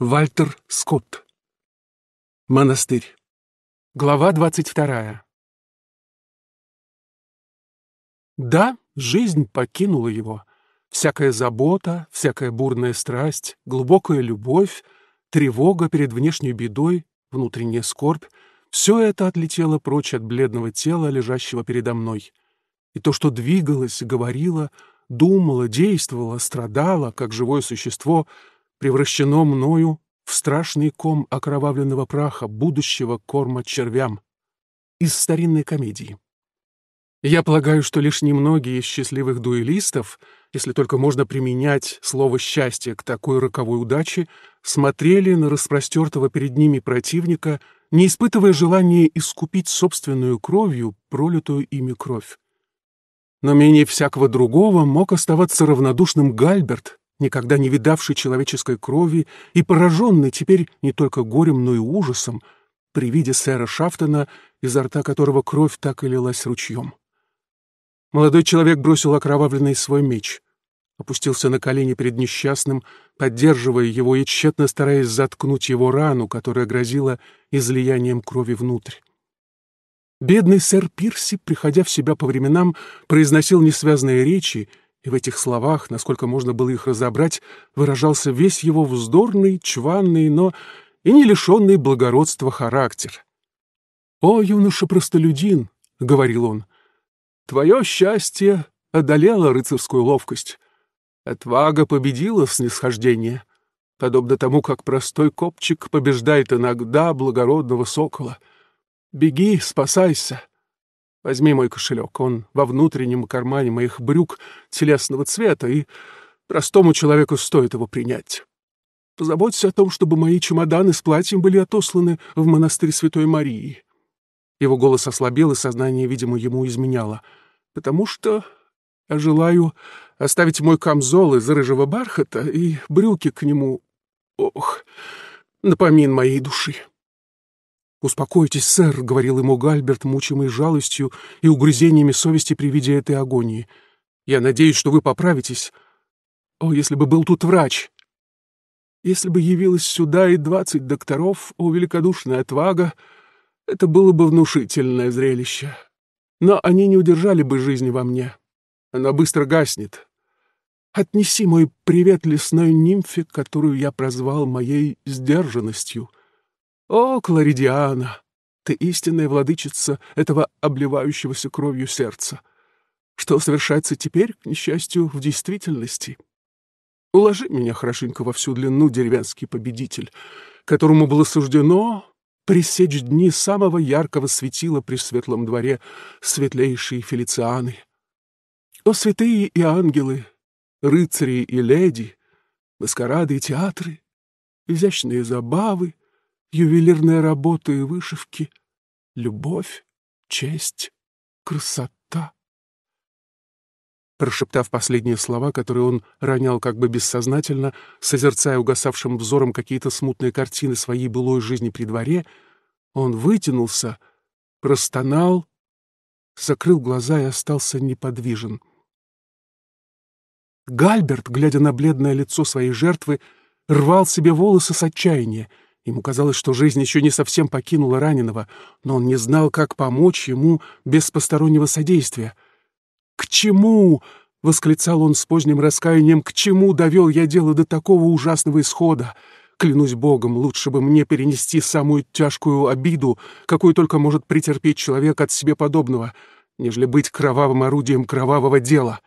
Вальтер Скотт. Монастырь. Глава 22. Да, жизнь покинула его. Всякая забота, всякая бурная страсть, глубокая любовь, тревога перед внешней бедой, внутренняя скорбь — все это отлетело прочь от бледного тела, лежащего передо мной. И то, что двигалось, говорило, думало, действовало, страдало, как живое существо — превращено мною в страшный ком окровавленного праха будущего корма червям из старинной комедии. Я полагаю, что лишь немногие из счастливых дуэлистов, если только можно применять слово «счастье» к такой роковой удаче, смотрели на распростертого перед ними противника, не испытывая желания искупить собственную кровью пролитую ими кровь. Но менее всякого другого мог оставаться равнодушным Гальберт, никогда не видавший человеческой крови и пораженный теперь не только горем, но и ужасом при виде сэра Шафтона, изо рта которого кровь так и лилась ручьем. Молодой человек бросил окровавленный свой меч, опустился на колени перед несчастным, поддерживая его и тщетно стараясь заткнуть его рану, которая грозила излиянием крови внутрь. Бедный сэр Пирси, приходя в себя по временам, произносил несвязные речи — и в этих словах, насколько можно было их разобрать, выражался весь его вздорный, чванный, но и не лишенный благородства характер. «О, юноша-простолюдин!» — говорил он. «Твое счастье одолело рыцарскую ловкость. Отвага победила снисхождение, подобно тому, как простой копчик побеждает иногда благородного сокола. Беги, спасайся!» Возьми мой кошелек, он во внутреннем кармане моих брюк телесного цвета, и простому человеку стоит его принять. Позаботься о том, чтобы мои чемоданы с платьем были отосланы в монастырь Святой Марии. Его голос ослабел, и сознание, видимо, ему изменяло. Потому что я желаю оставить мой камзол из рыжего бархата и брюки к нему. Ох, напомин моей души. «Успокойтесь, сэр», — говорил ему Гальберт, мучимый жалостью и угрызениями совести при виде этой агонии. «Я надеюсь, что вы поправитесь. О, если бы был тут врач! Если бы явилось сюда и двадцать докторов, о, великодушная отвага, это было бы внушительное зрелище. Но они не удержали бы жизни во мне. Она быстро гаснет. Отнеси мой привет лесной нимфе, которую я прозвал моей сдержанностью». «О, Кларидиана, ты истинная владычица этого обливающегося кровью сердца. Что совершается теперь, к несчастью, в действительности? Уложи меня хорошенько во всю длину, деревянский победитель, которому было суждено пресечь дни самого яркого светила при светлом дворе светлейшие фелицианы. О, святые и ангелы, рыцари и леди, маскарады и театры, изящные забавы, ювелирная работа и вышивки, любовь, честь, красота. Прошептав последние слова, которые он ронял как бы бессознательно, созерцая угасавшим взором какие-то смутные картины своей былой жизни при дворе, он вытянулся, простонал, закрыл глаза и остался неподвижен. Гальберт, глядя на бледное лицо своей жертвы, рвал себе волосы с отчаяния — Ему казалось, что жизнь еще не совсем покинула раненого, но он не знал, как помочь ему без постороннего содействия. «К чему?» — восклицал он с поздним раскаянием. «К чему довел я дело до такого ужасного исхода? Клянусь Богом, лучше бы мне перенести самую тяжкую обиду, какую только может претерпеть человек от себе подобного, нежели быть кровавым орудием кровавого дела.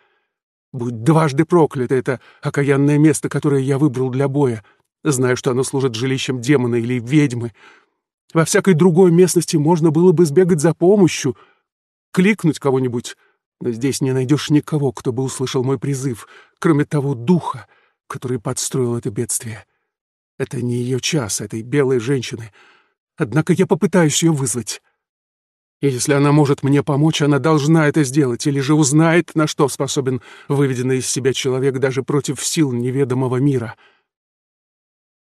Будь дважды проклято это окаянное место, которое я выбрал для боя, Знаю, что оно служит жилищем демона или ведьмы. Во всякой другой местности можно было бы сбегать за помощью, кликнуть кого-нибудь, но здесь не найдешь никого, кто бы услышал мой призыв, кроме того духа, который подстроил это бедствие. Это не ее час, этой белой женщины. Однако я попытаюсь ее вызвать. И если она может мне помочь, она должна это сделать, или же узнает, на что способен выведенный из себя человек даже против сил неведомого мира».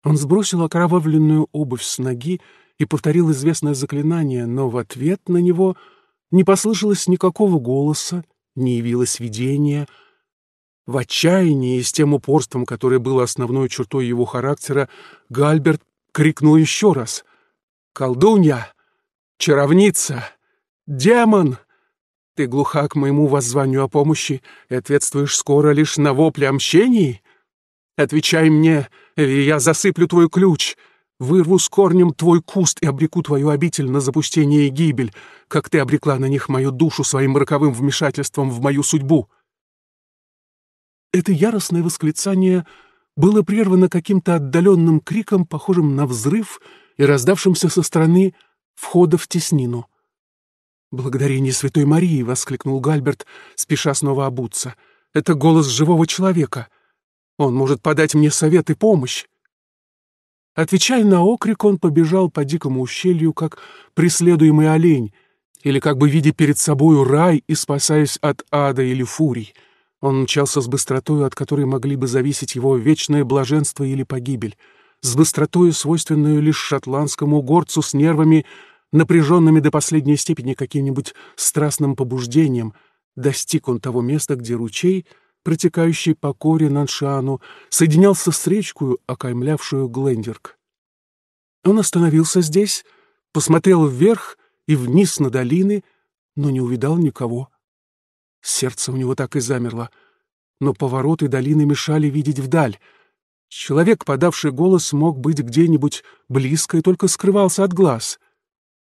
Он сбросил окровавленную обувь с ноги и повторил известное заклинание, но в ответ на него не послышалось никакого голоса, не явилось видения. В отчаянии и с тем упорством, которое было основной чертой его характера, Гальберт крикнул еще раз. «Колдунья! Чаровница! Демон!» Ты глуха к моему воззванию о помощи и ответствуешь скоро лишь на вопли о мщении? Отвечай мне, и я засыплю твой ключ, вырву с корнем твой куст и обреку твою обитель на запустение и гибель, как ты обрекла на них мою душу своим роковым вмешательством в мою судьбу». Это яростное восклицание было прервано каким-то отдаленным криком, похожим на взрыв и раздавшимся со стороны входа в теснину. «Благодарение Святой Марии!» — воскликнул Гальберт, спеша снова обуться. «Это голос живого человека!» Он может подать мне совет и помощь. Отвечая на окрик, он побежал по дикому ущелью, как преследуемый олень, или как бы видя перед собою рай и спасаясь от ада или фурий. Он мчался с быстротой, от которой могли бы зависеть его вечное блаженство или погибель, с быстротою, свойственную лишь шотландскому горцу с нервами, напряженными до последней степени каким-нибудь страстным побуждением, достиг он того места, где ручей — протекающий по коре Наншану, соединялся с речкою, окаймлявшую Глендерк. Он остановился здесь, посмотрел вверх и вниз на долины, но не увидал никого. Сердце у него так и замерло, но повороты долины мешали видеть вдаль. Человек, подавший голос, мог быть где-нибудь близко и только скрывался от глаз.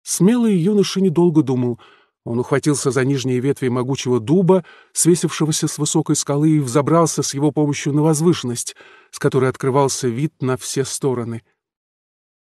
Смелый юноша недолго думал — он ухватился за нижние ветви могучего дуба, свесившегося с высокой скалы, и взобрался с его помощью на возвышенность, с которой открывался вид на все стороны.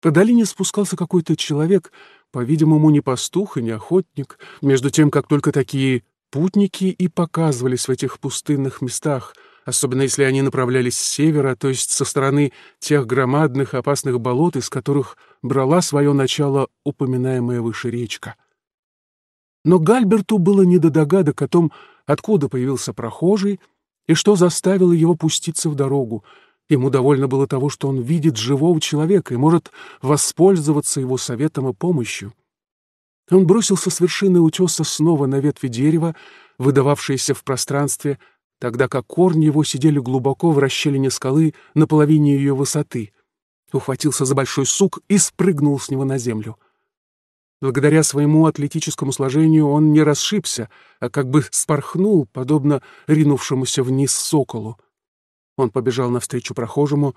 По долине спускался какой-то человек, по-видимому, не пастух и не охотник, между тем, как только такие путники и показывались в этих пустынных местах, особенно если они направлялись с севера, то есть со стороны тех громадных опасных болот, из которых брала свое начало упоминаемая выше речка. Но Гальберту было не до догадок о том, откуда появился прохожий и что заставило его пуститься в дорогу. Ему довольно было того, что он видит живого человека и может воспользоваться его советом и помощью. Он бросился с вершины утеса снова на ветви дерева, выдававшиеся в пространстве, тогда как корни его сидели глубоко в расщелине скалы на половине ее высоты. Ухватился за большой сук и спрыгнул с него на землю. Благодаря своему атлетическому сложению он не расшибся, а как бы спорхнул, подобно ринувшемуся вниз соколу. Он побежал навстречу прохожему,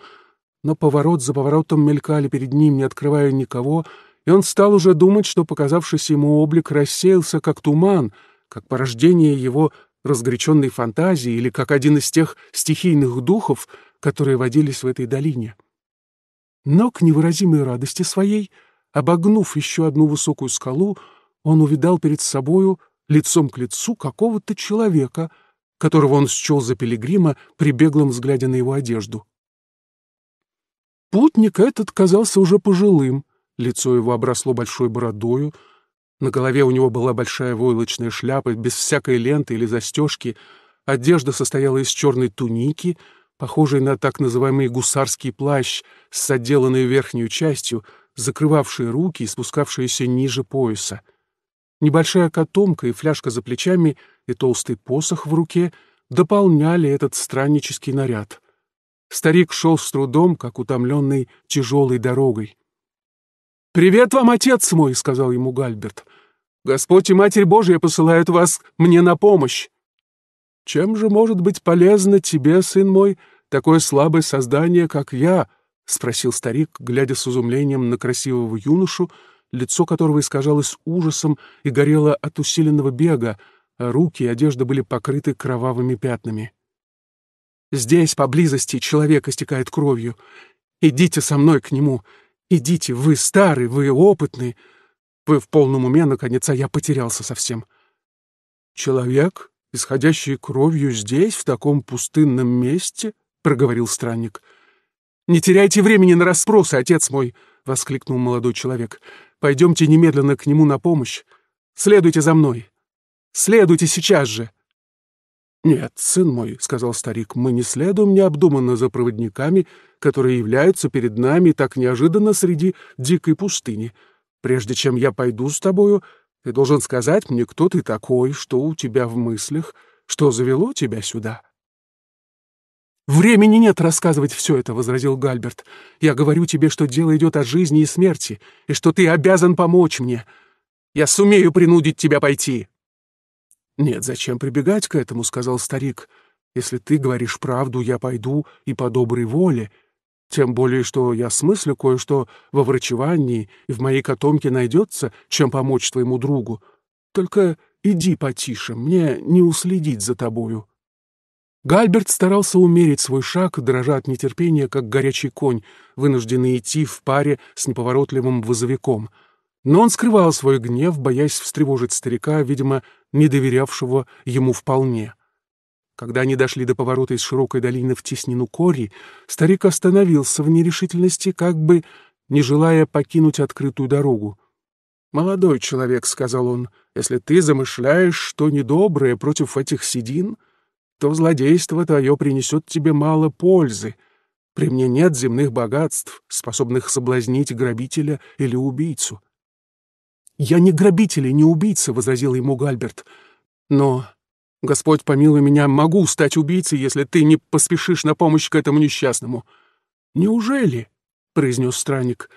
но поворот за поворотом мелькали перед ним, не открывая никого, и он стал уже думать, что показавшийся ему облик рассеялся как туман, как порождение его разгоряченной фантазии или как один из тех стихийных духов, которые водились в этой долине. Но к невыразимой радости своей — Обогнув еще одну высокую скалу, он увидал перед собою лицом к лицу какого-то человека, которого он счел за пилигрима при беглом взгляде на его одежду. Путник этот казался уже пожилым, лицо его обросло большой бородою, на голове у него была большая войлочная шляпа без всякой ленты или застежки, одежда состояла из черной туники, похожей на так называемый гусарский плащ с отделанной верхней частью — закрывавшие руки и спускавшиеся ниже пояса. Небольшая котомка и фляжка за плечами и толстый посох в руке дополняли этот страннический наряд. Старик шел с трудом, как утомленный тяжелой дорогой. «Привет вам, отец мой!» — сказал ему Гальберт. «Господь и Матерь Божья посылают вас мне на помощь!» «Чем же может быть полезно тебе, сын мой, такое слабое создание, как я?» — спросил старик, глядя с изумлением на красивого юношу, лицо которого искажалось ужасом и горело от усиленного бега, а руки и одежда были покрыты кровавыми пятнами. «Здесь, поблизости, человек истекает кровью. Идите со мной к нему. Идите, вы старый, вы опытный. Вы в полном уме, наконец, а я потерялся совсем». «Человек, исходящий кровью здесь, в таком пустынном месте?» — проговорил странник — «Не теряйте времени на расспросы, отец мой!» — воскликнул молодой человек. «Пойдемте немедленно к нему на помощь. Следуйте за мной. Следуйте сейчас же!» «Нет, сын мой», — сказал старик, — «мы не следуем необдуманно за проводниками, которые являются перед нами так неожиданно среди дикой пустыни. Прежде чем я пойду с тобою, ты должен сказать мне, кто ты такой, что у тебя в мыслях, что завело тебя сюда». «Времени нет рассказывать все это», — возразил Гальберт. «Я говорю тебе, что дело идет о жизни и смерти, и что ты обязан помочь мне. Я сумею принудить тебя пойти». «Нет, зачем прибегать к этому?» — сказал старик. «Если ты говоришь правду, я пойду и по доброй воле. Тем более, что я смыслю кое-что во врачевании, и в моей котомке найдется, чем помочь твоему другу. Только иди потише, мне не уследить за тобою». Гальберт старался умерить свой шаг, дрожа от нетерпения, как горячий конь, вынужденный идти в паре с неповоротливым вызовиком. Но он скрывал свой гнев, боясь встревожить старика, видимо, не доверявшего ему вполне. Когда они дошли до поворота из широкой долины в теснину Кори, старик остановился в нерешительности, как бы не желая покинуть открытую дорогу. «Молодой человек», — сказал он, — «если ты замышляешь что недоброе против этих седин, то злодейство твое принесет тебе мало пользы. При мне нет земных богатств, способных соблазнить грабителя или убийцу». «Я не грабитель и не убийца», — возразил ему Гальберт. «Но, Господь помилуй меня, могу стать убийцей, если ты не поспешишь на помощь к этому несчастному». «Неужели?» — произнес странник.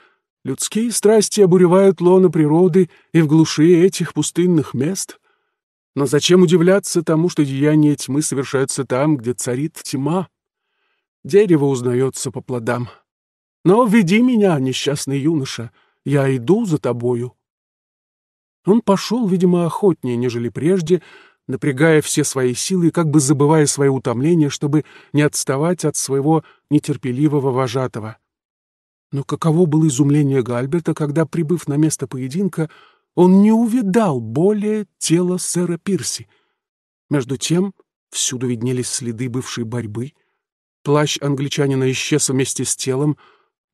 «Людские страсти обуревают лоно природы и в глуши этих пустынных мест?» Но зачем удивляться тому, что деяния тьмы совершаются там, где царит тьма? Дерево узнается по плодам. Но веди меня, несчастный юноша, я иду за тобою. Он пошел, видимо, охотнее, нежели прежде, напрягая все свои силы и как бы забывая свои утомления, чтобы не отставать от своего нетерпеливого вожатого. Но каково было изумление Гальберта, когда, прибыв на место поединка, он не увидал более тела сэра Пирси. Между тем всюду виднелись следы бывшей борьбы. Плащ англичанина исчез вместе с телом,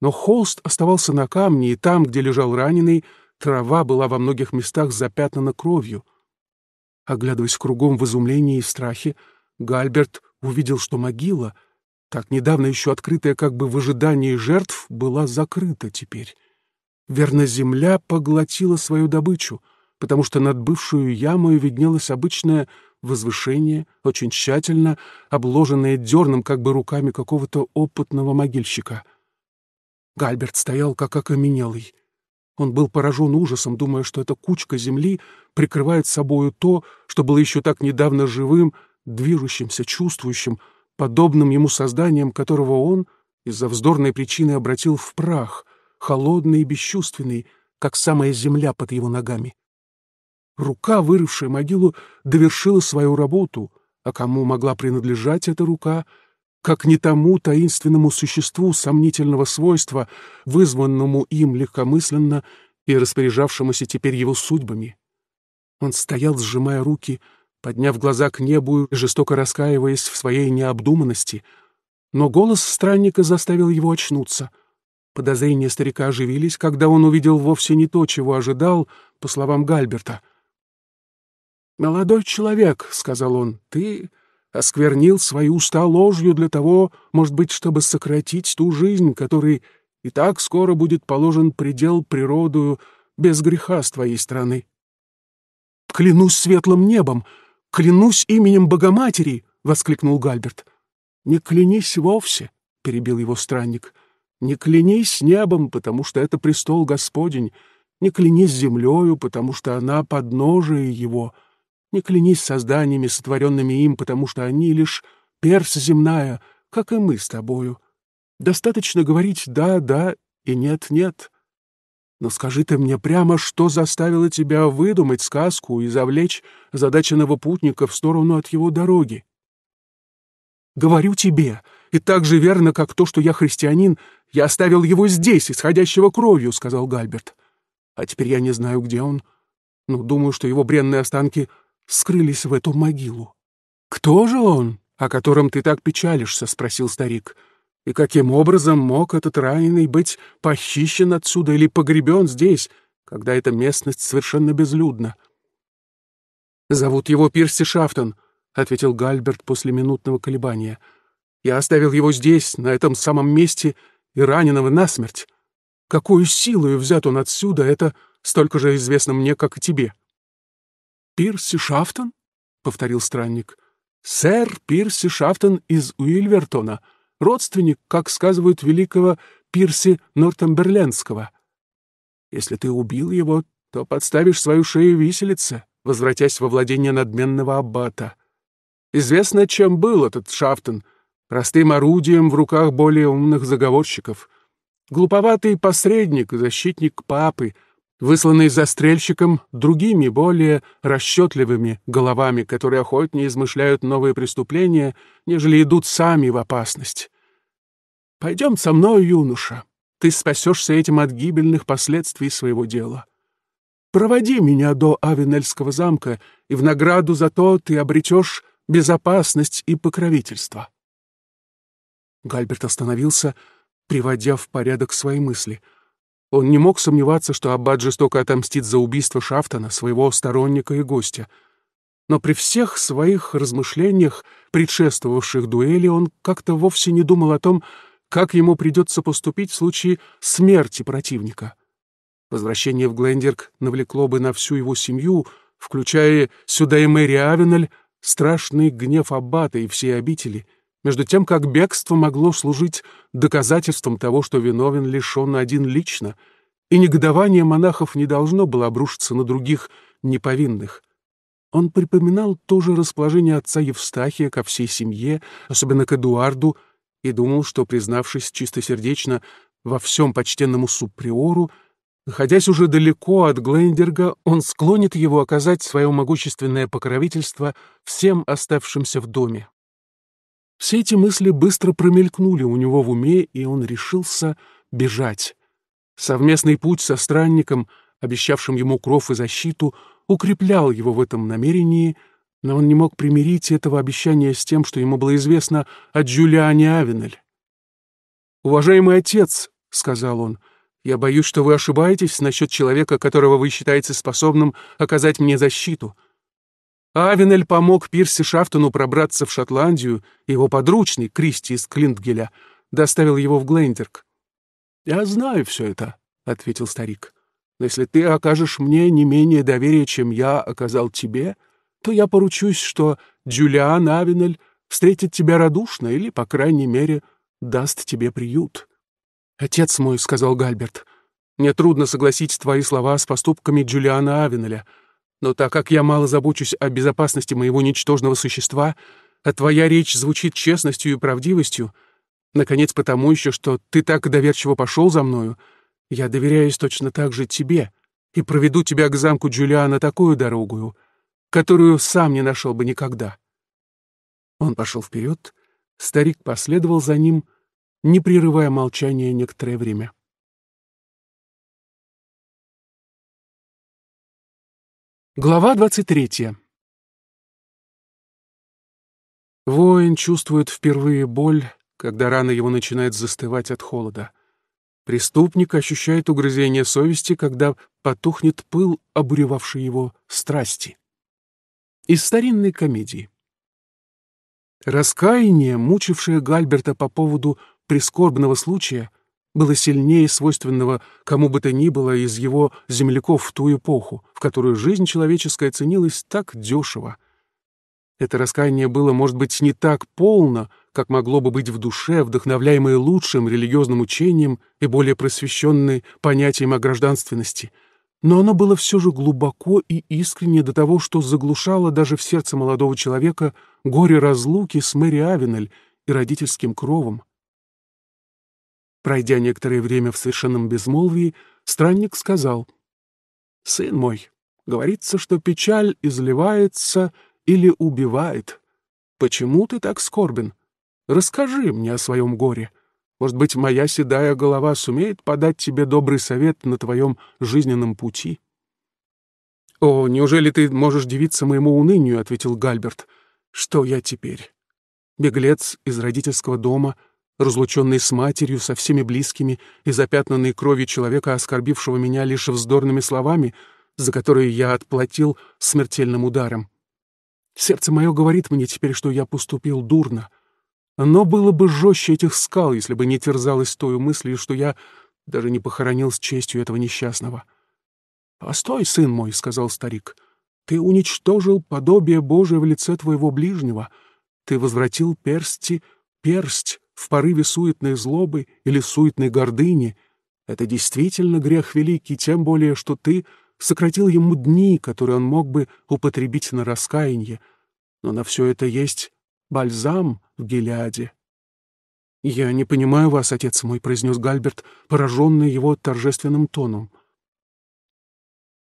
но холст оставался на камне, и там, где лежал раненый, трава была во многих местах запятнана кровью. Оглядываясь кругом в изумлении и страхе, Гальберт увидел, что могила, так недавно еще открытая как бы в ожидании жертв, была закрыта теперь. Верно, земля поглотила свою добычу, потому что над бывшую ямой виднелось обычное возвышение, очень тщательно обложенное дерном как бы руками какого-то опытного могильщика. Гальберт стоял как окаменелый. Он был поражен ужасом, думая, что эта кучка земли прикрывает собою то, что было еще так недавно живым, движущимся, чувствующим, подобным ему созданием, которого он из-за вздорной причины обратил в прах — холодный и бесчувственный, как самая земля под его ногами. Рука, вырывшая могилу, довершила свою работу, а кому могла принадлежать эта рука, как не тому таинственному существу сомнительного свойства, вызванному им легкомысленно и распоряжавшемуся теперь его судьбами. Он стоял, сжимая руки, подняв глаза к небу и жестоко раскаиваясь в своей необдуманности, но голос странника заставил его очнуться — Подозрения старика оживились, когда он увидел вовсе не то, чего ожидал, по словам Гальберта. «Молодой человек», — сказал он, — «ты осквернил свои уста ложью для того, может быть, чтобы сократить ту жизнь, которой и так скоро будет положен предел природу без греха с твоей стороны». «Клянусь светлым небом! Клянусь именем Богоматери!» — воскликнул Гальберт. «Не клянись вовсе!» — перебил его странник — не клянись небом, потому что это престол Господень, не клянись землею, потому что она подножие его, не клянись созданиями, сотворенными им, потому что они лишь перс земная, как и мы с тобою. Достаточно говорить «да, да» и «нет, нет». Но скажи ты мне прямо, что заставило тебя выдумать сказку и завлечь задаченного путника в сторону от его дороги? Говорю тебе, и так же верно, как то, что я христианин, я оставил его здесь, исходящего кровью, — сказал Гальберт. А теперь я не знаю, где он. Но думаю, что его бренные останки скрылись в эту могилу. — Кто же он, о котором ты так печалишься? — спросил старик. — И каким образом мог этот раненый быть похищен отсюда или погребен здесь, когда эта местность совершенно безлюдна? — Зовут его Пирси Шафтон, — ответил Гальберт после минутного колебания. — я оставил его здесь, на этом самом месте, и раненого насмерть. Какую силою взят он отсюда, это столько же известно мне, как и тебе». «Пирси Шафтон?» — повторил странник. «Сэр Пирси Шафтон из Уильвертона, родственник, как сказывают, великого Пирси Нортемберленского. Если ты убил его, то подставишь свою шею виселице, возвратясь во владение надменного аббата. Известно, чем был этот Шафтон — простым орудием в руках более умных заговорщиков. Глуповатый посредник, защитник папы, высланный застрельщиком другими, более расчетливыми головами, которые охотнее измышляют новые преступления, нежели идут сами в опасность. «Пойдем со мной, юноша. Ты спасешься этим от гибельных последствий своего дела. Проводи меня до Авенельского замка, и в награду за то ты обретешь безопасность и покровительство». Гальберт остановился, приводя в порядок свои мысли. Он не мог сомневаться, что Аббат жестоко отомстит за убийство Шафтона, своего сторонника и гостя. Но при всех своих размышлениях, предшествовавших дуэли, он как-то вовсе не думал о том, как ему придется поступить в случае смерти противника. Возвращение в Глендерг навлекло бы на всю его семью, включая сюда и Мэри Авенель, страшный гнев Аббата и всей обители — между тем как бегство могло служить доказательством того, что виновен лишен один лично, и негодование монахов не должно было обрушиться на других неповинных. Он припоминал то же расположение отца Евстахия ко всей семье, особенно к Эдуарду, и думал, что, признавшись чистосердечно во всем почтенному суприору, находясь уже далеко от Глендерга, он склонит его оказать свое могущественное покровительство всем оставшимся в доме. Все эти мысли быстро промелькнули у него в уме, и он решился бежать. Совместный путь со странником, обещавшим ему кров и защиту, укреплял его в этом намерении, но он не мог примирить этого обещания с тем, что ему было известно о Джулиане Авенель. «Уважаемый отец», — сказал он, — «я боюсь, что вы ошибаетесь насчет человека, которого вы считаете способным оказать мне защиту. Авенель помог Пирси Шафтону пробраться в Шотландию, его подручный, Кристи из Клинтгеля, доставил его в Глейндерг. «Я знаю все это», — ответил старик. «Но если ты окажешь мне не менее доверия, чем я оказал тебе, то я поручусь, что Джулиан Авенель встретит тебя радушно или, по крайней мере, даст тебе приют». «Отец мой», — сказал Гальберт, — «мне трудно согласить твои слова с поступками Джулиана Авенеля». Но так как я мало забочусь о безопасности моего ничтожного существа, а твоя речь звучит честностью и правдивостью, наконец потому еще, что ты так доверчиво пошел за мною, я доверяюсь точно так же тебе и проведу тебя к замку Джулиана такую дорогую, которую сам не нашел бы никогда». Он пошел вперед, старик последовал за ним, не прерывая молчания некоторое время. Глава 23. Воин чувствует впервые боль, когда рана его начинает застывать от холода. Преступник ощущает угрызение совести, когда потухнет пыл, обуревавший его страсти. Из старинной комедии. Раскаяние, мучившее Гальберта по поводу прискорбного случая, было сильнее свойственного кому бы то ни было из его земляков в ту эпоху, в которую жизнь человеческая ценилась так дешево. Это раскаяние было, может быть, не так полно, как могло бы быть в душе, вдохновляемое лучшим религиозным учением и более просвещенной понятием о гражданственности, но оно было все же глубоко и искренне до того, что заглушало даже в сердце молодого человека горе разлуки с Мэри Авенель и родительским кровом. Пройдя некоторое время в совершенном безмолвии, странник сказал, «Сын мой, говорится, что печаль изливается или убивает. Почему ты так скорбен? Расскажи мне о своем горе. Может быть, моя седая голова сумеет подать тебе добрый совет на твоем жизненном пути?» «О, неужели ты можешь дивиться моему унынию?» — ответил Гальберт. «Что я теперь? Беглец из родительского дома — разлученный с матерью, со всеми близкими и запятнанный кровью человека, оскорбившего меня лишь вздорными словами, за которые я отплатил смертельным ударом. Сердце мое говорит мне теперь, что я поступил дурно. Но было бы жестче этих скал, если бы не терзалось той мыслью, что я даже не похоронил с честью этого несчастного. «Постой, сын мой», — сказал старик, — «ты уничтожил подобие Божие в лице твоего ближнего, ты возвратил персти персть в порыве суетной злобы или суетной гордыни. Это действительно грех великий, тем более, что ты сократил ему дни, которые он мог бы употребить на раскаяние. Но на все это есть бальзам в Гелиаде. «Я не понимаю вас, отец мой», — произнес Гальберт, пораженный его торжественным тоном.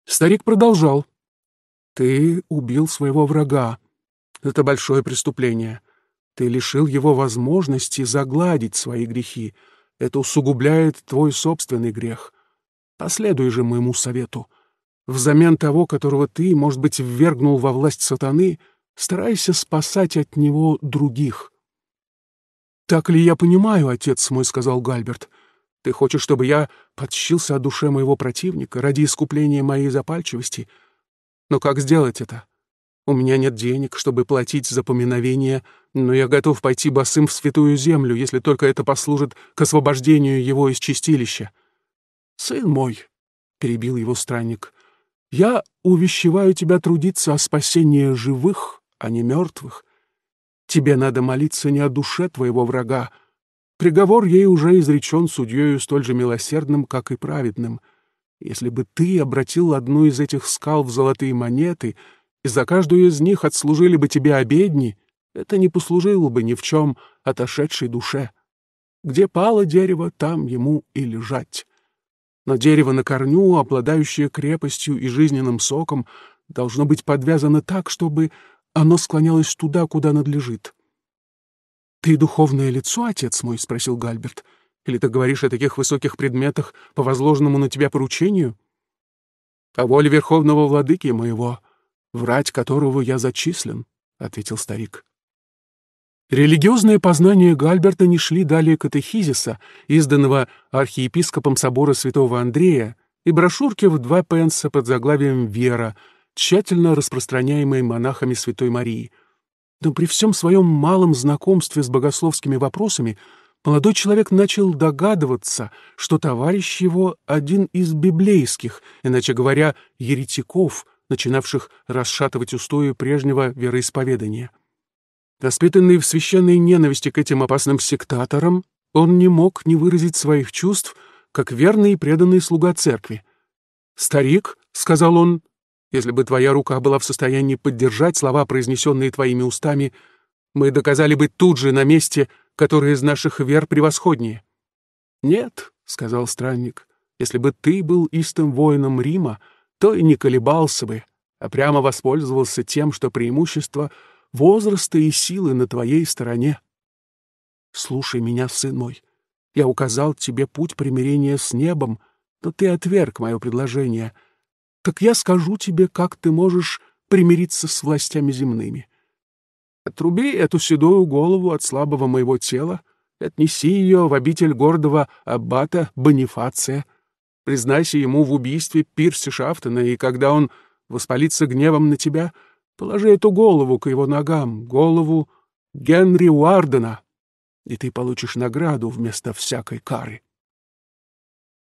Старик продолжал. «Ты убил своего врага. Это большое преступление. Ты лишил его возможности загладить свои грехи. Это усугубляет твой собственный грех. Последуй же моему совету. Взамен того, которого ты, может быть, ввергнул во власть сатаны, старайся спасать от него других. «Так ли я понимаю, отец мой?» — сказал Гальберт. «Ты хочешь, чтобы я подщился о душе моего противника ради искупления моей запальчивости? Но как сделать это?» У меня нет денег, чтобы платить за поминовение, но я готов пойти босым в святую землю, если только это послужит к освобождению его из чистилища. Сын мой, — перебил его странник, — я увещеваю тебя трудиться о спасении живых, а не мертвых. Тебе надо молиться не о душе твоего врага. Приговор ей уже изречен судьею столь же милосердным, как и праведным. Если бы ты обратил одну из этих скал в золотые монеты — и за каждую из них отслужили бы тебе обедни, это не послужило бы ни в чем отошедшей душе. Где пало дерево, там ему и лежать. Но дерево на корню, обладающее крепостью и жизненным соком, должно быть подвязано так, чтобы оно склонялось туда, куда надлежит. «Ты духовное лицо, отец мой?» — спросил Гальберт. «Или ты говоришь о таких высоких предметах по возложенному на тебя поручению?» «По воле верховного владыки моего», врать которого я зачислен, — ответил старик. Религиозные познания Гальберта не шли далее катехизиса, изданного архиепископом собора святого Андрея, и брошюрки в два пенса под заглавием «Вера», тщательно распространяемой монахами Святой Марии. Но при всем своем малом знакомстве с богословскими вопросами молодой человек начал догадываться, что товарищ его один из библейских, иначе говоря, еретиков — начинавших расшатывать устои прежнего вероисповедания. Воспитанный в священной ненависти к этим опасным сектаторам, он не мог не выразить своих чувств, как верный и преданный слуга церкви. «Старик», — сказал он, — «если бы твоя рука была в состоянии поддержать слова, произнесенные твоими устами, мы доказали бы тут же на месте, которые из наших вер превосходнее». «Нет», — сказал странник, — «если бы ты был истым воином Рима, — то и не колебался бы, а прямо воспользовался тем, что преимущество возраста и силы на твоей стороне. Слушай меня, сын мой. Я указал тебе путь примирения с небом, но ты отверг мое предложение. Так я скажу тебе, как ты можешь примириться с властями земными. Отруби эту седую голову от слабого моего тела, отнеси ее в обитель гордого аббата Бонифация — Признайся ему в убийстве Пирси Шафтона, и когда он воспалится гневом на тебя, положи эту голову к его ногам, голову Генри Уардена, и ты получишь награду вместо всякой кары.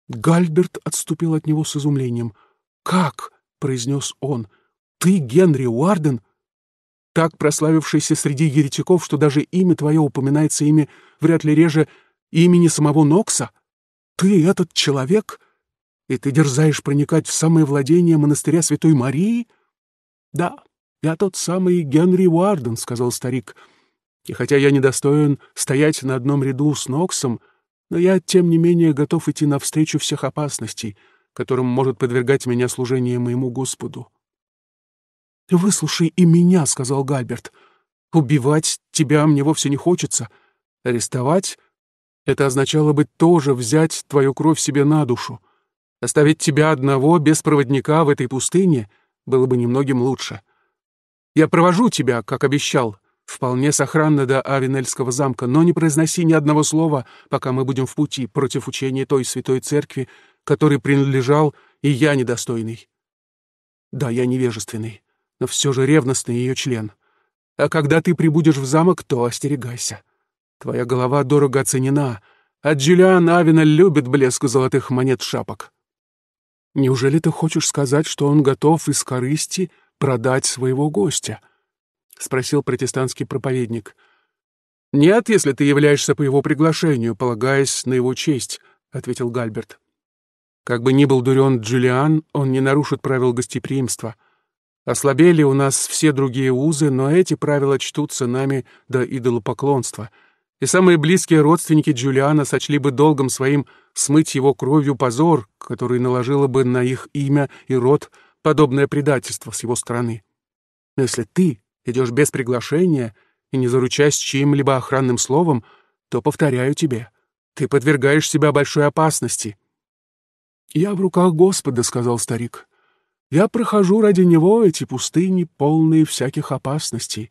Гальберт отступил от него с изумлением. «Как?» — произнес он. «Ты Генри Уарден?» «Так прославившийся среди еретиков, что даже имя твое упоминается ими вряд ли реже имени самого Нокса? Ты этот человек?» И ты дерзаешь проникать в самое владение монастыря Святой Марии? — Да, я тот самый Генри Уарден, — сказал старик. И хотя я недостоин стоять на одном ряду с Ноксом, но я, тем не менее, готов идти навстречу всех опасностей, которым может подвергать меня служение моему Господу. — Выслушай и меня, — сказал Гальберт. — Убивать тебя мне вовсе не хочется. Арестовать — это означало бы тоже взять твою кровь себе на душу. — Оставить тебя одного, без проводника, в этой пустыне было бы немногим лучше. Я провожу тебя, как обещал, вполне сохранно до Авенельского замка, но не произноси ни одного слова, пока мы будем в пути против учения той святой церкви, которой принадлежал и я недостойный. Да, я невежественный, но все же ревностный ее член. А когда ты прибудешь в замок, то остерегайся. Твоя голова дорого оценена, а Джулиан Авина любит блеск золотых монет шапок. Неужели ты хочешь сказать, что он готов из корысти продать своего гостя? — спросил протестантский проповедник. — Нет, если ты являешься по его приглашению, полагаясь на его честь, — ответил Гальберт. Как бы ни был дурен Джулиан, он не нарушит правил гостеприимства. Ослабели у нас все другие узы, но эти правила чтутся нами до идолопоклонства. И самые близкие родственники Джулиана сочли бы долгом своим смыть его кровью позор, который наложило бы на их имя и род подобное предательство с его стороны. Но если ты идешь без приглашения и не заручаясь чьим-либо охранным словом, то, повторяю тебе, ты подвергаешь себя большой опасности. «Я в руках Господа», — сказал старик. «Я прохожу ради Него эти пустыни, полные всяких опасностей.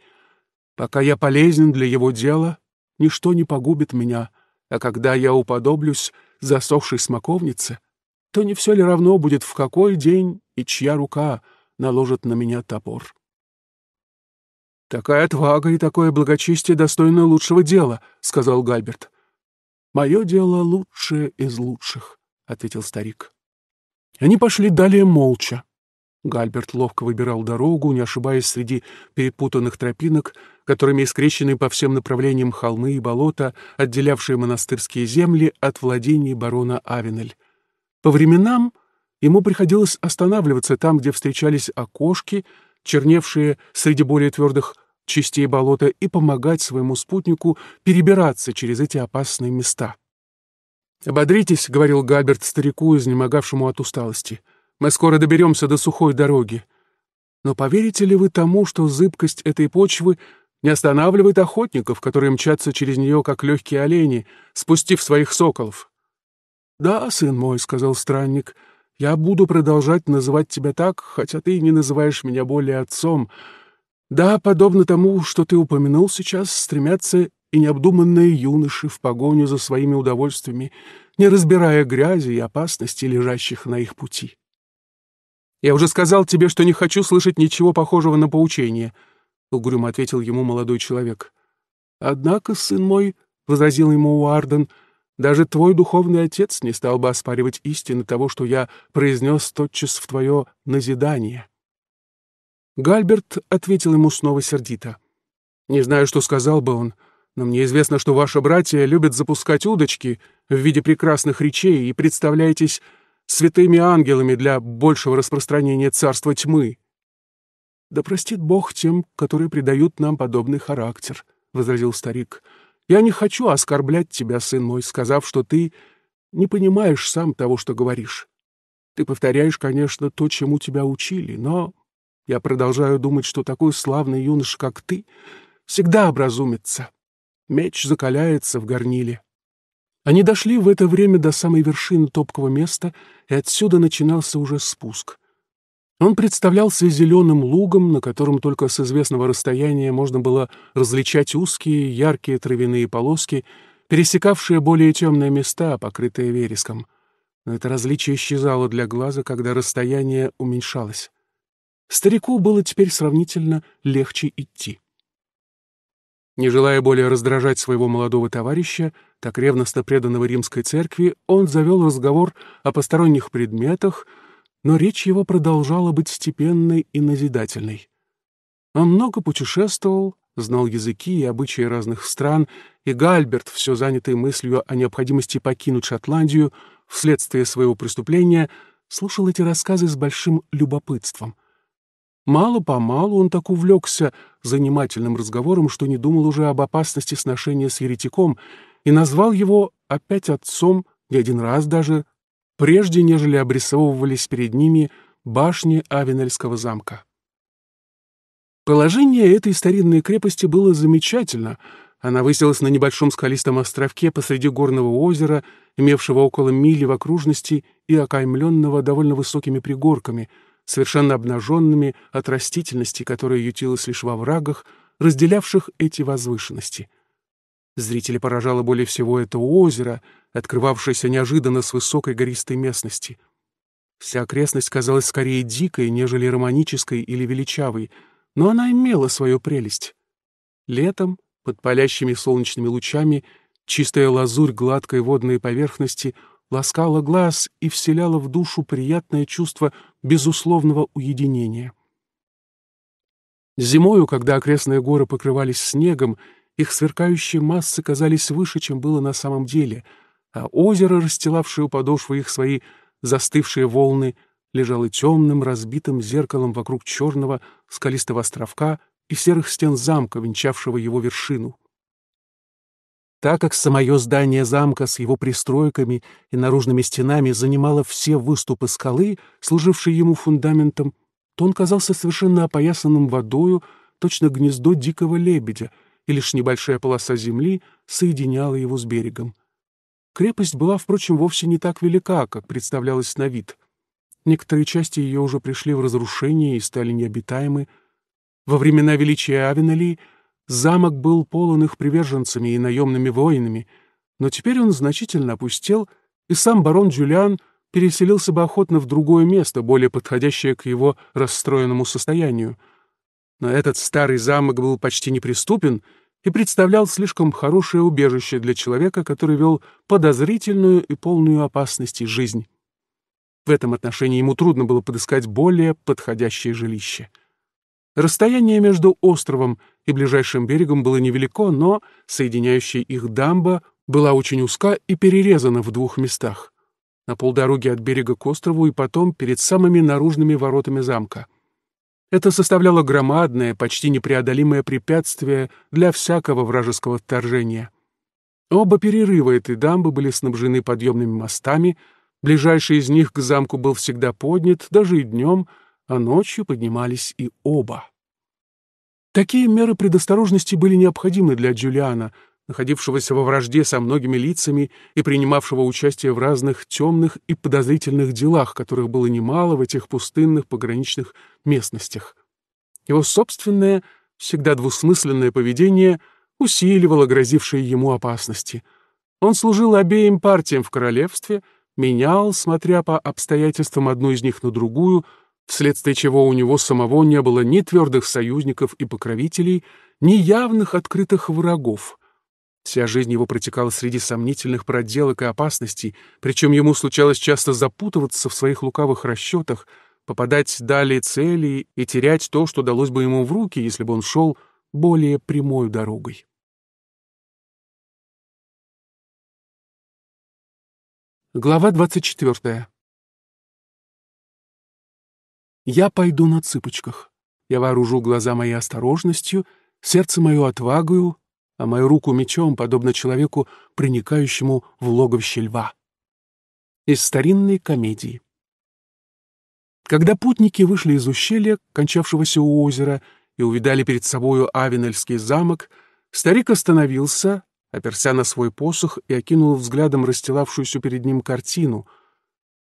Пока я полезен для Его дела, ничто не погубит меня, а когда я уподоблюсь, засохшей смоковнице, то не все ли равно будет, в какой день и чья рука наложит на меня топор? «Такая отвага и такое благочестие достойны лучшего дела», — сказал Гальберт. «Мое дело лучшее из лучших», — ответил старик. Они пошли далее молча. Гальберт ловко выбирал дорогу, не ошибаясь среди перепутанных тропинок, которыми искрещены по всем направлениям холмы и болота, отделявшие монастырские земли от владений барона Авенель. По временам ему приходилось останавливаться там, где встречались окошки, черневшие среди более твердых частей болота, и помогать своему спутнику перебираться через эти опасные места. «Ободритесь», — говорил Гальберт старику, изнемогавшему от усталости, — мы скоро доберемся до сухой дороги. Но поверите ли вы тому, что зыбкость этой почвы не останавливает охотников, которые мчатся через нее, как легкие олени, спустив своих соколов? — Да, сын мой, — сказал странник, — я буду продолжать называть тебя так, хотя ты не называешь меня более отцом. Да, подобно тому, что ты упомянул сейчас, стремятся и необдуманные юноши в погоню за своими удовольствиями, не разбирая грязи и опасности, лежащих на их пути. Я уже сказал тебе, что не хочу слышать ничего похожего на поучение», — угрюмо ответил ему молодой человек. «Однако, сын мой», — возразил ему Уарден, — «даже твой духовный отец не стал бы оспаривать истины того, что я произнес тотчас в твое назидание». Гальберт ответил ему снова сердито. «Не знаю, что сказал бы он, но мне известно, что ваши братья любят запускать удочки в виде прекрасных речей и, представляетесь, святыми ангелами для большего распространения царства тьмы. «Да простит Бог тем, которые придают нам подобный характер», — возразил старик. «Я не хочу оскорблять тебя, сын мой, сказав, что ты не понимаешь сам того, что говоришь. Ты повторяешь, конечно, то, чему тебя учили, но я продолжаю думать, что такой славный юноша, как ты, всегда образумится. Меч закаляется в горниле. Они дошли в это время до самой вершины топкого места, и отсюда начинался уже спуск. Он представлялся зеленым лугом, на котором только с известного расстояния можно было различать узкие, яркие травяные полоски, пересекавшие более темные места, покрытые вереском. Но это различие исчезало для глаза, когда расстояние уменьшалось. Старику было теперь сравнительно легче идти. Не желая более раздражать своего молодого товарища, так ревностно преданного римской церкви, он завел разговор о посторонних предметах, но речь его продолжала быть степенной и назидательной. Он много путешествовал, знал языки и обычаи разных стран, и Гальберт, все занятый мыслью о необходимости покинуть Шотландию вследствие своего преступления, слушал эти рассказы с большим любопытством. Мало-помалу он так увлекся занимательным разговором, что не думал уже об опасности сношения с еретиком и назвал его опять отцом и один раз даже, прежде нежели обрисовывались перед ними башни Авенельского замка. Положение этой старинной крепости было замечательно. Она выселась на небольшом скалистом островке посреди горного озера, имевшего около мили в окружности и окаймленного довольно высокими пригорками, совершенно обнаженными от растительности, которая ютилась лишь во врагах, разделявших эти возвышенности — Зрители поражало более всего это озеро, открывавшееся неожиданно с высокой гористой местности. Вся окрестность казалась скорее дикой, нежели романической или величавой, но она имела свою прелесть. Летом, под палящими солнечными лучами, чистая лазурь гладкой водной поверхности ласкала глаз и вселяла в душу приятное чувство безусловного уединения. Зимою, когда окрестные горы покрывались снегом, их сверкающие массы казались выше, чем было на самом деле, а озеро, расстилавшее у подошвы их свои застывшие волны, лежало темным, разбитым зеркалом вокруг черного скалистого островка и серых стен замка, венчавшего его вершину. Так как самое здание замка с его пристройками и наружными стенами занимало все выступы скалы, служившие ему фундаментом, то он казался совершенно опоясанным водою, точно гнездо дикого лебедя — и лишь небольшая полоса земли соединяла его с берегом. Крепость была, впрочем, вовсе не так велика, как представлялось на вид. Некоторые части ее уже пришли в разрушение и стали необитаемы. Во времена величия Авенелии замок был полон их приверженцами и наемными воинами, но теперь он значительно опустел, и сам барон Джулиан переселился бы охотно в другое место, более подходящее к его расстроенному состоянию. Но этот старый замок был почти неприступен — и представлял слишком хорошее убежище для человека, который вел подозрительную и полную опасности жизнь. В этом отношении ему трудно было подыскать более подходящее жилище. Расстояние между островом и ближайшим берегом было невелико, но соединяющая их дамба была очень узка и перерезана в двух местах — на полдороге от берега к острову и потом перед самыми наружными воротами замка — это составляло громадное, почти непреодолимое препятствие для всякого вражеского вторжения. Оба перерыва этой дамбы были снабжены подъемными мостами, ближайший из них к замку был всегда поднят, даже и днем, а ночью поднимались и оба. Такие меры предосторожности были необходимы для Джулиана — находившегося во вражде со многими лицами и принимавшего участие в разных темных и подозрительных делах, которых было немало в этих пустынных пограничных местностях. Его собственное, всегда двусмысленное поведение усиливало грозившие ему опасности. Он служил обеим партиям в королевстве, менял, смотря по обстоятельствам одну из них на другую, вследствие чего у него самого не было ни твердых союзников и покровителей, ни явных открытых врагов — Вся жизнь его протекала среди сомнительных проделок и опасностей, причем ему случалось часто запутываться в своих лукавых расчетах, попадать далее цели и терять то, что далось бы ему в руки, если бы он шел более прямой дорогой. Глава 24. Я пойду на цыпочках. Я вооружу глаза мои осторожностью, сердце мое отвагою, а мою руку мечом, подобно человеку, проникающему в логовище льва. Из старинной комедии. Когда путники вышли из ущелья, кончавшегося у озера, и увидали перед собою Авенельский замок, старик остановился, оперся на свой посох и окинул взглядом расстилавшуюся перед ним картину —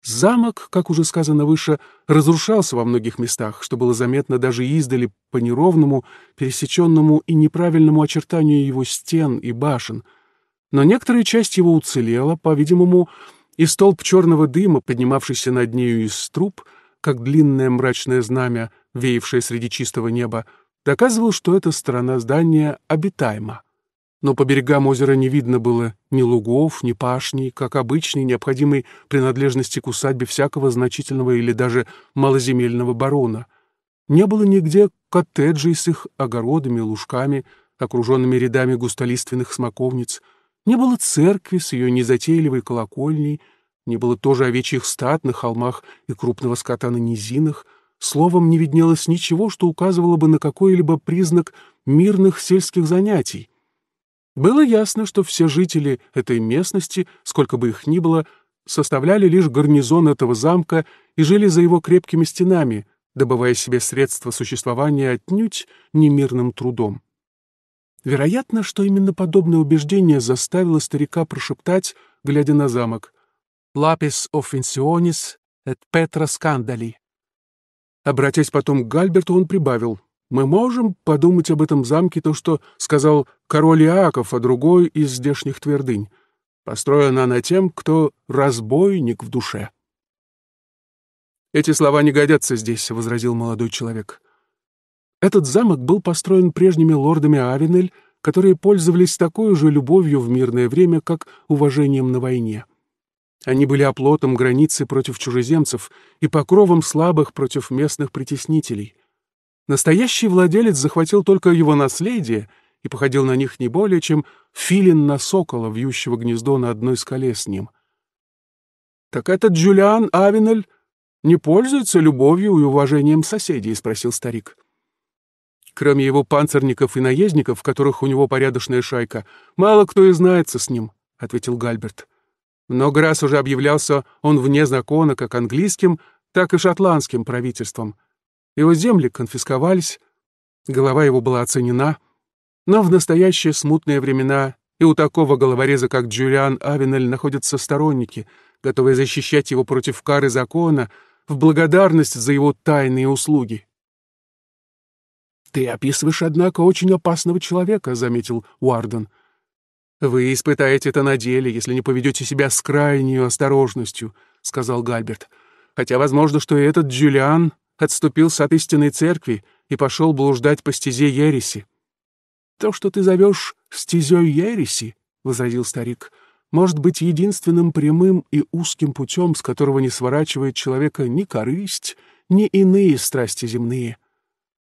Замок, как уже сказано выше, разрушался во многих местах, что было заметно даже издали по неровному, пересеченному и неправильному очертанию его стен и башен. Но некоторая часть его уцелела, по-видимому, и столб черного дыма, поднимавшийся над нею из труб, как длинное мрачное знамя, веявшее среди чистого неба, доказывал, что эта сторона здания обитаема но по берегам озера не видно было ни лугов, ни пашней, как обычной необходимой принадлежности к усадьбе всякого значительного или даже малоземельного барона. Не было нигде коттеджей с их огородами, лужками, окруженными рядами густолиственных смоковниц. Не было церкви с ее незатейливой колокольней, не было тоже овечьих стад на холмах и крупного скота на низинах. Словом, не виднелось ничего, что указывало бы на какой-либо признак мирных сельских занятий, было ясно, что все жители этой местности, сколько бы их ни было, составляли лишь гарнизон этого замка и жили за его крепкими стенами, добывая себе средства существования отнюдь не мирным трудом. Вероятно, что именно подобное убеждение заставило старика прошептать, глядя на замок, лапис offensionis et petra scandali». Обратясь потом к Гальберту, он прибавил — мы можем подумать об этом замке то, что сказал король Иаков о другой из здешних твердынь. Построена она тем, кто разбойник в душе. «Эти слова не годятся здесь», — возразил молодой человек. Этот замок был построен прежними лордами Авенель, которые пользовались такой же любовью в мирное время, как уважением на войне. Они были оплотом границы против чужеземцев и покровом слабых против местных притеснителей — Настоящий владелец захватил только его наследие и походил на них не более, чем филин на сокола, вьющего гнездо на одной скале с ним. «Так этот Джулиан Авенель не пользуется любовью и уважением соседей?» — спросил старик. Кроме его панцирников и наездников, которых у него порядочная шайка, мало кто и знается с ним, — ответил Гальберт. Много раз уже объявлялся он вне закона как английским, так и шотландским правительством — его земли конфисковались, голова его была оценена, но в настоящие смутные времена и у такого головореза, как Джулиан Авенель, находятся сторонники, готовые защищать его против кары закона в благодарность за его тайные услуги. «Ты описываешь, однако, очень опасного человека», — заметил Уарден. «Вы испытаете это на деле, если не поведете себя с крайней осторожностью», — сказал Гальберт. «Хотя возможно, что и этот Джулиан отступился от истинной церкви и пошел блуждать по стезе ереси. «То, что ты зовешь стезей ереси, — возразил старик, — может быть единственным прямым и узким путем, с которого не сворачивает человека ни корысть, ни иные страсти земные.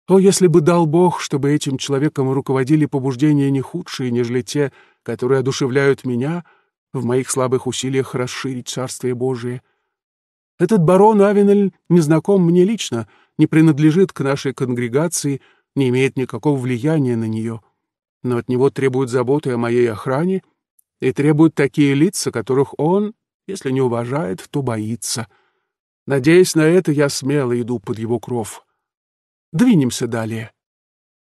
О, если бы дал Бог, чтобы этим человеком руководили побуждения не худшие, нежели те, которые одушевляют меня в моих слабых усилиях расширить Царствие Божие — этот барон Авенель не знаком мне лично, не принадлежит к нашей конгрегации, не имеет никакого влияния на нее. Но от него требуют заботы о моей охране и требуют такие лица, которых он, если не уважает, то боится. Надеясь на это, я смело иду под его кров. Двинемся далее.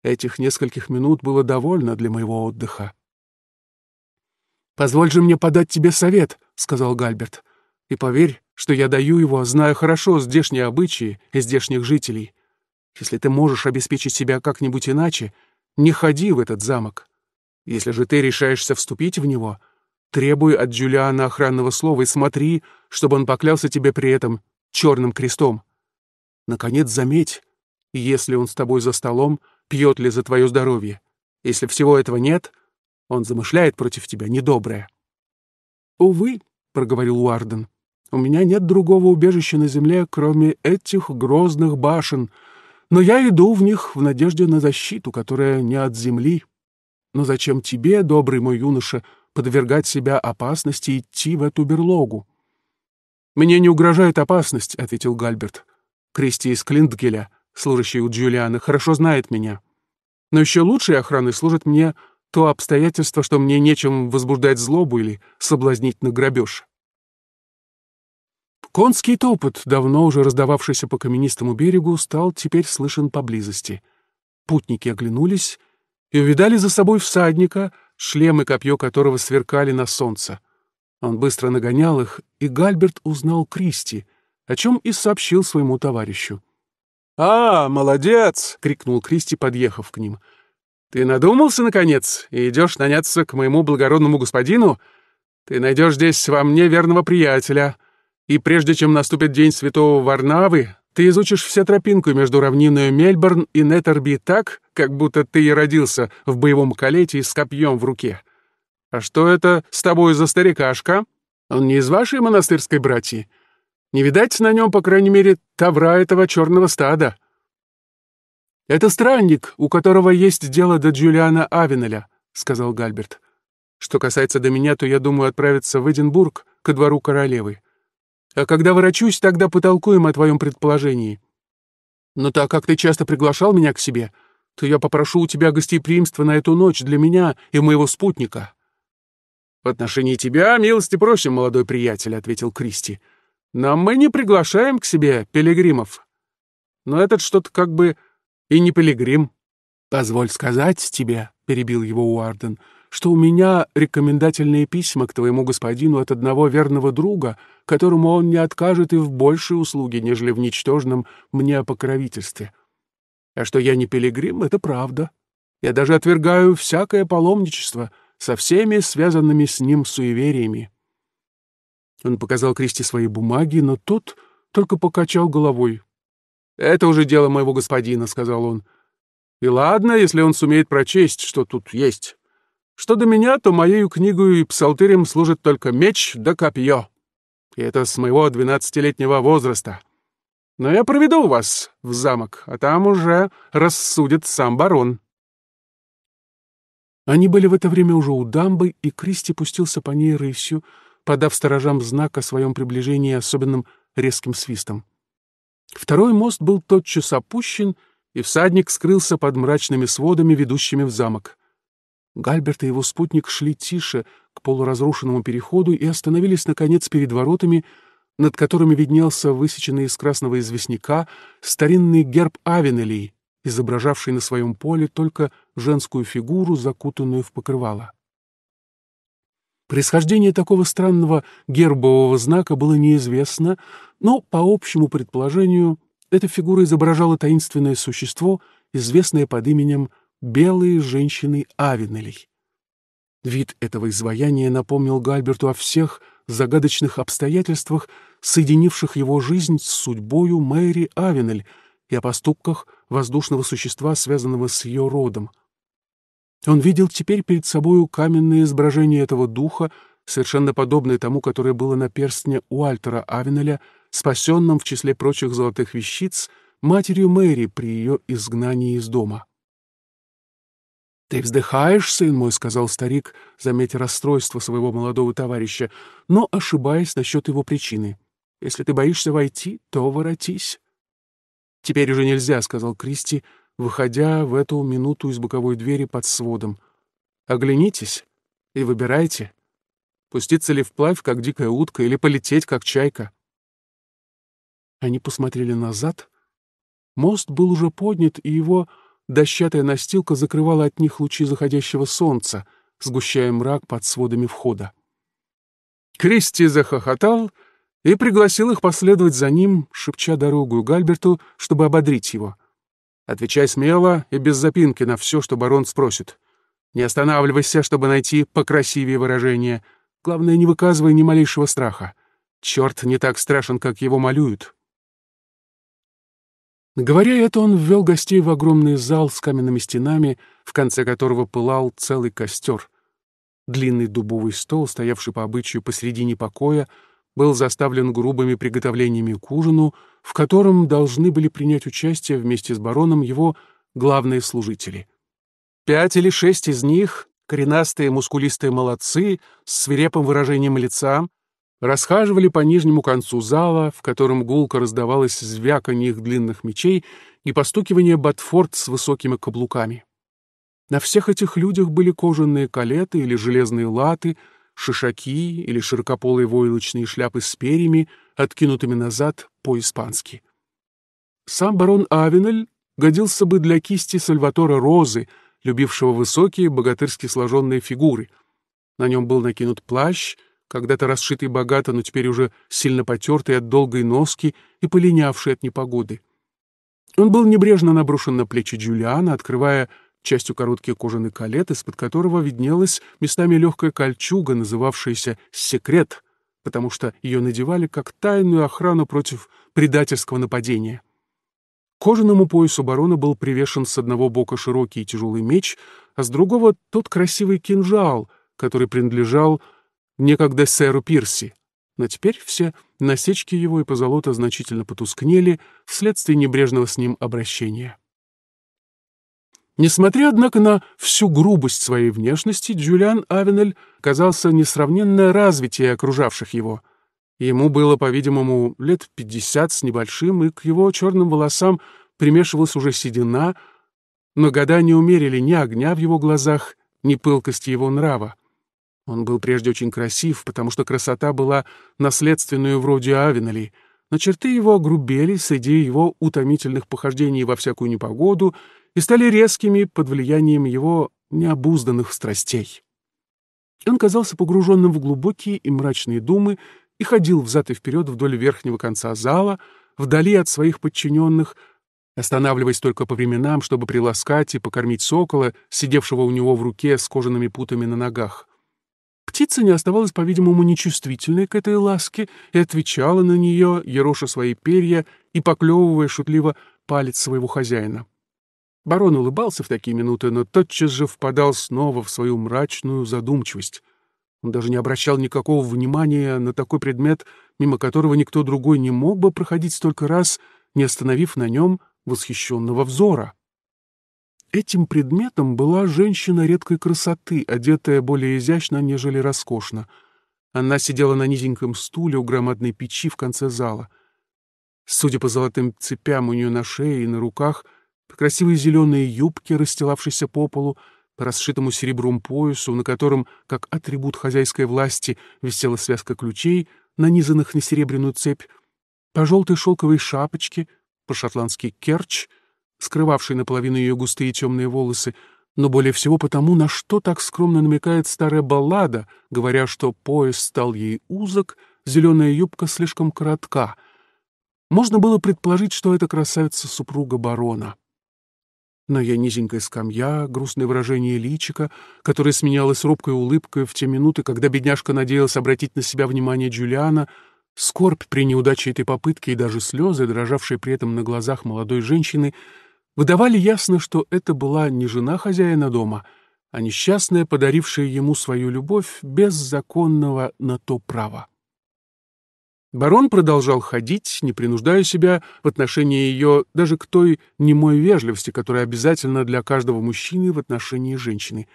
Этих нескольких минут было довольно для моего отдыха. «Позволь же мне подать тебе совет», — сказал Гальберт. И поверь, что я даю его, зная хорошо здешние обычаи и здешних жителей. Если ты можешь обеспечить себя как-нибудь иначе, не ходи в этот замок. Если же ты решаешься вступить в него, требуй от Джулиана охранного слова и смотри, чтобы он поклялся тебе при этом черным крестом. Наконец, заметь, если он с тобой за столом, пьет ли за твое здоровье. Если всего этого нет, он замышляет против тебя недоброе. — Увы, — проговорил Уарден, у меня нет другого убежища на земле, кроме этих грозных башен, но я иду в них в надежде на защиту, которая не от земли. Но зачем тебе, добрый мой юноша, подвергать себя опасности идти в эту берлогу? «Мне не угрожает опасность», — ответил Гальберт. «Кристи из Клинтгеля, служащий у Джулиана, хорошо знает меня. Но еще лучшей охраной служит мне то обстоятельство, что мне нечем возбуждать злобу или соблазнить на грабеж». Конский топот, давно уже раздававшийся по каменистому берегу, стал теперь слышен поблизости. Путники оглянулись и увидали за собой всадника, шлем и копье которого сверкали на солнце. Он быстро нагонял их, и Гальберт узнал Кристи, о чем и сообщил своему товарищу. «А, молодец!» — крикнул Кристи, подъехав к ним. «Ты надумался, наконец, и идешь наняться к моему благородному господину? Ты найдешь здесь во мне верного приятеля» и прежде чем наступит день святого Варнавы, ты изучишь все тропинку между равниной Мельбурн и Нетерби так, как будто ты и родился в боевом колете с копьем в руке. А что это с тобой за старикашка? Он не из вашей монастырской братьи. Не видать на нем, по крайней мере, тавра этого черного стада. Это странник, у которого есть дело до Джулиана Авенеля, сказал Гальберт. Что касается до меня, то я думаю отправиться в Эдинбург ко двору королевы. А когда ворочусь, тогда потолкуем о твоем предположении. Но ну так как ты часто приглашал меня к себе, то я попрошу у тебя гостеприимства на эту ночь для меня и моего спутника». «В отношении тебя, милости просим, молодой приятель», — ответил Кристи. «Но мы не приглашаем к себе пилигримов. Но этот что-то как бы и не пилигрим». «Позволь сказать тебе», — перебил его Уарден, — что у меня рекомендательные письма к твоему господину от одного верного друга, которому он не откажет и в большей услуге, нежели в ничтожном мне покровительстве. А что я не пилигрим, это правда. Я даже отвергаю всякое паломничество со всеми связанными с ним суевериями. Он показал Кристи свои бумаги, но тот только покачал головой. «Это уже дело моего господина», — сказал он. «И ладно, если он сумеет прочесть, что тут есть». Что до меня, то моею книгу и псалтырем служит только меч да копье. И это с моего двенадцатилетнего возраста. Но я проведу вас в замок, а там уже рассудит сам барон. Они были в это время уже у дамбы, и Кристи пустился по ней рысью, подав сторожам знак о своем приближении особенным резким свистом. Второй мост был тотчас опущен, и всадник скрылся под мрачными сводами, ведущими в замок. Гальберт и его спутник шли тише к полуразрушенному переходу и остановились, наконец, перед воротами, над которыми виднелся высеченный из красного известняка старинный герб Авенелей, изображавший на своем поле только женскую фигуру, закутанную в покрывало. Происхождение такого странного гербового знака было неизвестно, но, по общему предположению, эта фигура изображала таинственное существо, известное под именем белые женщины Авенелей. Вид этого изваяния напомнил Гальберту о всех загадочных обстоятельствах, соединивших его жизнь с судьбою Мэри Авенель и о поступках воздушного существа, связанного с ее родом. Он видел теперь перед собою каменное изображение этого духа, совершенно подобное тому, которое было на перстне Уальтера Авенеля, спасенном в числе прочих золотых вещиц, матерью Мэри при ее изгнании из дома. «Ты вздыхаешь, сын мой», — сказал старик, заметя расстройство своего молодого товарища, но ошибаясь насчет его причины. «Если ты боишься войти, то воротись». «Теперь уже нельзя», — сказал Кристи, выходя в эту минуту из боковой двери под сводом. «Оглянитесь и выбирайте, пуститься ли вплавь, как дикая утка, или полететь, как чайка». Они посмотрели назад. Мост был уже поднят, и его Дощатая настилка закрывала от них лучи заходящего солнца, сгущая мрак под сводами входа. Кристи захохотал и пригласил их последовать за ним, шепча дорогу Гальберту, чтобы ободрить его. «Отвечай смело и без запинки на все, что барон спросит. Не останавливайся, чтобы найти покрасивее выражение. Главное, не выказывай ни малейшего страха. Черт не так страшен, как его малюют». Говоря это, он ввел гостей в огромный зал с каменными стенами, в конце которого пылал целый костер. Длинный дубовый стол, стоявший по обычаю посредине покоя, был заставлен грубыми приготовлениями к ужину, в котором должны были принять участие вместе с бароном его главные служители. Пять или шесть из них, коренастые мускулистые молодцы с свирепым выражением лица, расхаживали по нижнему концу зала, в котором гулко раздавалось звяканье их длинных мечей и постукивание ботфорд с высокими каблуками. На всех этих людях были кожаные калеты или железные латы, шишаки или широкополые войлочные шляпы с перьями, откинутыми назад по-испански. Сам барон Авенель годился бы для кисти Сальватора Розы, любившего высокие богатырски сложенные фигуры. На нем был накинут плащ — когда-то расшитый богато, но теперь уже сильно потертый от долгой носки и полинявший от непогоды. Он был небрежно наброшен на плечи Джулиана, открывая частью короткий кожаный калет, из-под которого виднелась местами легкая кольчуга, называвшаяся «секрет», потому что ее надевали как тайную охрану против предательского нападения. К кожаному поясу барона был привешен с одного бока широкий и тяжелый меч, а с другого — тот красивый кинжал, который принадлежал некогда сэру Пирси. Но теперь все насечки его и позолота значительно потускнели вследствие небрежного с ним обращения. Несмотря, однако, на всю грубость своей внешности, Джулиан Авенель казался несравненно развитие окружавших его. Ему было, по-видимому, лет пятьдесят с небольшим, и к его черным волосам примешивалась уже седина, но года не умерили ни огня в его глазах, ни пылкости его нрава. Он был прежде очень красив, потому что красота была наследственную вроде Авенелей, но черты его огрубели среди его утомительных похождений во всякую непогоду и стали резкими под влиянием его необузданных страстей. Он казался погруженным в глубокие и мрачные думы и ходил взад и вперед вдоль верхнего конца зала, вдали от своих подчиненных, останавливаясь только по временам, чтобы приласкать и покормить сокола, сидевшего у него в руке с кожаными путами на ногах. Птица не оставалась, по-видимому, нечувствительной к этой ласке и отвечала на нее, ероша свои перья и поклевывая шутливо палец своего хозяина. Барон улыбался в такие минуты, но тотчас же впадал снова в свою мрачную задумчивость. Он даже не обращал никакого внимания на такой предмет, мимо которого никто другой не мог бы проходить столько раз, не остановив на нем восхищенного взора. Этим предметом была женщина редкой красоты, одетая более изящно, нежели роскошно. Она сидела на низеньком стуле у громадной печи в конце зала. Судя по золотым цепям у нее на шее и на руках, по красивой зеленой юбке, расстилавшейся по полу, по расшитому серебром поясу, на котором, как атрибут хозяйской власти, висела связка ключей, нанизанных на серебряную цепь, по желтой шелковой шапочке, по шотландский керчь скрывавший наполовину ее густые темные волосы, но более всего потому, на что так скромно намекает старая баллада, говоря, что пояс стал ей узок, зеленая юбка слишком коротка. Можно было предположить, что это красавица супруга барона. Но я низенькая скамья, грустное выражение личика, которое сменялось робкой улыбкой в те минуты, когда бедняжка надеялась обратить на себя внимание Джулиана, скорбь при неудаче этой попытки и даже слезы, дрожавшие при этом на глазах молодой женщины — выдавали ясно, что это была не жена хозяина дома, а несчастная, подарившая ему свою любовь без законного на то права. Барон продолжал ходить, не принуждая себя в отношении ее даже к той немой вежливости, которая обязательна для каждого мужчины в отношении женщины.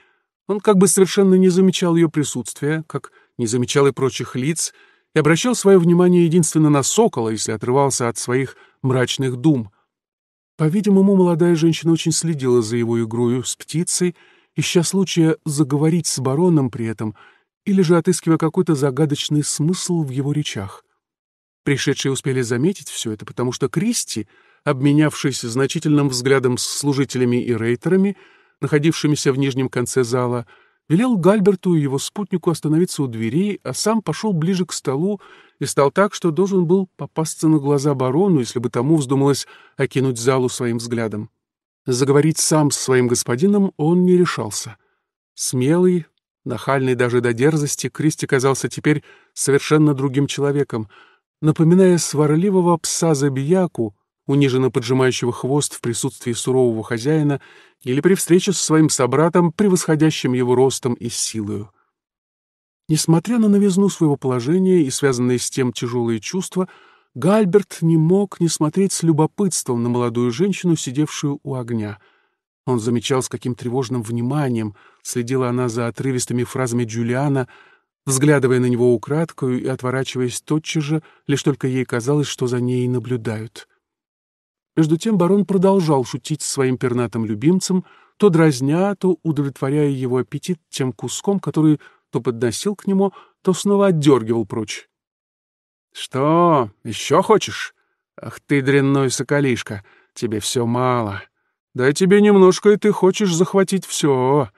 Он как бы совершенно не замечал ее присутствия, как не замечал и прочих лиц, и обращал свое внимание единственно на сокола, если отрывался от своих мрачных дум — по-видимому, молодая женщина очень следила за его игрою с птицей, ища случая заговорить с бароном при этом или же отыскивая какой-то загадочный смысл в его речах. Пришедшие успели заметить все это, потому что Кристи, обменявшись значительным взглядом с служителями и рейтерами, находившимися в нижнем конце зала, — велел Гальберту и его спутнику остановиться у дверей, а сам пошел ближе к столу и стал так, что должен был попасться на глаза барону, если бы тому вздумалось окинуть залу своим взглядом. Заговорить сам с своим господином он не решался. Смелый, нахальный даже до дерзости, Кристи казался теперь совершенно другим человеком, напоминая сварливого пса-забияку, униженно поджимающего хвост в присутствии сурового хозяина или при встрече со своим собратом, превосходящим его ростом и силою. Несмотря на новизну своего положения и связанные с тем тяжелые чувства, Гальберт не мог не смотреть с любопытством на молодую женщину, сидевшую у огня. Он замечал, с каким тревожным вниманием следила она за отрывистыми фразами Джулиана, взглядывая на него украдкою и отворачиваясь тотчас же, лишь только ей казалось, что за ней наблюдают. Между тем барон продолжал шутить с своим пернатым любимцем, то дразня, то удовлетворяя его аппетит тем куском, который то подносил к нему, то снова отдергивал прочь. — Что, еще хочешь? Ах ты, дрянной соколишка, тебе все мало. Дай тебе немножко, и ты хочешь захватить все.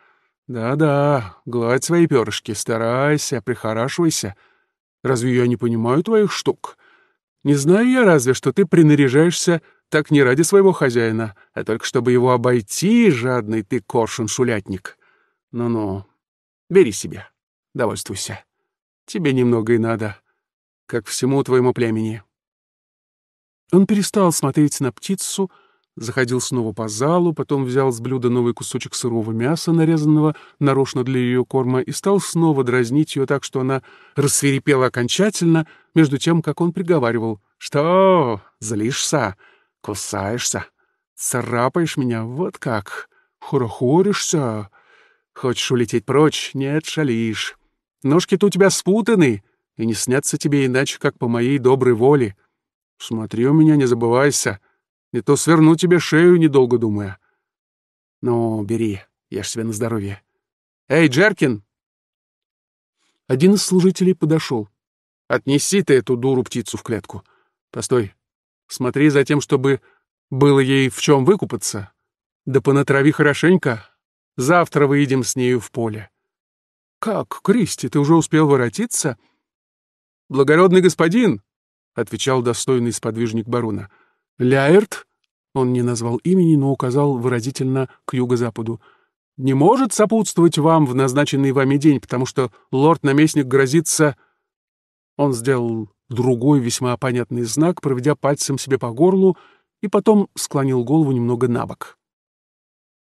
Да-да, гладь свои перышки, старайся, прихорашивайся. Разве я не понимаю твоих штук? Не знаю я разве, что ты принаряжаешься так не ради своего хозяина, а только чтобы его обойти, жадный ты коршун-шулятник. Ну-ну, бери себе, довольствуйся. Тебе немного и надо, как всему твоему племени». Он перестал смотреть на птицу, заходил снова по залу, потом взял с блюда новый кусочек сырого мяса, нарезанного нарочно для ее корма, и стал снова дразнить ее так, что она рассверепела окончательно, между тем, как он приговаривал «Что? Злишься? Кусаешься, царапаешь меня, вот как. Хурохуришься. Хочешь улететь прочь? Нет, шалишь. Ножки-то у тебя спутаны, и не снятся тебе иначе, как по моей доброй воле. Смотри у меня, не забывайся. Не то сверну тебе шею, недолго думая. Ну, бери, я ж себе на здоровье. Эй, Джеркин! Один из служителей подошел. «Отнеси ты эту дуру-птицу в клетку. Постой, Смотри за тем, чтобы было ей в чем выкупаться. Да понатрави хорошенько. Завтра выйдем с нею в поле. «Как, Кристи, ты уже успел воротиться?» «Благородный господин», — отвечал достойный сподвижник барона. «Ляерт?» — он не назвал имени, но указал выразительно к юго-западу. «Не может сопутствовать вам в назначенный вами день, потому что лорд-наместник грозится...» Он сделал другой весьма понятный знак, проведя пальцем себе по горлу, и потом склонил голову немного на бок.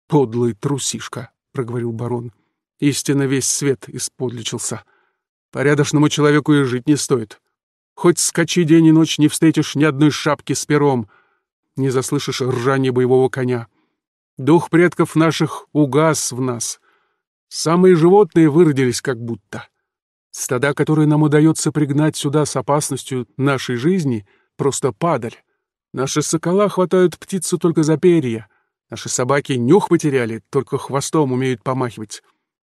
«Подлый трусишка», — проговорил барон. «Истинно весь свет исподличился. Порядочному человеку и жить не стоит. Хоть скачи день и ночь, не встретишь ни одной шапки с пером, не заслышишь ржания боевого коня. Дух предков наших угас в нас. Самые животные выродились как будто». Стада, которые нам удается пригнать сюда с опасностью нашей жизни, просто падаль. Наши сокола хватают птицу только за перья. Наши собаки нюх потеряли, только хвостом умеют помахивать.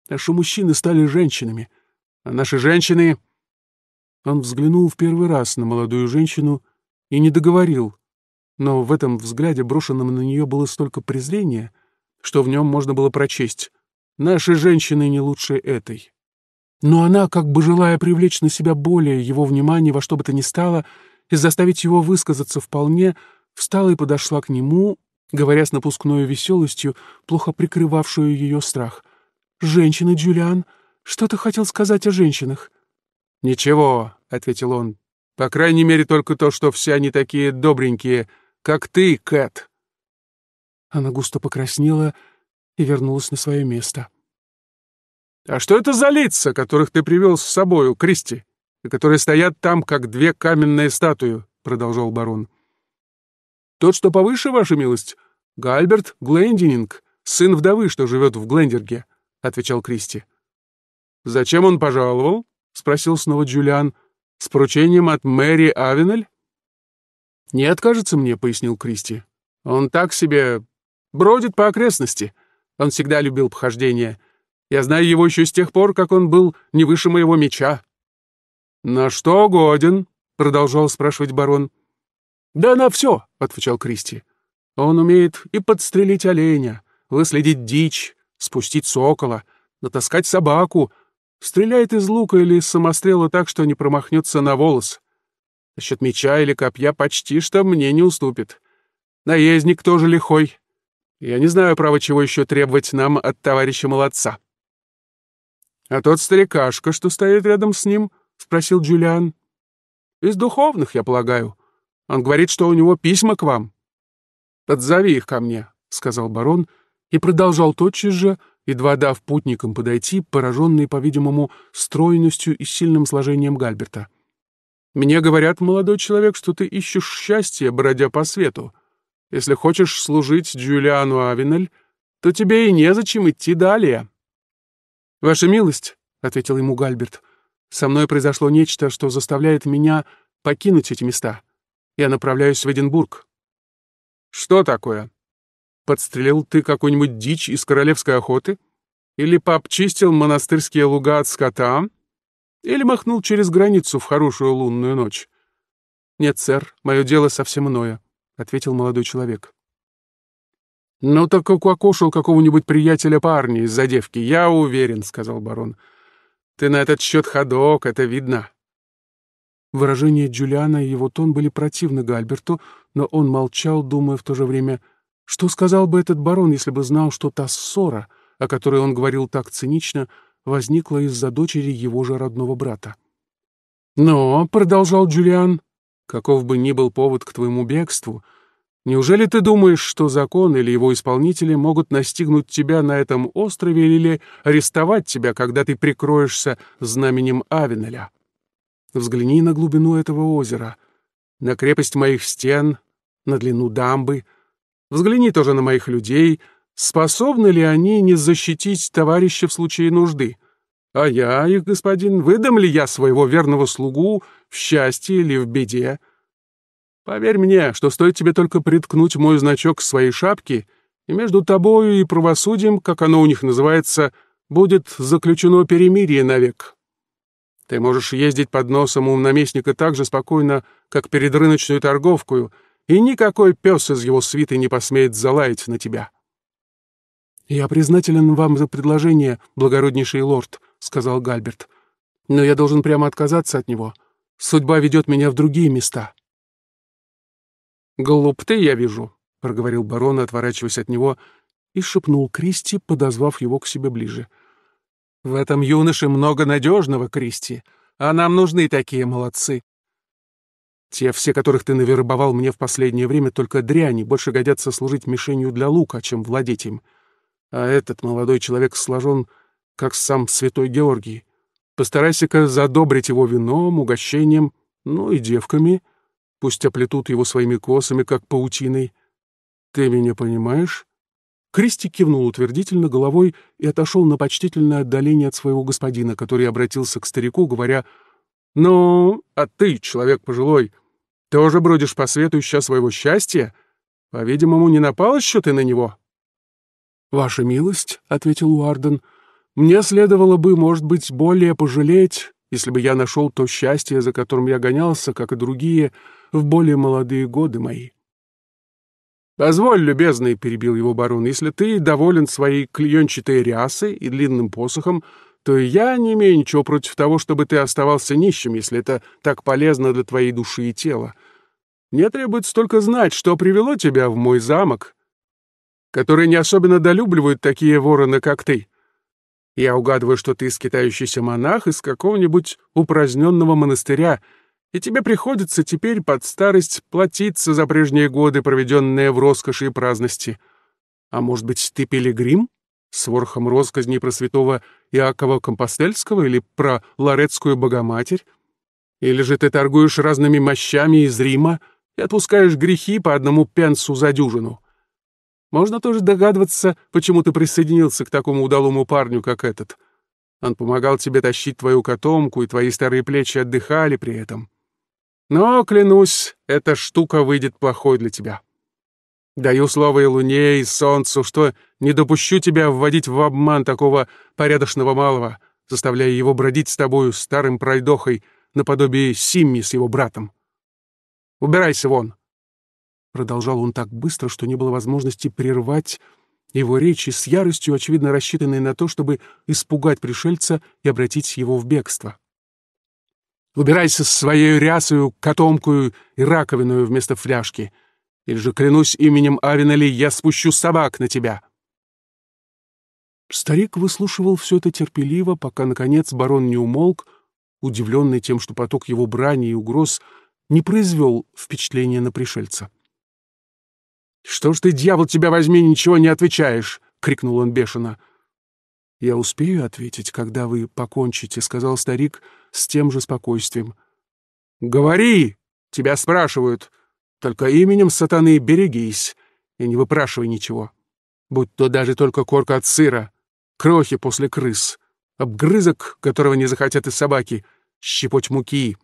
Наши мужчины стали женщинами, а наши женщины...» Он взглянул в первый раз на молодую женщину и не договорил, но в этом взгляде, брошенном на нее, было столько презрения, что в нем можно было прочесть «Наши женщины не лучше этой». Но она, как бы желая привлечь на себя более его внимание во что бы то ни стало и заставить его высказаться вполне, встала и подошла к нему, говоря с напускной веселостью, плохо прикрывавшую ее страх. «Женщины, Джулиан, что ты хотел сказать о женщинах?» «Ничего», — ответил он, — «по крайней мере только то, что все они такие добренькие, как ты, Кэт». Она густо покраснела и вернулась на свое место. А что это за лица, которых ты привел с собою, Кристи, и которые стоят там, как две каменные статуи?» — продолжал барон. «Тот, что повыше, ваша милость, Гальберт Глендининг, сын вдовы, что живет в Глендерге», — отвечал Кристи. «Зачем он пожаловал?» — спросил снова Джулиан. «С поручением от Мэри Авенель?» «Не откажется мне», — пояснил Кристи. «Он так себе бродит по окрестности. Он всегда любил похождения». Я знаю его еще с тех пор, как он был не выше моего меча». «На что годен?» — продолжал спрашивать барон. «Да на все», — отвечал Кристи. «Он умеет и подстрелить оленя, выследить дичь, спустить сокола, натаскать собаку, стреляет из лука или самострела так, что не промахнется на волос. Насчет меча или копья почти что мне не уступит. Наездник тоже лихой. Я не знаю, право, чего еще требовать нам от товарища молодца. «А тот старикашка, что стоит рядом с ним?» — спросил Джулиан. «Из духовных, я полагаю. Он говорит, что у него письма к вам». «Подзови их ко мне», — сказал барон, и продолжал тотчас же, едва дав путникам подойти, пораженный, по-видимому, стройностью и сильным сложением Гальберта. «Мне говорят, молодой человек, что ты ищешь счастье, бродя по свету. Если хочешь служить Джулиану Авенель, то тебе и незачем идти далее». «Ваша милость», — ответил ему Гальберт, — «со мной произошло нечто, что заставляет меня покинуть эти места. Я направляюсь в Эдинбург». «Что такое? Подстрелил ты какую-нибудь дичь из королевской охоты? Или пообчистил монастырские луга от скота? Или махнул через границу в хорошую лунную ночь?» «Нет, сэр, мое дело совсем иное», — ответил молодой человек. «Ну так как укокошил какого-нибудь приятеля парня из-за девки, я уверен», — сказал барон. «Ты на этот счет ходок, это видно». Выражение Джулиана и его тон были противны Гальберту, но он молчал, думая в то же время, что сказал бы этот барон, если бы знал, что та ссора, о которой он говорил так цинично, возникла из-за дочери его же родного брата. «Но», — продолжал Джулиан, — «каков бы ни был повод к твоему бегству, — Неужели ты думаешь, что закон или его исполнители могут настигнуть тебя на этом острове или арестовать тебя, когда ты прикроешься знаменем Авенеля? Взгляни на глубину этого озера, на крепость моих стен, на длину дамбы. Взгляни тоже на моих людей. Способны ли они не защитить товарища в случае нужды? А я их, господин, выдам ли я своего верного слугу в счастье или в беде?» Поверь мне, что стоит тебе только приткнуть мой значок к своей шапке, и между тобою и правосудием, как оно у них называется, будет заключено перемирие навек. Ты можешь ездить под носом у наместника так же спокойно, как перед рыночную торговкую, и никакой пес из его свиты не посмеет залаять на тебя. — Я признателен вам за предложение, благороднейший лорд, — сказал Гальберт, — но я должен прямо отказаться от него. Судьба ведет меня в другие места. — «Голуб ты, я вижу», — проговорил барон, отворачиваясь от него, и шепнул Кристи, подозвав его к себе ближе. «В этом юноше много надежного, Кристи, а нам нужны такие молодцы. Те, все которых ты навербовал мне в последнее время, только дряни, больше годятся служить мишенью для лука, чем владеть им. А этот молодой человек сложен, как сам святой Георгий. Постарайся-ка задобрить его вином, угощением, ну и девками». Пусть оплетут его своими косами, как паутиной. Ты меня понимаешь?» Кристи кивнул утвердительно головой и отошел на почтительное отдаление от своего господина, который обратился к старику, говоря, «Ну, а ты, человек пожилой, тоже бродишь по свету, ища своего счастья? По-видимому, не напал еще ты на него?» «Ваша милость», — ответил Уарден, — «мне следовало бы, может быть, более пожалеть если бы я нашел то счастье, за которым я гонялся, как и другие, в более молодые годы мои. «Позволь, любезный», — перебил его барон, — «если ты доволен своей клеенчатой рясой и длинным посохом, то я не имею ничего против того, чтобы ты оставался нищим, если это так полезно для твоей души и тела. Мне требуется только знать, что привело тебя в мой замок, который не особенно долюбливают такие вороны, как ты». Я угадываю, что ты скитающийся монах из какого-нибудь упраздненного монастыря, и тебе приходится теперь под старость платиться за прежние годы, проведенные в роскоши и праздности. А может быть, ты пилигрим? С ворхом росказней про святого Иакова Компостельского или про Лорецкую Богоматерь? Или же ты торгуешь разными мощами из Рима и отпускаешь грехи по одному пенсу за дюжину? Можно тоже догадываться, почему ты присоединился к такому удалому парню, как этот. Он помогал тебе тащить твою котомку, и твои старые плечи отдыхали при этом. Но, клянусь, эта штука выйдет плохой для тебя. Даю слово и луне, и солнцу, что не допущу тебя вводить в обман такого порядочного малого, заставляя его бродить с тобою старым пройдохой, наподобие Симми с его братом. Убирайся вон, Продолжал он так быстро, что не было возможности прервать его речи с яростью, очевидно рассчитанной на то, чтобы испугать пришельца и обратить его в бегство. «Убирайся с своей рясою, котомкою и раковиною вместо фляжки, или же, клянусь именем Авинали, я спущу собак на тебя!» Старик выслушивал все это терпеливо, пока, наконец, барон не умолк, удивленный тем, что поток его брани и угроз не произвел впечатления на пришельца. «Что ж ты, дьявол, тебя возьми, ничего не отвечаешь!» — крикнул он бешено. «Я успею ответить, когда вы покончите», — сказал старик с тем же спокойствием. «Говори!» — тебя спрашивают. «Только именем сатаны берегись и не выпрашивай ничего. Будь то даже только корка от сыра, крохи после крыс, обгрызок, которого не захотят и собаки, щепоть муки,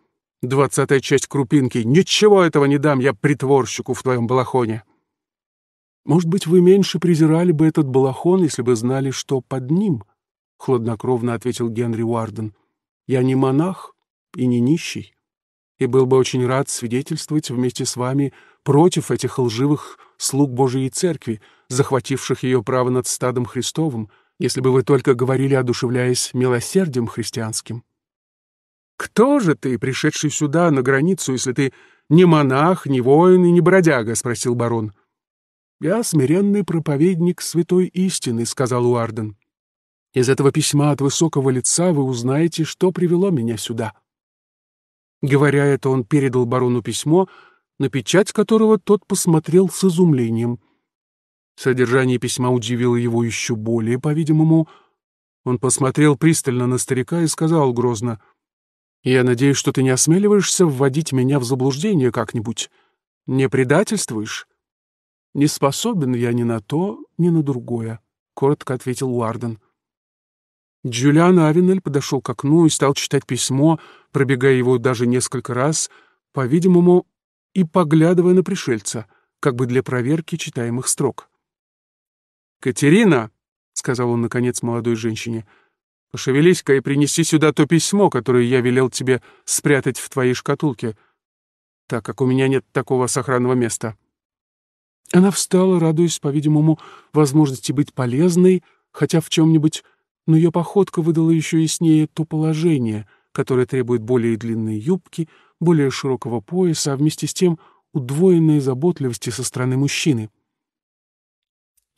двадцатая часть крупинки. Ничего этого не дам я притворщику в твоем балахоне». Может быть, вы меньше презирали бы этот балахон, если бы знали, что под ним, — хладнокровно ответил Генри Уарден. Я не монах и не нищий, и был бы очень рад свидетельствовать вместе с вами против этих лживых слуг Божией Церкви, захвативших ее право над стадом Христовым, если бы вы только говорили, одушевляясь милосердием христианским. «Кто же ты, пришедший сюда, на границу, если ты не монах, не воин и не бродяга?» — спросил барон. — «Я смиренный проповедник святой истины», — сказал Уарден. «Из этого письма от высокого лица вы узнаете, что привело меня сюда». Говоря это, он передал барону письмо, на печать которого тот посмотрел с изумлением. Содержание письма удивило его еще более, по-видимому. Он посмотрел пристально на старика и сказал грозно, «Я надеюсь, что ты не осмеливаешься вводить меня в заблуждение как-нибудь. Не предательствуешь?» «Не способен я ни на то, ни на другое», — коротко ответил Уарден. Джулиан Авенель подошел к окну и стал читать письмо, пробегая его даже несколько раз, по-видимому, и поглядывая на пришельца, как бы для проверки читаемых строк. «Катерина!» — сказал он, наконец, молодой женщине. «Пошевелись-ка и принеси сюда то письмо, которое я велел тебе спрятать в твоей шкатулке, так как у меня нет такого сохранного места». Она встала, радуясь, по-видимому, возможности быть полезной, хотя в чем-нибудь, но ее походка выдала еще яснее то положение, которое требует более длинной юбки, более широкого пояса, а вместе с тем удвоенной заботливости со стороны мужчины.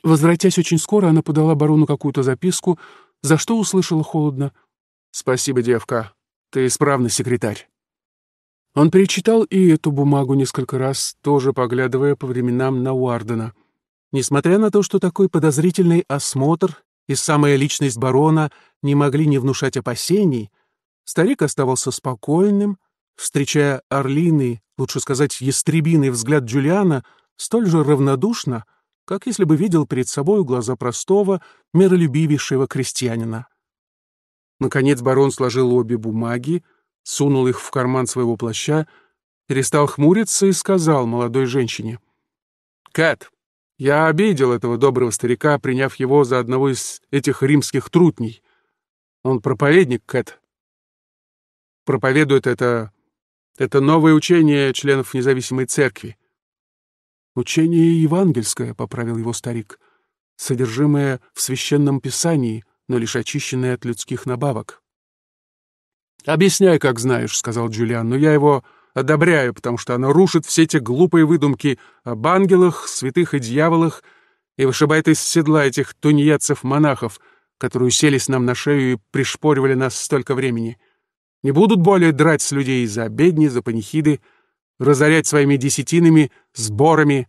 Возвратясь очень скоро, она подала барону какую-то записку, за что услышала холодно. «Спасибо, девка. Ты исправный секретарь». Он перечитал и эту бумагу несколько раз, тоже поглядывая по временам на Уардена. Несмотря на то, что такой подозрительный осмотр и самая личность барона не могли не внушать опасений, старик оставался спокойным, встречая орлиный, лучше сказать, ястребиный взгляд Джулиана столь же равнодушно, как если бы видел перед собой глаза простого, миролюбивейшего крестьянина. Наконец барон сложил обе бумаги, сунул их в карман своего плаща, перестал хмуриться и сказал молодой женщине. «Кэт, я обидел этого доброго старика, приняв его за одного из этих римских трутней. Он проповедник, Кэт. Проповедует это... это новое учение членов независимой церкви». «Учение евангельское», — поправил его старик, — «содержимое в священном писании, но лишь очищенное от людских набавок». «Объясняй, как знаешь», — сказал Джулиан, — «но я его одобряю, потому что она рушит все эти глупые выдумки об ангелах, святых и дьяволах и вышибает из седла этих тунеядцев-монахов, которые селись нам на шею и пришпоривали нас столько времени. Не будут более драть с людей за обедни, за панихиды, разорять своими десятинами, сборами.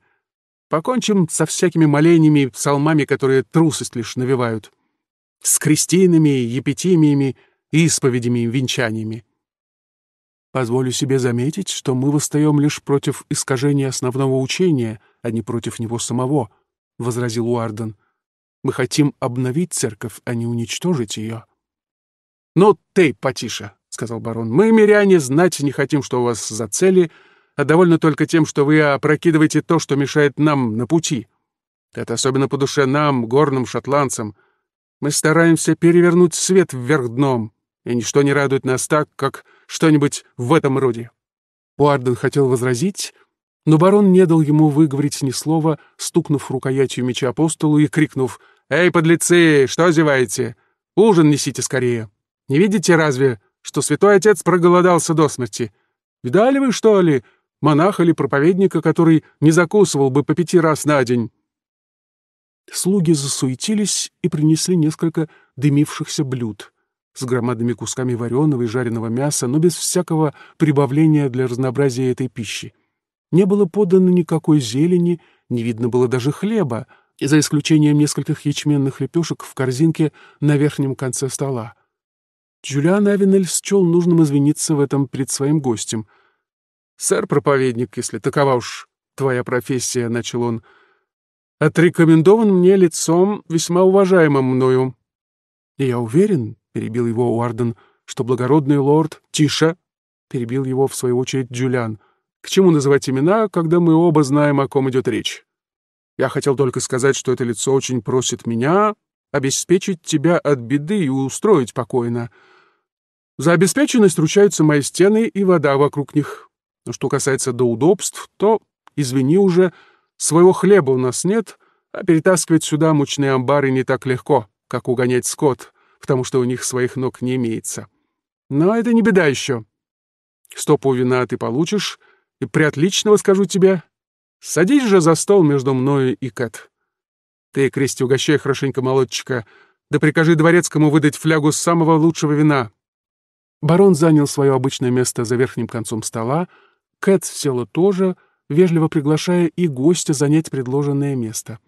Покончим со всякими молениями и псалмами, которые трусость лишь навевают. С крестинами, епитимиями — исповедями и венчаниями. Позволю себе заметить, что мы восстаем лишь против искажения основного учения, а не против него самого, — возразил Уарден. Мы хотим обновить церковь, а не уничтожить ее. — Ну, ты потише, — сказал барон. — Мы, миряне, знать не хотим, что у вас за цели, а довольно только тем, что вы опрокидываете то, что мешает нам на пути. Это особенно по душе нам, горным шотландцам. Мы стараемся перевернуть свет вверх дном, и ничто не радует нас так, как что-нибудь в этом роде». Пуарден хотел возразить, но барон не дал ему выговорить ни слова, стукнув рукоятью меча апостолу и крикнув «Эй, подлецы, что зеваете? Ужин несите скорее! Не видите разве, что святой отец проголодался до смерти? Видали вы, что ли, монаха или проповедника, который не закусывал бы по пяти раз на день?» Слуги засуетились и принесли несколько дымившихся блюд с громадными кусками вареного и жареного мяса, но без всякого прибавления для разнообразия этой пищи. Не было подано никакой зелени, не видно было даже хлеба, и за исключением нескольких ячменных лепешек в корзинке на верхнем конце стола. Джулиан Авенель счел нужным извиниться в этом перед своим гостем. «Сэр-проповедник, если такова уж твоя профессия», — начал он, — «отрекомендован мне лицом, весьма уважаемым мною. И я уверен, перебил его Уарден, что благородный лорд... Тише! перебил его, в свою очередь, Джулиан. К чему называть имена, когда мы оба знаем, о ком идет речь? Я хотел только сказать, что это лицо очень просит меня обеспечить тебя от беды и устроить спокойно. За обеспеченность ручаются мои стены и вода вокруг них. Но что касается до удобств, то, извини уже, своего хлеба у нас нет, а перетаскивать сюда мучные амбары не так легко, как угонять скот потому что у них своих ног не имеется. Но это не беда еще. Стопу вина ты получишь, и приотличного скажу тебе. Садись же за стол между мною и Кэт. Ты, Кристи, угощай хорошенько молодчика, да прикажи дворецкому выдать флягу самого лучшего вина. Барон занял свое обычное место за верхним концом стола, Кэт села тоже, вежливо приглашая и гостя занять предложенное место.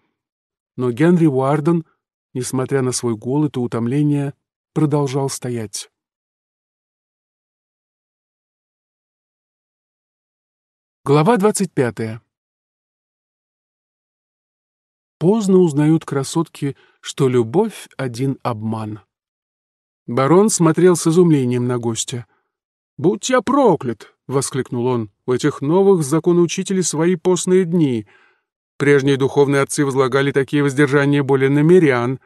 Но Генри Уарден — несмотря на свой голод и утомление, продолжал стоять. Глава 25. Поздно узнают красотки, что любовь — один обман. Барон смотрел с изумлением на гостя. «Будь я проклят!» — воскликнул он. «У этих новых законоучителей свои постные дни. Прежние духовные отцы возлагали такие воздержания более на мирян.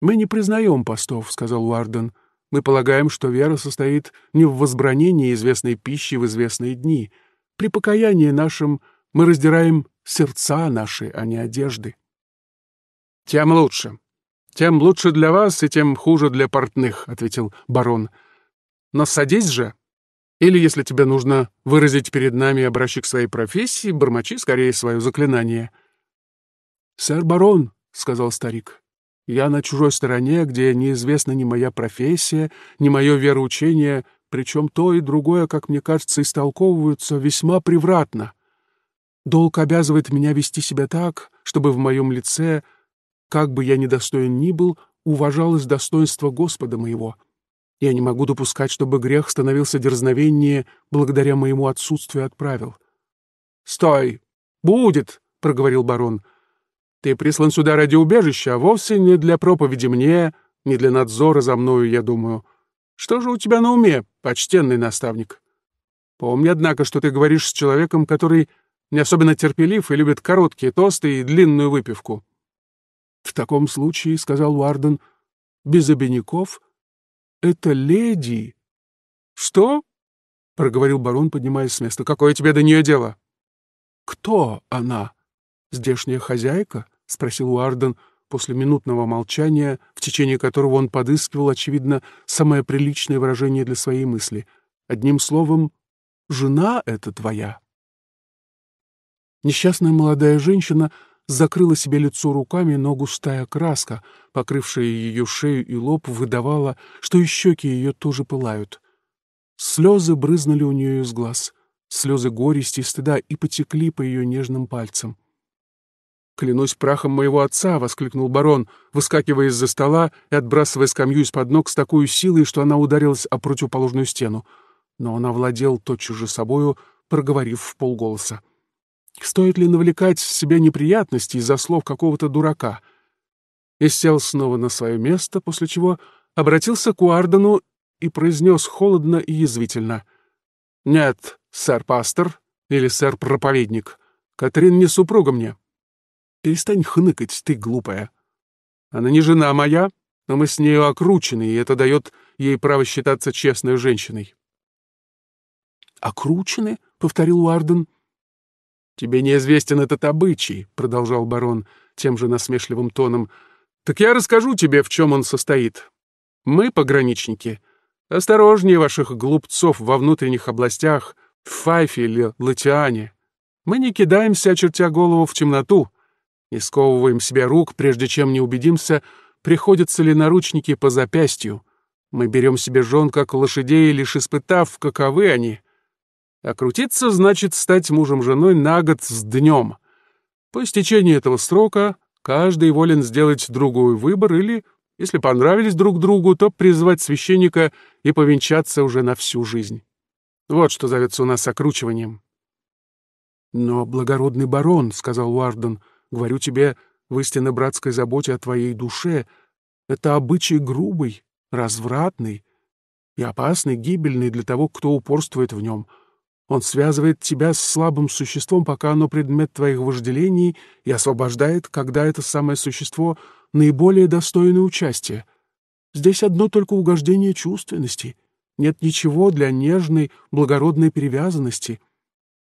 «Мы не признаем постов», — сказал Уарден. «Мы полагаем, что вера состоит не в возбранении известной пищи в известные дни. При покаянии нашем мы раздираем сердца наши, а не одежды». «Тем лучше. Тем лучше для вас и тем хуже для портных», — ответил барон. «Но садись же, или, если тебе нужно выразить перед нами обращик своей профессии, бормочи скорее свое заклинание. — Сэр барон, — сказал старик, — я на чужой стороне, где неизвестна ни моя профессия, ни мое вероучение, причем то и другое, как мне кажется, истолковываются весьма превратно. Долг обязывает меня вести себя так, чтобы в моем лице, как бы я недостоин ни был, уважалось достоинство Господа моего — я не могу допускать, чтобы грех становился дерзновеннее благодаря моему отсутствию от правил. — Стой! Будет! — проговорил барон. — Ты прислан сюда ради убежища, а вовсе не для проповеди мне, не для надзора за мною, я думаю. Что же у тебя на уме, почтенный наставник? Помни, однако, что ты говоришь с человеком, который не особенно терпелив и любит короткие тосты и длинную выпивку. — В таком случае, — сказал Уарден, — без обиняков — это леди». «Что?» — проговорил барон, поднимаясь с места. «Какое тебе до нее дело?» «Кто она?» «Здешняя хозяйка?» — спросил Уарден после минутного молчания, в течение которого он подыскивал, очевидно, самое приличное выражение для своей мысли. Одним словом, «жена это твоя». Несчастная молодая женщина — закрыла себе лицо руками, но густая краска, покрывшая ее шею и лоб, выдавала, что и щеки ее тоже пылают. Слезы брызнули у нее из глаз, слезы горести и стыда, и потекли по ее нежным пальцам. «Клянусь прахом моего отца!» — воскликнул барон, выскакивая из-за стола и отбрасывая скамью из-под ног с такой силой, что она ударилась о противоположную стену. Но он овладел тотчас же собою, проговорив в полголоса. — Стоит ли навлекать в себя неприятности из-за слов какого-то дурака? И сел снова на свое место, после чего обратился к Уардену и произнес холодно и язвительно. «Нет, сэр пастор или сэр проповедник, Катрин не супруга мне. Перестань хныкать, ты глупая. Она не жена моя, но мы с нею окручены, и это дает ей право считаться честной женщиной». «Окручены?» — повторил Уарден. — «Тебе неизвестен этот обычай», — продолжал барон тем же насмешливым тоном. «Так я расскажу тебе, в чем он состоит. Мы, пограничники, осторожнее ваших глупцов во внутренних областях, в Файфе или Латиане. Мы не кидаемся, очертя голову, в темноту, не сковываем себе рук, прежде чем не убедимся, приходятся ли наручники по запястью. Мы берем себе жен, как лошадей, лишь испытав, каковы они». Окрутиться а значит стать мужем женой на год с днем. По истечении этого срока каждый волен сделать другой выбор или, если понравились друг другу, то призвать священника и повенчаться уже на всю жизнь. Вот что зовется у нас окручиванием. «Но, благородный барон, — сказал Уарден, — говорю тебе в истинно братской заботе о твоей душе, это обычай грубый, развратный и опасный, гибельный для того, кто упорствует в нем — он связывает тебя с слабым существом, пока оно предмет твоих вожделений, и освобождает, когда это самое существо наиболее достойно участия. Здесь одно только угождение чувственности. Нет ничего для нежной, благородной перевязанности.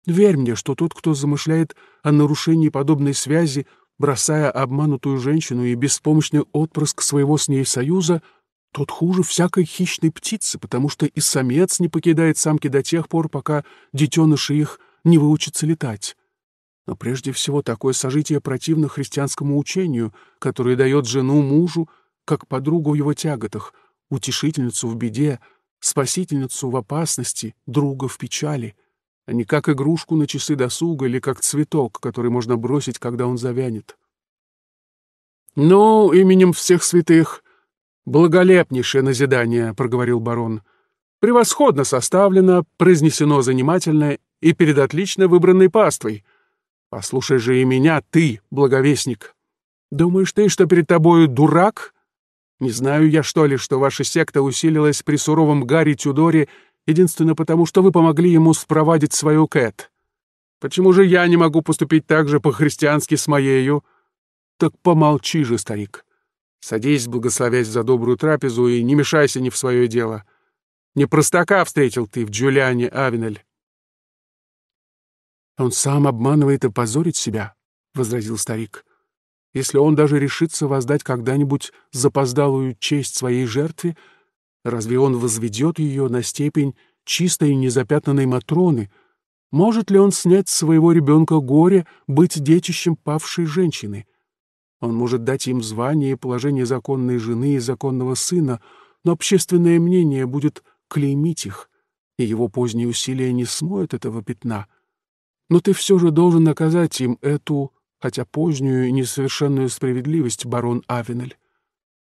Верь мне, что тот, кто замышляет о нарушении подобной связи, бросая обманутую женщину и беспомощный отпрыск своего с ней союза — тот хуже всякой хищной птицы, потому что и самец не покидает самки до тех пор, пока детеныши их не выучатся летать. Но прежде всего такое сожитие противно христианскому учению, которое дает жену мужу, как подругу в его тяготах, утешительницу в беде, спасительницу в опасности, друга в печали, а не как игрушку на часы досуга или как цветок, который можно бросить, когда он завянет. «Ну, именем всех святых!» «Благолепнейшее назидание», — проговорил барон. «Превосходно составлено, произнесено занимательно и перед отлично выбранной паствой. Послушай же и меня, ты, благовестник. Думаешь ты, что перед тобою дурак? Не знаю я, что ли, что ваша секта усилилась при суровом Гарри Тюдоре единственно потому, что вы помогли ему спровадить свою Кэт. Почему же я не могу поступить так же по-христиански с моею? Так помолчи же, старик». Садись, благословясь за добрую трапезу, и не мешайся не в свое дело. Не простака встретил ты в Джулиане, Авенель. «Он сам обманывает и позорит себя», — возразил старик. «Если он даже решится воздать когда-нибудь запоздалую честь своей жертве, разве он возведет ее на степень чистой и незапятнанной Матроны? Может ли он снять с своего ребенка горе быть детищем павшей женщины?» Он может дать им звание и положение законной жены и законного сына, но общественное мнение будет клеймить их, и его поздние усилия не смоют этого пятна. Но ты все же должен наказать им эту, хотя позднюю и несовершенную справедливость, барон Авенель.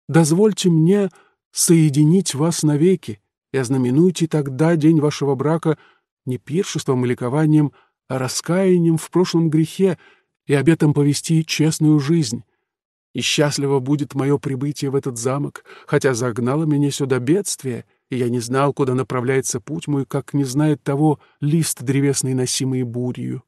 Дозвольте мне соединить вас навеки и ознаменуйте тогда день вашего брака не пиршеством и ликованием, а раскаянием в прошлом грехе и обетом повести честную жизнь и счастливо будет мое прибытие в этот замок, хотя загнало меня сюда бедствие, и я не знал, куда направляется путь мой, как не знает того лист древесный, носимый бурью.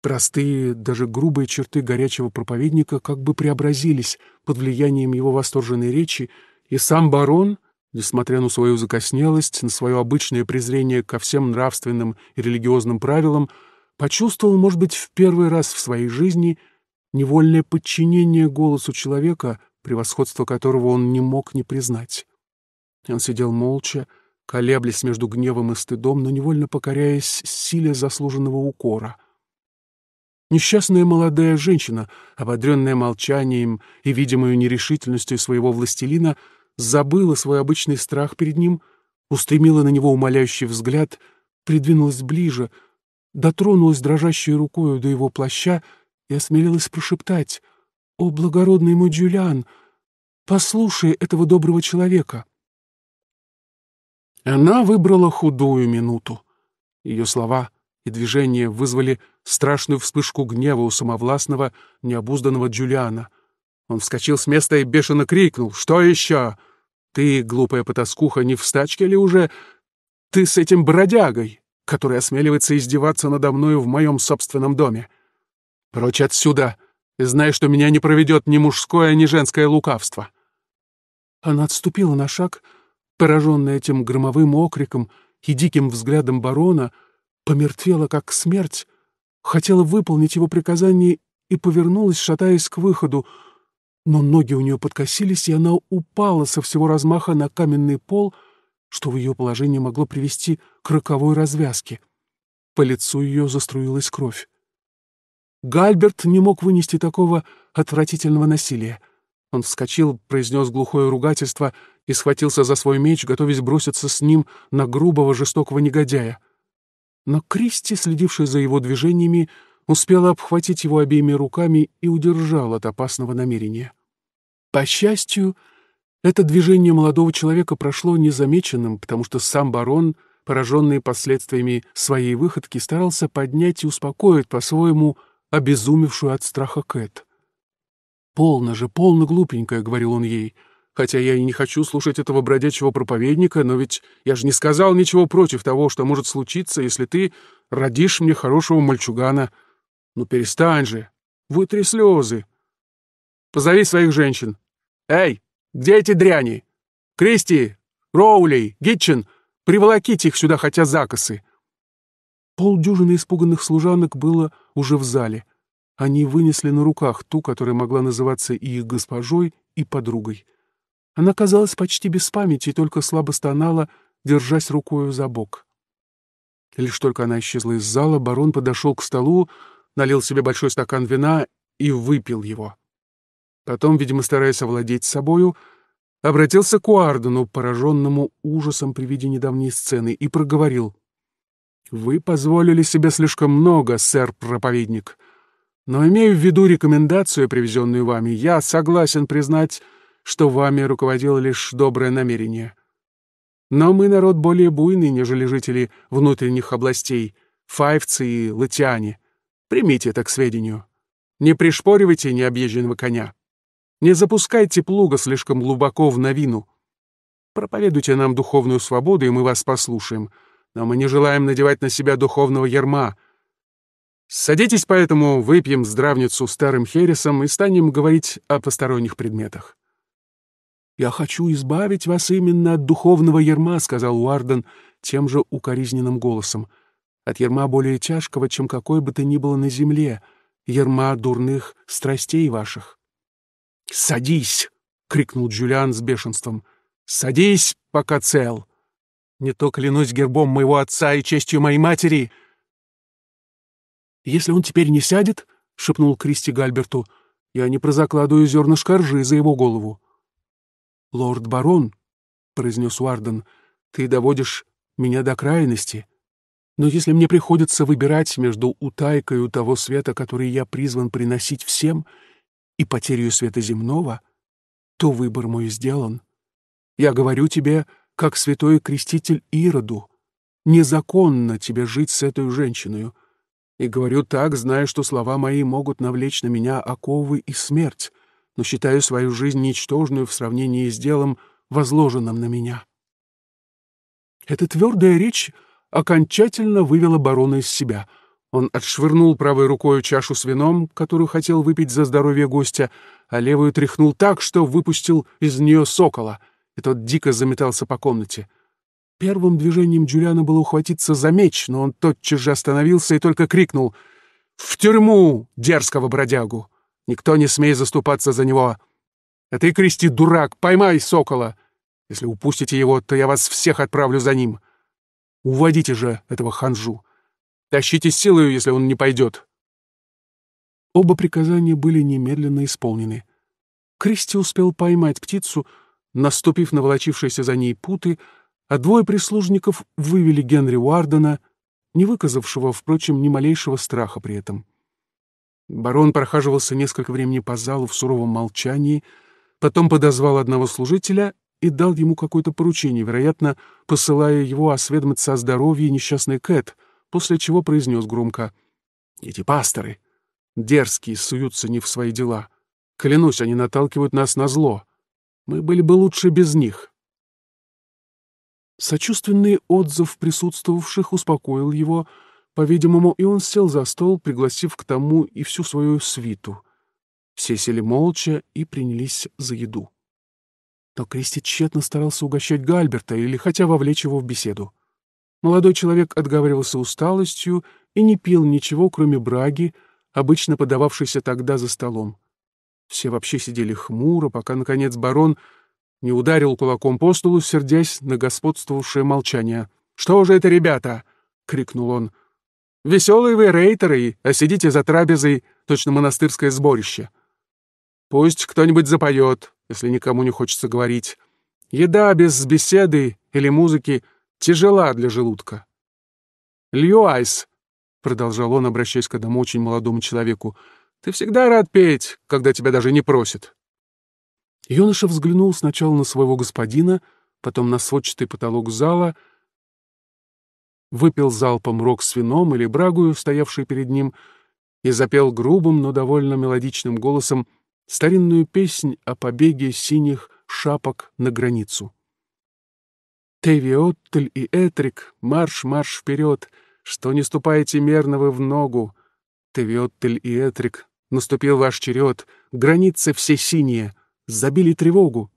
Простые, даже грубые черты горячего проповедника как бы преобразились под влиянием его восторженной речи, и сам барон, несмотря на свою закоснелость, на свое обычное презрение ко всем нравственным и религиозным правилам, почувствовал, может быть, в первый раз в своей жизни — невольное подчинение голосу человека, превосходство которого он не мог не признать. Он сидел молча, колеблясь между гневом и стыдом, но невольно покоряясь силе заслуженного укора. Несчастная молодая женщина, ободренная молчанием и видимой нерешительностью своего властелина, забыла свой обычный страх перед ним, устремила на него умоляющий взгляд, придвинулась ближе, дотронулась дрожащей рукою до его плаща — и осмелилась прошептать «О, благородный мой Джулиан, послушай этого доброго человека!» Она выбрала худую минуту. Ее слова и движения вызвали страшную вспышку гнева у самовластного, необузданного Джулиана. Он вскочил с места и бешено крикнул «Что еще? Ты, глупая потаскуха, не в стачке ли уже? Ты с этим бродягой, который осмеливается издеваться надо мною в моем собственном доме!» Прочь отсюда, и знай, что меня не проведет ни мужское, ни женское лукавство. Она отступила на шаг, пораженная этим громовым окриком и диким взглядом барона, помертвела, как смерть, хотела выполнить его приказание и повернулась, шатаясь к выходу, но ноги у нее подкосились, и она упала со всего размаха на каменный пол, что в ее положении могло привести к роковой развязке. По лицу ее заструилась кровь. Гальберт не мог вынести такого отвратительного насилия. Он вскочил, произнес глухое ругательство и схватился за свой меч, готовясь броситься с ним на грубого жестокого негодяя. Но Кристи, следившая за его движениями, успела обхватить его обеими руками и удержала от опасного намерения. По счастью, это движение молодого человека прошло незамеченным, потому что сам барон, пораженный последствиями своей выходки, старался поднять и успокоить по-своему обезумевшую от страха Кэт. «Полно же, полно глупенькая», — говорил он ей, — «хотя я и не хочу слушать этого бродячего проповедника, но ведь я же не сказал ничего против того, что может случиться, если ты родишь мне хорошего мальчугана. Ну перестань же, вытри слезы. Позови своих женщин. Эй, где эти дряни? Кристи, Роули, Гитчин, приволоките их сюда, хотя закосы. Полдюжины испуганных служанок было уже в зале. Они вынесли на руках ту, которая могла называться и их госпожой, и подругой. Она казалась почти без памяти и только слабо стонала, держась рукою за бок. Лишь только она исчезла из зала, барон подошел к столу, налил себе большой стакан вина и выпил его. Потом, видимо, стараясь овладеть собою, обратился к Уардену, пораженному ужасом при виде недавней сцены, и проговорил — вы позволили себе слишком много, сэр-проповедник. Но имея в виду рекомендацию, привезенную вами, я согласен признать, что вами руководило лишь доброе намерение. Но мы народ более буйный, нежели жители внутренних областей, файвцы и латиане. Примите это к сведению. Не пришпоривайте необъезженного коня. Не запускайте плуга слишком глубоко в новину. Проповедуйте нам духовную свободу, и мы вас послушаем но мы не желаем надевать на себя духовного ярма. Садитесь поэтому, выпьем здравницу старым хересом и станем говорить о посторонних предметах». «Я хочу избавить вас именно от духовного ярма, сказал Уарден тем же укоризненным голосом. «От ярма более тяжкого, чем какой бы то ни было на земле, ярма дурных страстей ваших». «Садись!» — крикнул Джулиан с бешенством. «Садись, пока цел!» Не то клянусь гербом моего отца и честью моей матери!» «Если он теперь не сядет, — шепнул Кристи Гальберту, — я не прозакладываю зернышко ржи за его голову». «Лорд барон, — произнес Уарден, — ты доводишь меня до крайности. Но если мне приходится выбирать между утайкой у того света, который я призван приносить всем, и потерей света земного, то выбор мой сделан. Я говорю тебе, — как святой креститель Ироду. Незаконно тебе жить с этой женщиной. И говорю так, зная, что слова мои могут навлечь на меня оковы и смерть, но считаю свою жизнь ничтожную в сравнении с делом, возложенным на меня. Эта твердая речь окончательно вывела барона из себя. Он отшвырнул правой рукой чашу с вином, которую хотел выпить за здоровье гостя, а левую тряхнул так, что выпустил из нее сокола — и тот дико заметался по комнате. Первым движением Джулиана было ухватиться за меч, но он тотчас же остановился и только крикнул «В тюрьму, дерзкого бродягу! Никто не смей заступаться за него! А ты, Кристи дурак, поймай сокола! Если упустите его, то я вас всех отправлю за ним! Уводите же этого ханжу! Тащите силою, если он не пойдет!» Оба приказания были немедленно исполнены. Кристи успел поймать птицу — Наступив на волочившиеся за ней путы, а двое прислужников вывели Генри Уардена, не выказавшего, впрочем, ни малейшего страха при этом. Барон прохаживался несколько времени по залу в суровом молчании, потом подозвал одного служителя и дал ему какое-то поручение, вероятно, посылая его осведомиться о здоровье несчастной Кэт, после чего произнес громко «Эти пасторы! Дерзкие суются не в свои дела. Клянусь, они наталкивают нас на зло. Мы были бы лучше без них». Сочувственный отзыв присутствовавших успокоил его, по-видимому, и он сел за стол, пригласив к тому и всю свою свиту. Все сели молча и принялись за еду. Но Кристи тщетно старался угощать Гальберта или хотя вовлечь его в беседу. Молодой человек отговаривался усталостью и не пил ничего, кроме браги, обычно подававшейся тогда за столом. Все вообще сидели хмуро, пока, наконец, барон не ударил кулаком по столу, сердясь на господствовавшее молчание. «Что же это, ребята?» — крикнул он. «Веселые вы рейтеры, а сидите за трапезой, точно монастырское сборище. Пусть кто-нибудь запоет, если никому не хочется говорить. Еда без беседы или музыки тяжела для желудка». «Льюайс», — продолжал он, обращаясь к одному очень молодому человеку, — ты всегда рад петь, когда тебя даже не просят». Юноша взглянул сначала на своего господина, потом на сводчатый потолок зала, выпил залпом рог с вином или брагую, стоявший перед ним, и запел грубым, но довольно мелодичным голосом старинную песнь о побеге синих шапок на границу. Тевиоттль и Этрик, марш, марш вперед! Что не ступаете мерно вы в ногу! Тевиоттль и Этрик, Наступил ваш черед, границы все синие, забили тревогу.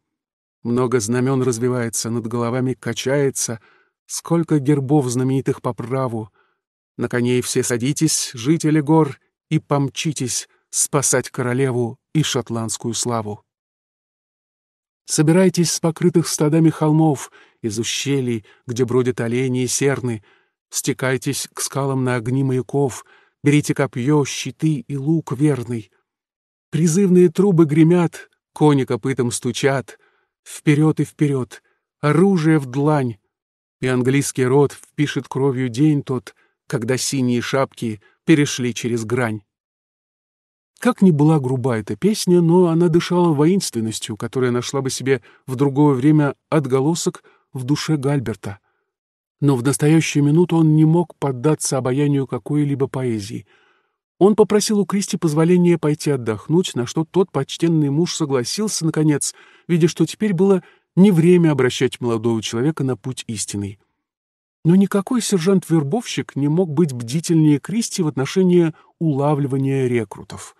Много знамен развивается, над головами качается, сколько гербов знаменитых по праву. На коней все садитесь, жители гор, и помчитесь спасать королеву и шотландскую славу. Собирайтесь с покрытых стадами холмов, из ущелий, где бродят олени и серны, стекайтесь к скалам на огни маяков — Берите копье, щиты и лук верный. Призывные трубы гремят, кони копытом стучат. Вперед и вперед, оружие в длань. И английский род впишет кровью день тот, когда синие шапки перешли через грань. Как ни была груба эта песня, но она дышала воинственностью, которая нашла бы себе в другое время отголосок в душе Гальберта — но в настоящую минуту он не мог поддаться обаянию какой-либо поэзии. Он попросил у Кристи позволения пойти отдохнуть, на что тот почтенный муж согласился, наконец, видя, что теперь было не время обращать молодого человека на путь истинный. Но никакой сержант-вербовщик не мог быть бдительнее Кристи в отношении улавливания рекрутов.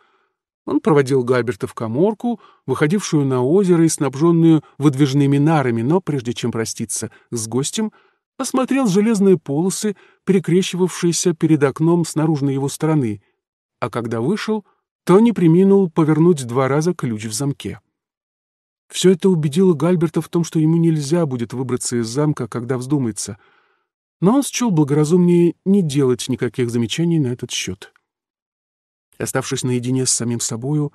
Он проводил Гальберта в коморку, выходившую на озеро и снабженную выдвижными нарами, но прежде чем проститься с гостем — осмотрел железные полосы, перекрещивавшиеся перед окном с наружной его стороны, а когда вышел, то не приминул повернуть два раза ключ в замке. Все это убедило Гальберта в том, что ему нельзя будет выбраться из замка, когда вздумается, но он счел благоразумнее не делать никаких замечаний на этот счет. Оставшись наедине с самим собою,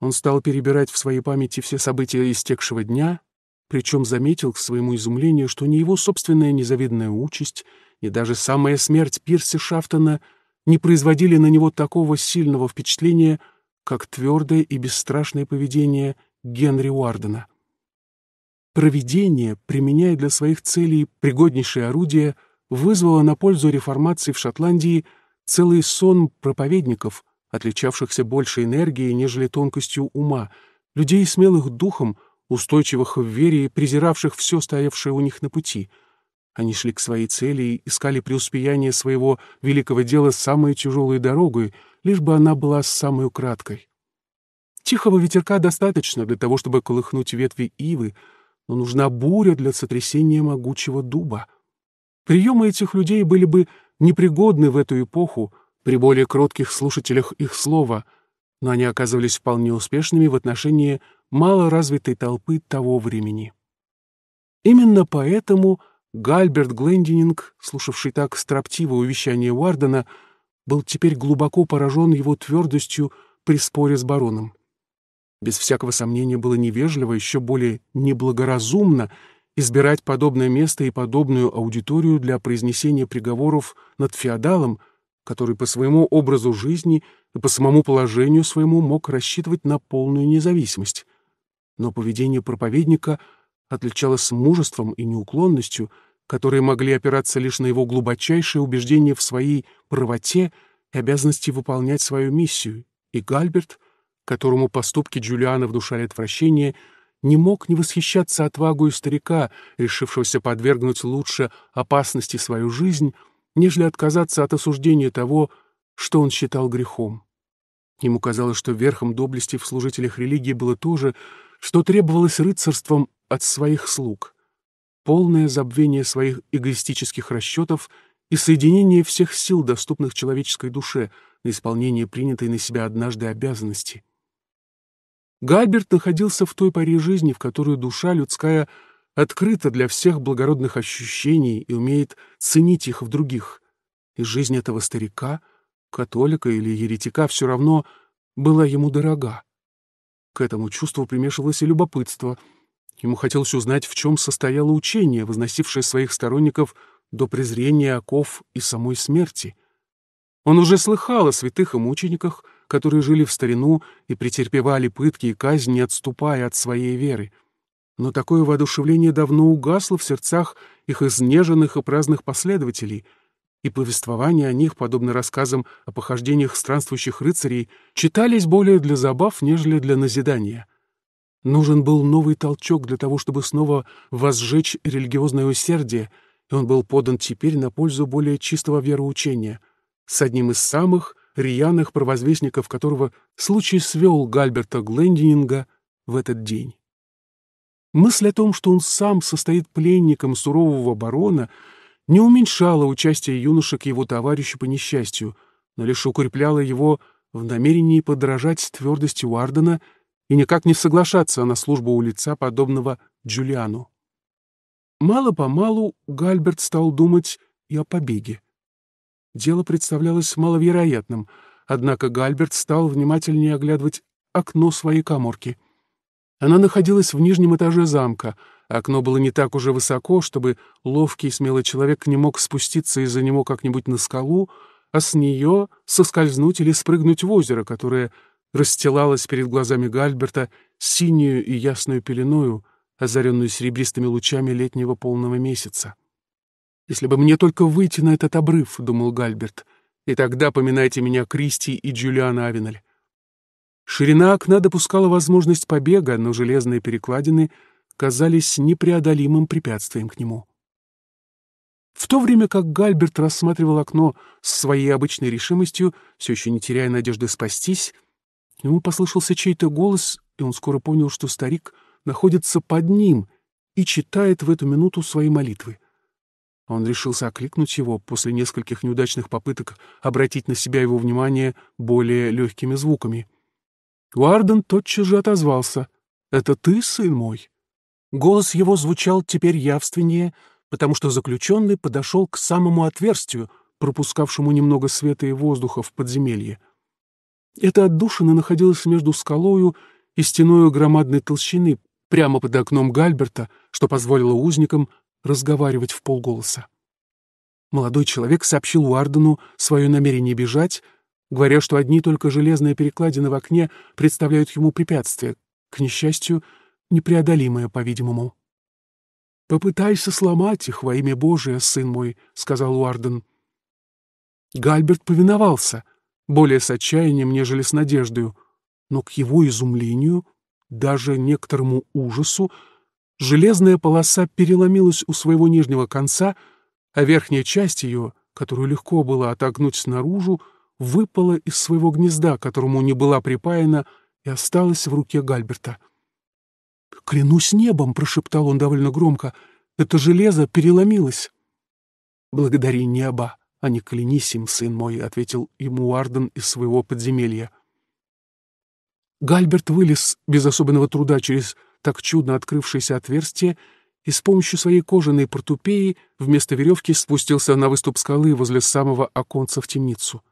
он стал перебирать в своей памяти все события истекшего дня — причем заметил к своему изумлению, что ни его собственная незавидная участь, ни даже самая смерть Пирса Шафтона не производили на него такого сильного впечатления, как твердое и бесстрашное поведение Генри Уардена. Проведение, применяя для своих целей пригоднейшие орудия, вызвало на пользу реформации в Шотландии целый сон проповедников, отличавшихся большей энергией, нежели тонкостью ума, людей смелых духом, устойчивых в вере и презиравших все стоявшее у них на пути. Они шли к своей цели и искали преуспеяние своего великого дела самой тяжелой дорогой, лишь бы она была самой краткой. Тихого ветерка достаточно для того, чтобы колыхнуть ветви ивы, но нужна буря для сотрясения могучего дуба. Приемы этих людей были бы непригодны в эту эпоху при более кротких слушателях их слова — но они оказывались вполне успешными в отношении малоразвитой толпы того времени. Именно поэтому Гальберт Глендининг, слушавший так строптивое увещание Уардена, был теперь глубоко поражен его твердостью при споре с бароном. Без всякого сомнения было невежливо, еще более неблагоразумно избирать подобное место и подобную аудиторию для произнесения приговоров над феодалом, который по своему образу жизни – и по самому положению своему мог рассчитывать на полную независимость. Но поведение проповедника отличалось мужеством и неуклонностью, которые могли опираться лишь на его глубочайшее убеждение в своей правоте и обязанности выполнять свою миссию, и Гальберт, которому поступки Джулиана внушали отвращение, не мог не восхищаться отвагой старика, решившегося подвергнуть лучше опасности свою жизнь, нежели отказаться от осуждения того, что он считал грехом. Ему казалось, что верхом доблести в служителях религии было то же, что требовалось рыцарством от своих слуг. Полное забвение своих эгоистических расчетов и соединение всех сил, доступных человеческой душе, на исполнение принятой на себя однажды обязанности. Гальберт находился в той паре жизни, в которую душа людская открыта для всех благородных ощущений и умеет ценить их в других. И жизнь этого старика — католика или еретика, все равно была ему дорога. К этому чувству примешивалось и любопытство. Ему хотелось узнать, в чем состояло учение, возносившее своих сторонников до презрения оков и самой смерти. Он уже слыхал о святых и мучениках, которые жили в старину и претерпевали пытки и казни, отступая от своей веры. Но такое воодушевление давно угасло в сердцах их изнеженных и праздных последователей — и повествования о них, подобно рассказам о похождениях странствующих рыцарей, читались более для забав, нежели для назидания. Нужен был новый толчок для того, чтобы снова возжечь религиозное усердие, и он был подан теперь на пользу более чистого вероучения, с одним из самых рьяных провозвестников которого случай свел Гальберта Глендининга в этот день. Мысль о том, что он сам состоит пленником сурового барона — не уменьшало участие юношек его товарищу по несчастью, но лишь укрепляло его в намерении подражать твердости Уардена и никак не соглашаться на службу у лица, подобного Джулиану. Мало-помалу Гальберт стал думать и о побеге. Дело представлялось маловероятным, однако Гальберт стал внимательнее оглядывать окно своей коморки. Она находилась в нижнем этаже замка — Окно было не так уже высоко, чтобы ловкий и смелый человек не мог спуститься из-за него как-нибудь на скалу, а с нее соскользнуть или спрыгнуть в озеро, которое расстилалось перед глазами Гальберта синюю и ясную пеленою, озаренную серебристыми лучами летнего полного месяца. «Если бы мне только выйти на этот обрыв», — думал Гальберт, — «и тогда поминайте меня Кристи и Джулиана Авенель». Ширина окна допускала возможность побега, но железные перекладины — казались непреодолимым препятствием к нему. В то время как Гальберт рассматривал окно с своей обычной решимостью, все еще не теряя надежды спастись, ему послышался чей-то голос, и он скоро понял, что старик находится под ним и читает в эту минуту свои молитвы. Он решился окликнуть его после нескольких неудачных попыток обратить на себя его внимание более легкими звуками. Уарден тотчас же отозвался. «Это ты, сын мой?» Голос его звучал теперь явственнее, потому что заключенный подошел к самому отверстию, пропускавшему немного света и воздуха в подземелье. Это отдушина находилась между скалою и стеною громадной толщины, прямо под окном Гальберта, что позволило узникам разговаривать в полголоса. Молодой человек сообщил Уардену свое намерение бежать, говоря, что одни только железные перекладины в окне представляют ему препятствие. К несчастью, — непреодолимое, по-видимому. «Попытайся сломать их во имя Божие, сын мой», — сказал Уарден. Гальберт повиновался, более с отчаянием, нежели с надеждою, но к его изумлению, даже некоторому ужасу, железная полоса переломилась у своего нижнего конца, а верхняя часть ее, которую легко было отогнуть снаружи, выпала из своего гнезда, которому не была припаяна, и осталась в руке Гальберта. «Клянусь небом!» — прошептал он довольно громко. «Это железо переломилось!» «Благодари небо, а не клянись им, сын мой!» — ответил ему Арден из своего подземелья. Гальберт вылез без особенного труда через так чудно открывшееся отверстие и с помощью своей кожаной портупеи вместо веревки спустился на выступ скалы возле самого оконца в темницу.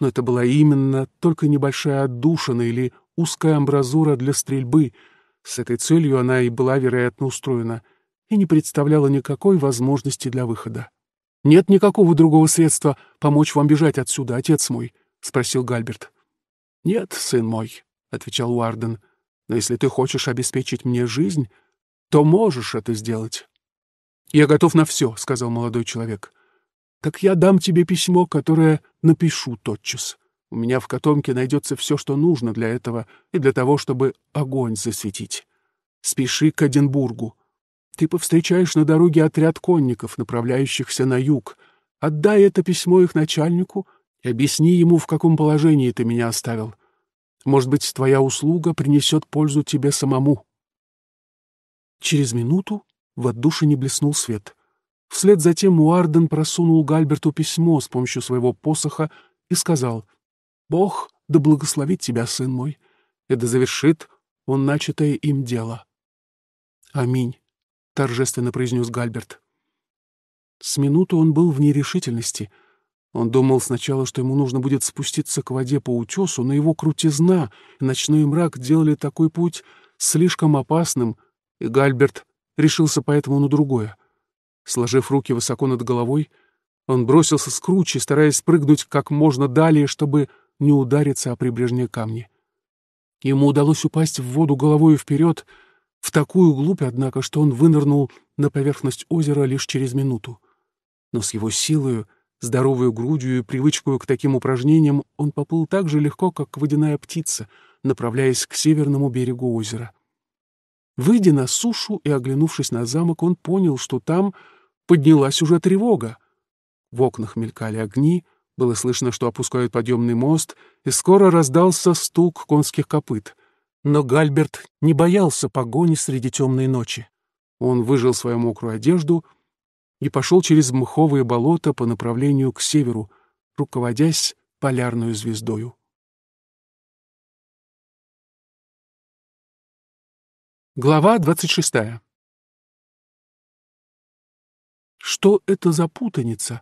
Но это была именно только небольшая отдушина или узкая амбразура для стрельбы — с этой целью она и была, вероятно, устроена, и не представляла никакой возможности для выхода. «Нет никакого другого средства помочь вам бежать отсюда, отец мой», — спросил Гальберт. «Нет, сын мой», — отвечал Уарден, — «но если ты хочешь обеспечить мне жизнь, то можешь это сделать». «Я готов на все», — сказал молодой человек. «Так я дам тебе письмо, которое напишу тотчас». У меня в котомке найдется все, что нужно для этого и для того, чтобы огонь засветить. Спеши к Эдинбургу. Ты повстречаешь на дороге отряд конников, направляющихся на юг. Отдай это письмо их начальнику и объясни ему, в каком положении ты меня оставил. Может быть, твоя услуга принесет пользу тебе самому. Через минуту в отдушине блеснул свет. Вслед затем Уарден просунул Гальберту письмо с помощью своего посоха и сказал — Бог да благословит тебя, сын мой, и да завершит он начатое им дело. Аминь, — торжественно произнес Гальберт. С минуту он был в нерешительности. Он думал сначала, что ему нужно будет спуститься к воде по утесу, но его крутизна и ночной мрак делали такой путь слишком опасным, и Гальберт решился поэтому на другое. Сложив руки высоко над головой, он бросился с кручи, стараясь прыгнуть как можно далее, чтобы не ударится о прибрежные камни. Ему удалось упасть в воду головой вперед, в такую глубь, однако, что он вынырнул на поверхность озера лишь через минуту. Но с его силою, здоровой грудью и привычкой к таким упражнениям он поплыл так же легко, как водяная птица, направляясь к северному берегу озера. Выйдя на сушу и оглянувшись на замок, он понял, что там поднялась уже тревога. В окнах мелькали огни, было слышно, что опускают подъемный мост, и скоро раздался стук конских копыт. Но Гальберт не боялся погони среди темной ночи. Он выжил свою мокрую одежду и пошел через мховые болота по направлению к северу, руководясь полярную звездою. Глава 26. Что это за путаница,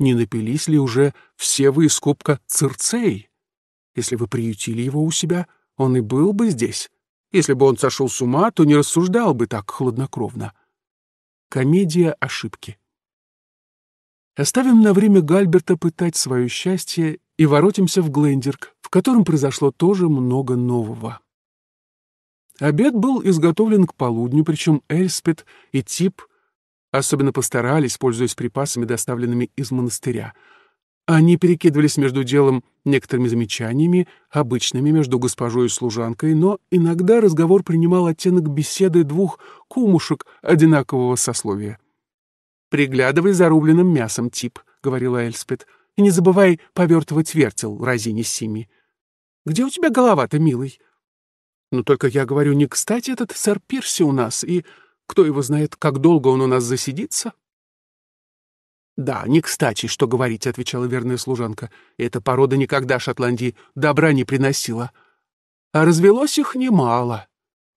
не напились ли уже все вы из кубка Цирцей? Если вы приютили его у себя, он и был бы здесь. Если бы он сошел с ума, то не рассуждал бы так хладнокровно. Комедия ошибки. Оставим на время Гальберта пытать свое счастье и воротимся в Глендерк, в котором произошло тоже много нового. Обед был изготовлен к полудню, причем Эльспет и Тип Особенно постарались, пользуясь припасами, доставленными из монастыря. Они перекидывались между делом некоторыми замечаниями, обычными между госпожой и служанкой, но иногда разговор принимал оттенок беседы двух кумушек одинакового сословия. «Приглядывай за рубленным мясом, тип», — говорила Эльспет, — «и не забывай повертывать вертел разине Сими». «Где у тебя голова-то, милый?» «Ну только я говорю, не кстати этот сэр Пирси у нас, и...» Кто его знает, как долго он у нас засидится?» «Да, не кстати, что говорить», — отвечала верная служанка. «Эта порода никогда Шотландии добра не приносила. А развелось их немало.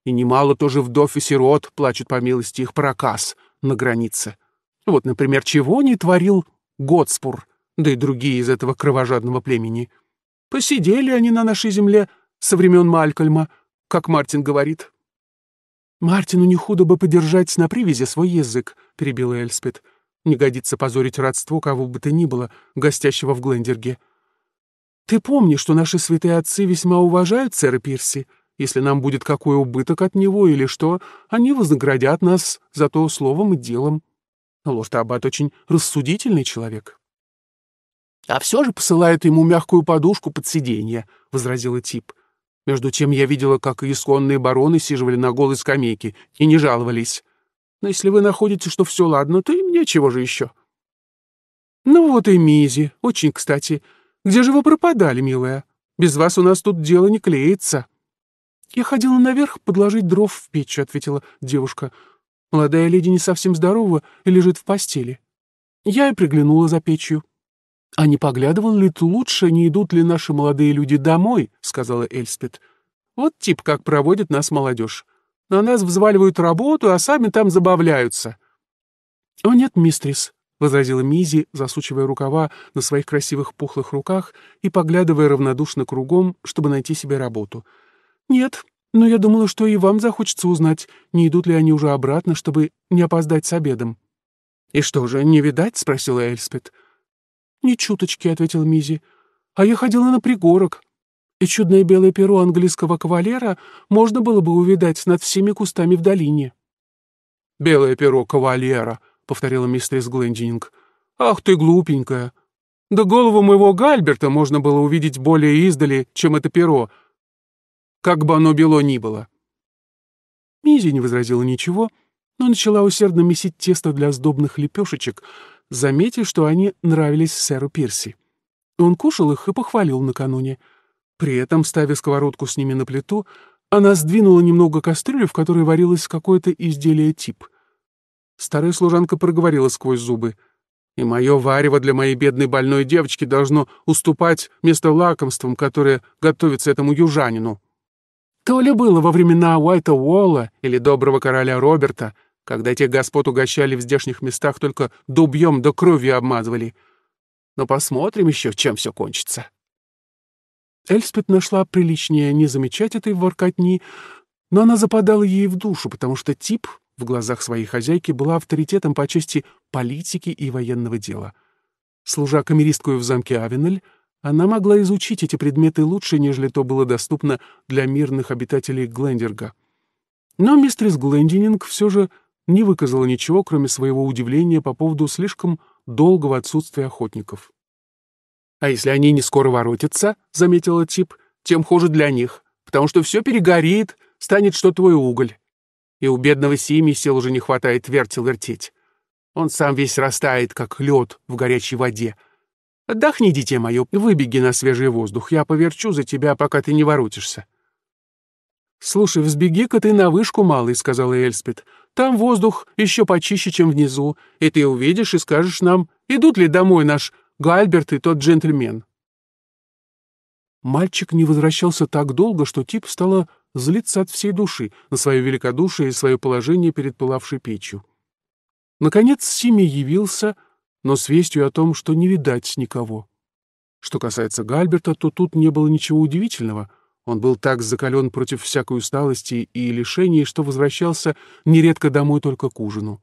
И немало тоже вдов и сирот плачут по милости их проказ на границе. Вот, например, чего не творил Готспур, да и другие из этого кровожадного племени. Посидели они на нашей земле со времен Малькольма, как Мартин говорит, «Мартину не худо бы подержать на привязи свой язык», — перебила Эльспет. «Не годится позорить родство кого бы то ни было, гостящего в Глендерге». «Ты помни, что наши святые отцы весьма уважают сэра Пирси. Если нам будет какой убыток от него или что, они вознаградят нас за то словом и делом. Лорд Аббат очень рассудительный человек». «А все же посылает ему мягкую подушку под сиденье», — возразила Тип. — между тем я видела, как и исконные бароны сиживали на голой скамейке и не жаловались. Но если вы находите, что все ладно, то и мне чего же еще? Ну вот и Мизи, очень кстати. Где же вы пропадали, милая? Без вас у нас тут дело не клеится. Я ходила наверх подложить дров в печь, ответила девушка. Молодая леди не совсем здорова и лежит в постели. Я и приглянула за печью. «А не поглядывал ли ты лучше, не идут ли наши молодые люди домой?» — сказала Эльспет. «Вот тип, как проводит нас молодежь. На нас взваливают работу, а сами там забавляются». «О нет, мистрис», — возразила Мизи, засучивая рукава на своих красивых пухлых руках и поглядывая равнодушно кругом, чтобы найти себе работу. «Нет, но я думала, что и вам захочется узнать, не идут ли они уже обратно, чтобы не опоздать с обедом». «И что же, не видать?» — спросила Эльспет. — «Ни чуточки», — ответил Мизи. «А я ходила на пригорок, и чудное белое перо английского кавалера можно было бы увидать над всеми кустами в долине». «Белое перо кавалера», — повторила мистерис Глендининг. «Ах ты глупенькая! Да голову моего Гальберта можно было увидеть более издали, чем это перо, как бы оно бело ни было». Мизи не возразила ничего, но начала усердно месить тесто для сдобных лепешечек — заметив, что они нравились сэру Пирси. Он кушал их и похвалил накануне. При этом, ставя сковородку с ними на плиту, она сдвинула немного кастрюлю, в которой варилось какое-то изделие тип. Старая служанка проговорила сквозь зубы. «И мое варево для моей бедной больной девочки должно уступать место лакомствам, которые готовится этому южанину». То ли было во времена Уайта Уолла или доброго короля Роберта, когда тех господ угощали в здешних местах, только дубьем до да кровью обмазывали. Но посмотрим еще, чем все кончится. Эльспет нашла приличнее не замечать этой воркотни, но она западала ей в душу, потому что тип в глазах своей хозяйки была авторитетом по части политики и военного дела. Служа камеристкою в замке Авенель, она могла изучить эти предметы лучше, нежели то было доступно для мирных обитателей Глендерга. Но мистерис Глендининг все же не выказала ничего, кроме своего удивления по поводу слишком долгого отсутствия охотников. «А если они не скоро воротятся, — заметила Тип, — тем хуже для них, потому что все перегорит, станет что твой уголь. И у бедного Сими сил уже не хватает вертел вертеть. Он сам весь растает, как лед в горячей воде. Отдохни, дитя мое, выбеги на свежий воздух, я поверчу за тебя, пока ты не воротишься». «Слушай, взбеги-ка ты на вышку, малый», — сказала Эльспет, — там воздух еще почище, чем внизу, и ты увидишь и скажешь нам, идут ли домой наш Гальберт и тот джентльмен». Мальчик не возвращался так долго, что Тип стала злиться от всей души на свое великодушие и свое положение перед пылавшей печью. Наконец Сими явился, но с вестью о том, что не видать никого. Что касается Гальберта, то тут не было ничего удивительного — он был так закален против всякой усталости и лишений, что возвращался нередко домой только к ужину.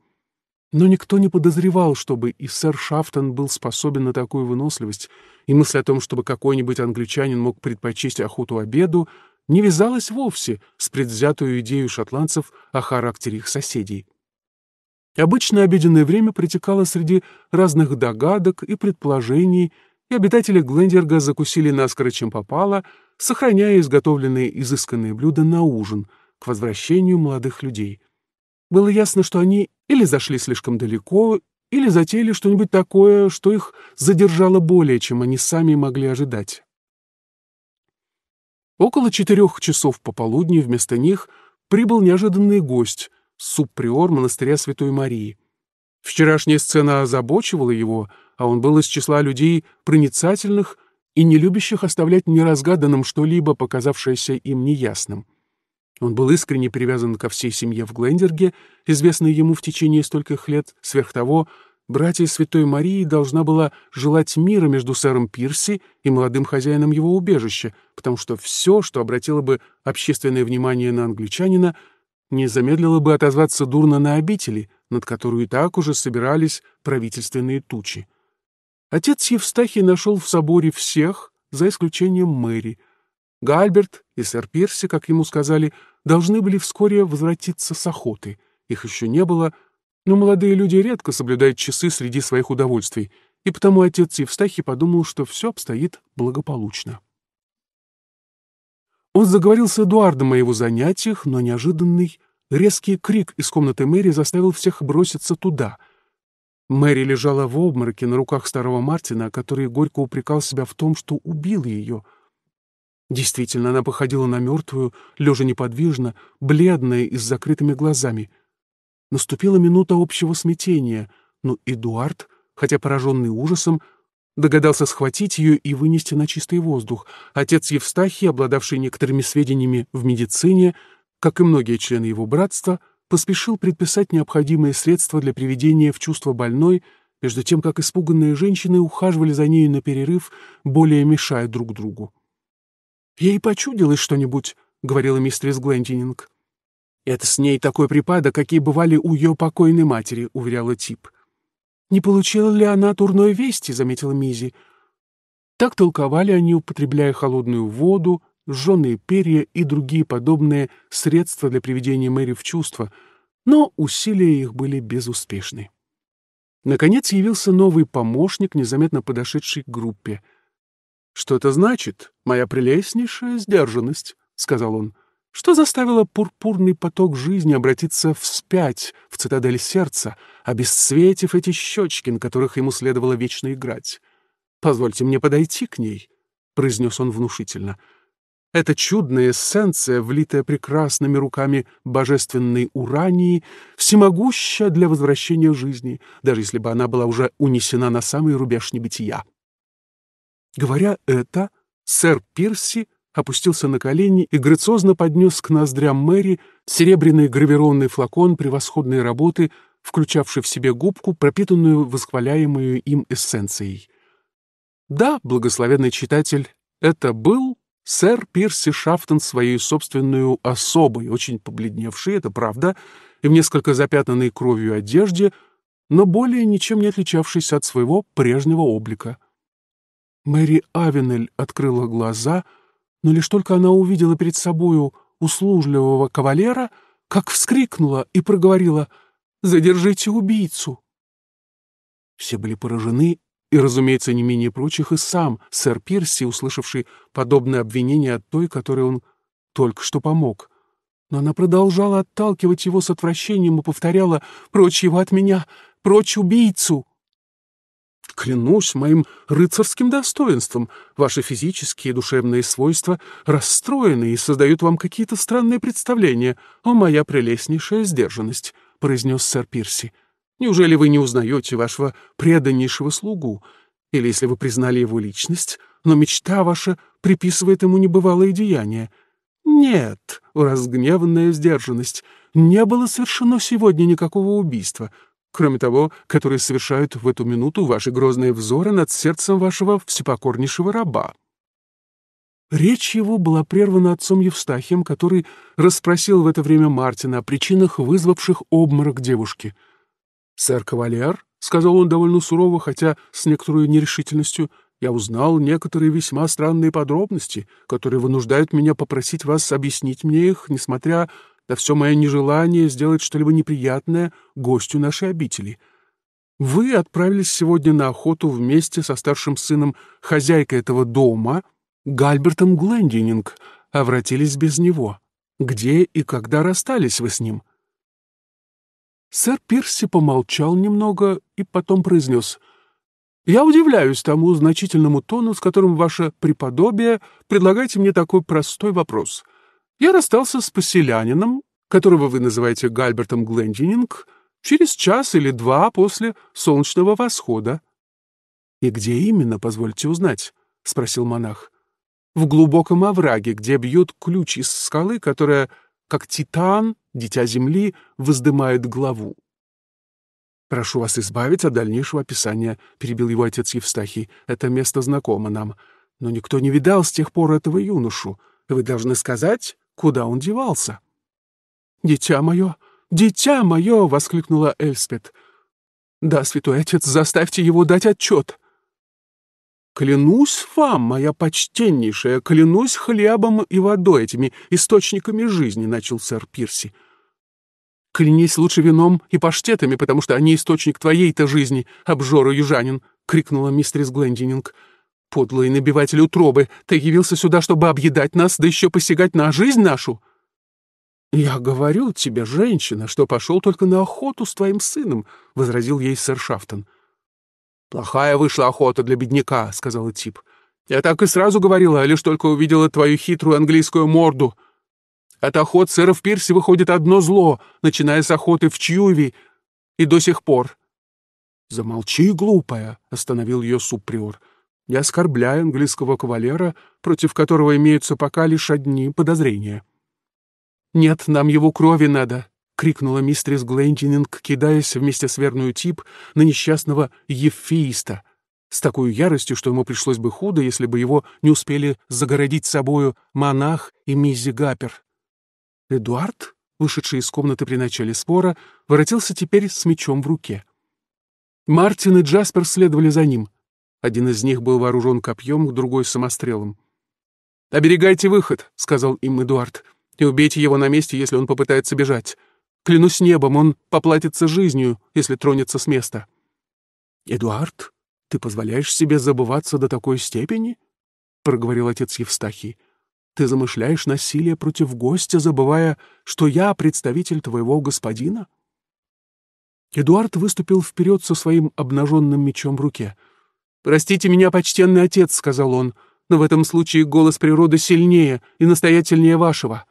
Но никто не подозревал, чтобы и сэр Шафтон был способен на такую выносливость, и мысль о том, чтобы какой-нибудь англичанин мог предпочесть охоту обеду, не вязалась вовсе с предвзятую идею шотландцев о характере их соседей. Обычно обеденное время протекало среди разных догадок и предположений, и обитатели Глендерга закусили наскоро чем попало — сохраняя изготовленные изысканные блюда на ужин к возвращению молодых людей. Было ясно, что они или зашли слишком далеко, или затеяли что-нибудь такое, что их задержало более, чем они сами могли ожидать. Около четырех часов пополудни вместо них прибыл неожиданный гость, субприор монастыря Святой Марии. Вчерашняя сцена озабочивала его, а он был из числа людей проницательных, и не любящих оставлять неразгаданным что-либо, показавшееся им неясным. Он был искренне привязан ко всей семье в Глендерге, известной ему в течение стольких лет. Сверх того, братья Святой Марии должна была желать мира между сэром Пирси и молодым хозяином его убежища, потому что все, что обратило бы общественное внимание на англичанина, не замедлило бы отозваться дурно на обители, над которую и так уже собирались правительственные тучи. Отец Евстахий нашел в соборе всех, за исключением Мэри. Гальберт и сэр Пирси, как ему сказали, должны были вскоре возвратиться с охоты. Их еще не было, но молодые люди редко соблюдают часы среди своих удовольствий, и потому отец Евстахий подумал, что все обстоит благополучно. Он заговорил с Эдуардом о его занятиях, но неожиданный резкий крик из комнаты Мэри заставил всех броситься туда — Мэри лежала в обмороке на руках старого Мартина, который горько упрекал себя в том, что убил ее. Действительно, она походила на мертвую, лежа неподвижно, бледная и с закрытыми глазами. Наступила минута общего смятения, но Эдуард, хотя пораженный ужасом, догадался схватить ее и вынести на чистый воздух. Отец Евстахий, обладавший некоторыми сведениями в медицине, как и многие члены его братства, — поспешил предписать необходимые средства для приведения в чувство больной, между тем, как испуганные женщины ухаживали за нею на перерыв, более мешая друг другу. «Ей почудилось что-нибудь», — говорила мистерис Глендининг. «Это с ней такой припадок, какие бывали у ее покойной матери», — уверяла Тип. «Не получила ли она турной вести?» — заметила Мизи. Так толковали они, употребляя холодную воду, жженые перья и другие подобные средства для приведения Мэри в чувство, но усилия их были безуспешны. Наконец явился новый помощник, незаметно подошедший к группе. «Что это значит, моя прелестнейшая сдержанность?» — сказал он. «Что заставило пурпурный поток жизни обратиться вспять в цитадель сердца, обесцветив эти щечки, на которых ему следовало вечно играть? Позвольте мне подойти к ней», — произнес он внушительно. Эта чудная эссенция, влитая прекрасными руками божественной урании, всемогуща для возвращения жизни, даже если бы она была уже унесена на самый рубеж небытия. Говоря это, сэр Пирси опустился на колени и грациозно поднес к ноздрям Мэри серебряный гравированный флакон превосходной работы, включавший в себе губку, пропитанную восхваляемую им эссенцией. Да, благословенный читатель, это был Сэр Пирси Шафтон своей собственную особой, очень побледневшей, это правда, и в несколько запятнанной кровью одежде, но более ничем не отличавшейся от своего прежнего облика. Мэри Авенель открыла глаза, но лишь только она увидела перед собою услужливого кавалера, как вскрикнула и проговорила «Задержите убийцу!». Все были поражены и, разумеется, не менее прочих и сам сэр Пирси, услышавший подобное обвинение от той, которой он только что помог. Но она продолжала отталкивать его с отвращением и повторяла «Прочь его от меня! Прочь убийцу!» «Клянусь моим рыцарским достоинством, ваши физические и душевные свойства расстроены и создают вам какие-то странные представления о моя прелестнейшая сдержанность», — произнес сэр Пирси. Неужели вы не узнаете вашего преданнейшего слугу? Или если вы признали его личность, но мечта ваша приписывает ему небывалое деяние? Нет, разгневанная сдержанность. Не было совершено сегодня никакого убийства, кроме того, которое совершают в эту минуту ваши грозные взоры над сердцем вашего всепокорнейшего раба. Речь его была прервана отцом Евстахием, который расспросил в это время Мартина о причинах, вызвавших обморок девушки — «Сэр Кавалер», — сказал он довольно сурово, хотя с некоторой нерешительностью, «я узнал некоторые весьма странные подробности, которые вынуждают меня попросить вас объяснить мне их, несмотря на все мое нежелание сделать что-либо неприятное гостю нашей обители. Вы отправились сегодня на охоту вместе со старшим сыном хозяйкой этого дома, Гальбертом Глендининг, а вратились без него. Где и когда расстались вы с ним?» Сэр Пирси помолчал немного и потом произнес. «Я удивляюсь тому значительному тону, с которым ваше преподобие предлагаете мне такой простой вопрос. Я расстался с поселянином, которого вы называете Гальбертом Глендининг, через час или два после солнечного восхода». «И где именно, позвольте узнать?» — спросил монах. «В глубоком овраге, где бьет ключ из скалы, которая как Титан, дитя Земли, воздымает главу. «Прошу вас избавить от дальнейшего описания», — перебил его отец Евстахий. «Это место знакомо нам. Но никто не видал с тех пор этого юношу. Вы должны сказать, куда он девался». «Дитя мое! Дитя мое!» — воскликнула Эльспет. «Да, святой отец, заставьте его дать отчет!» Клянусь вам, моя почтеннейшая, клянусь хлебом и водой, этими источниками жизни, — начал сэр Пирси. Клянись лучше вином и паштетами, потому что они источник твоей-то жизни, обжора южанин, — крикнула мистерис Глендининг. Подлый набиватель утробы, ты явился сюда, чтобы объедать нас, да еще посягать на жизнь нашу. Я говорю тебе, женщина, что пошел только на охоту с твоим сыном, — возразил ей сэр Шафтон. — «Плохая вышла охота для бедняка», — сказала Тип. «Я так и сразу говорила, лишь только увидела твою хитрую английскую морду. От охот сэра в пирсе выходит одно зло, начиная с охоты в Чьюви и до сих пор». «Замолчи, глупая», — остановил ее суприор. «Я оскорбляю английского кавалера, против которого имеются пока лишь одни подозрения». «Нет, нам его крови надо», крикнула мистерис Глендининг, кидаясь вместе с верную тип на несчастного ефеиста с такой яростью, что ему пришлось бы худо, если бы его не успели загородить собою монах и Мизи Гаппер. Эдуард, вышедший из комнаты при начале спора, воротился теперь с мечом в руке. Мартин и Джаспер следовали за ним. Один из них был вооружен копьем, другой — самострелом. «Оберегайте выход», — сказал им Эдуард, — «и убейте его на месте, если он попытается бежать. Клянусь небом, он поплатится жизнью, если тронется с места». «Эдуард, ты позволяешь себе забываться до такой степени?» — проговорил отец Евстахий. «Ты замышляешь насилие против гостя, забывая, что я представитель твоего господина?» Эдуард выступил вперед со своим обнаженным мечом в руке. «Простите меня, почтенный отец», — сказал он, — «но в этом случае голос природы сильнее и настоятельнее вашего.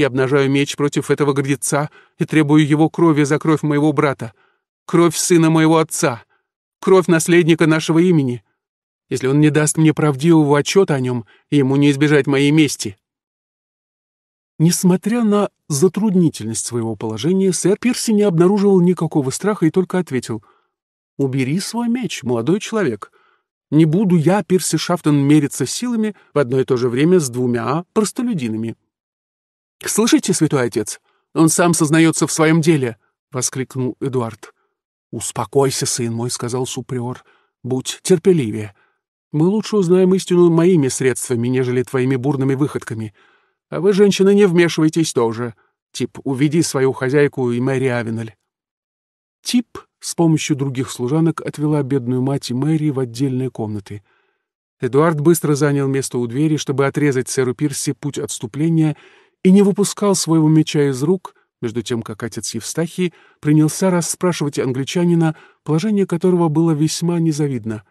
Я обнажаю меч против этого гордеца и требую его крови за кровь моего брата, кровь сына моего отца, кровь наследника нашего имени. Если он не даст мне правдивого отчета о нем, ему не избежать моей мести». Несмотря на затруднительность своего положения, сэр Пирси не обнаруживал никакого страха и только ответил «Убери свой меч, молодой человек. Не буду я, Пирси Шафтон, мериться силами в одно и то же время с двумя простолюдинами». «Слышите, святой отец? Он сам сознается в своем деле!» — воскликнул Эдуард. «Успокойся, сын мой», — сказал суприор. «Будь терпеливее. Мы лучше узнаем истину моими средствами, нежели твоими бурными выходками. А вы, женщины, не вмешивайтесь тоже. Тип, уведи свою хозяйку и Мэри Авенель». Тип с помощью других служанок отвела бедную мать и Мэри в отдельные комнаты. Эдуард быстро занял место у двери, чтобы отрезать сэру Пирси путь отступления и не выпускал своего меча из рук, между тем как отец Евстахий принялся расспрашивать англичанина, положение которого было весьма незавидно.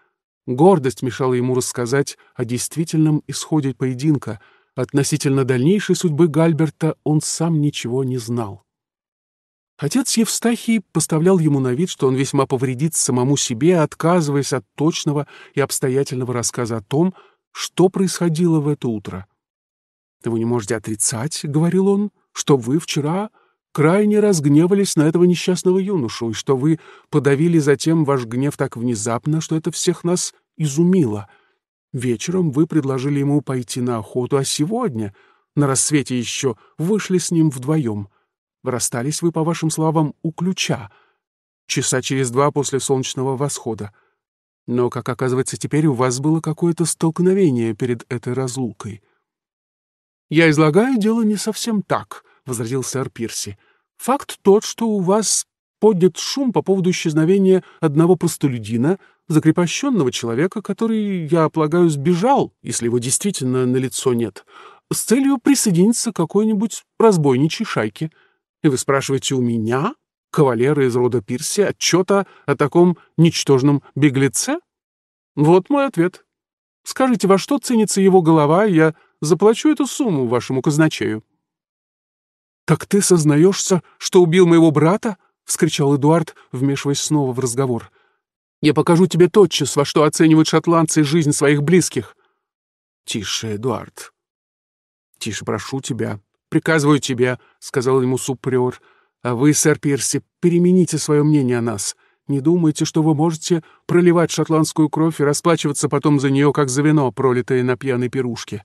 Гордость мешала ему рассказать о действительном исходе поединка. Относительно дальнейшей судьбы Гальберта он сам ничего не знал. Отец Евстахий поставлял ему на вид, что он весьма повредит самому себе, отказываясь от точного и обстоятельного рассказа о том, что происходило в это утро. «Да вы не можете отрицать, — говорил он, — что вы вчера крайне разгневались на этого несчастного юношу, и что вы подавили затем ваш гнев так внезапно, что это всех нас изумило. Вечером вы предложили ему пойти на охоту, а сегодня, на рассвете еще, вышли с ним вдвоем. Расстались вы, по вашим словам, у ключа, часа через два после солнечного восхода. Но, как оказывается, теперь у вас было какое-то столкновение перед этой разлукой. «Я излагаю дело не совсем так», — возразил сэр Пирси. «Факт тот, что у вас поднят шум по поводу исчезновения одного простолюдина, закрепощенного человека, который, я полагаю, сбежал, если его действительно на лицо нет, с целью присоединиться к какой-нибудь разбойничьей шайке. И вы спрашиваете у меня, кавалера из рода Пирси, отчета о таком ничтожном беглеце? Вот мой ответ. Скажите, во что ценится его голова, я заплачу эту сумму вашему казначею». «Так ты сознаешься, что убил моего брата?» — вскричал Эдуард, вмешиваясь снова в разговор. «Я покажу тебе тотчас, во что оценивают шотландцы жизнь своих близких». «Тише, Эдуард. Тише, прошу тебя. Приказываю тебе, сказал ему суприор. «А вы, сэр Пирси, перемените свое мнение о нас. Не думайте, что вы можете проливать шотландскую кровь и расплачиваться потом за нее, как за вино, пролитое на пьяной пирушке».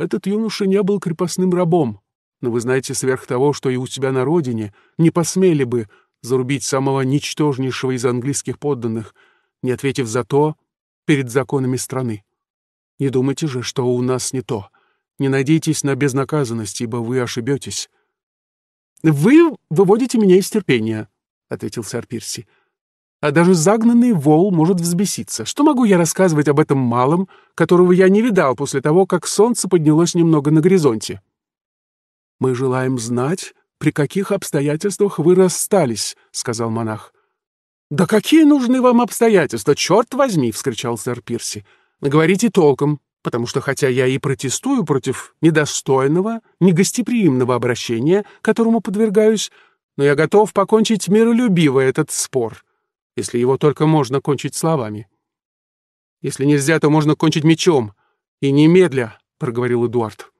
Этот юноша не был крепостным рабом. Но вы знаете сверх того, что и у тебя на родине не посмели бы зарубить самого ничтожнейшего из английских подданных, не ответив за то перед законами страны. Не думайте же, что у нас не то. Не надейтесь на безнаказанность, ибо вы ошибетесь». «Вы выводите меня из терпения», — ответил сэр Пирси. А даже загнанный вол может взбеситься. Что могу я рассказывать об этом малом, которого я не видал после того, как солнце поднялось немного на горизонте? «Мы желаем знать, при каких обстоятельствах вы расстались», — сказал монах. «Да какие нужны вам обстоятельства, черт возьми!» — вскричал сэр Пирси. «Говорите толком, потому что хотя я и протестую против недостойного, негостеприимного обращения, которому подвергаюсь, но я готов покончить миролюбиво этот спор» если его только можно кончить словами. «Если нельзя, то можно кончить мечом. И немедля», — проговорил Эдуард.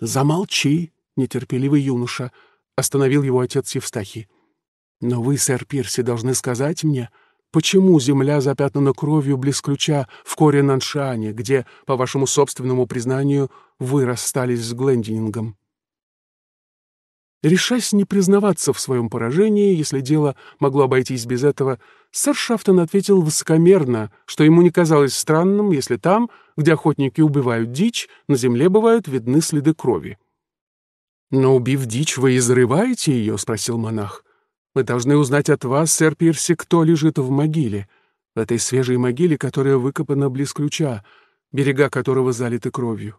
«Замолчи, нетерпеливый юноша», — остановил его отец Евстахий. «Но вы, сэр Пирси, должны сказать мне, почему земля запятнана кровью близ ключа в коре Наншане, где, по вашему собственному признанию, вы расстались с Глендинингом?» решась не признаваться в своем поражении, если дело могло обойтись без этого, сэр Саршафтон ответил высокомерно, что ему не казалось странным, если там, где охотники убивают дичь, на земле бывают видны следы крови. «Но убив дичь, вы изрываете ее?» — спросил монах. «Мы должны узнать от вас, сэр Пирси, кто лежит в могиле, в этой свежей могиле, которая выкопана близ ключа, берега которого залиты кровью.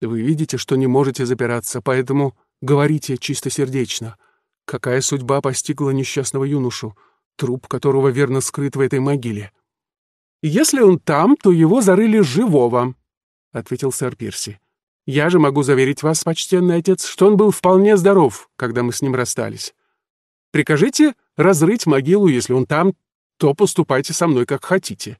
Вы видите, что не можете запираться, поэтому Говорите чистосердечно, какая судьба постигла несчастного юношу, труп которого верно скрыт в этой могиле? Если он там, то его зарыли живого, — ответил сэр Пирси. Я же могу заверить вас, почтенный отец, что он был вполне здоров, когда мы с ним расстались. Прикажите разрыть могилу, если он там, то поступайте со мной, как хотите.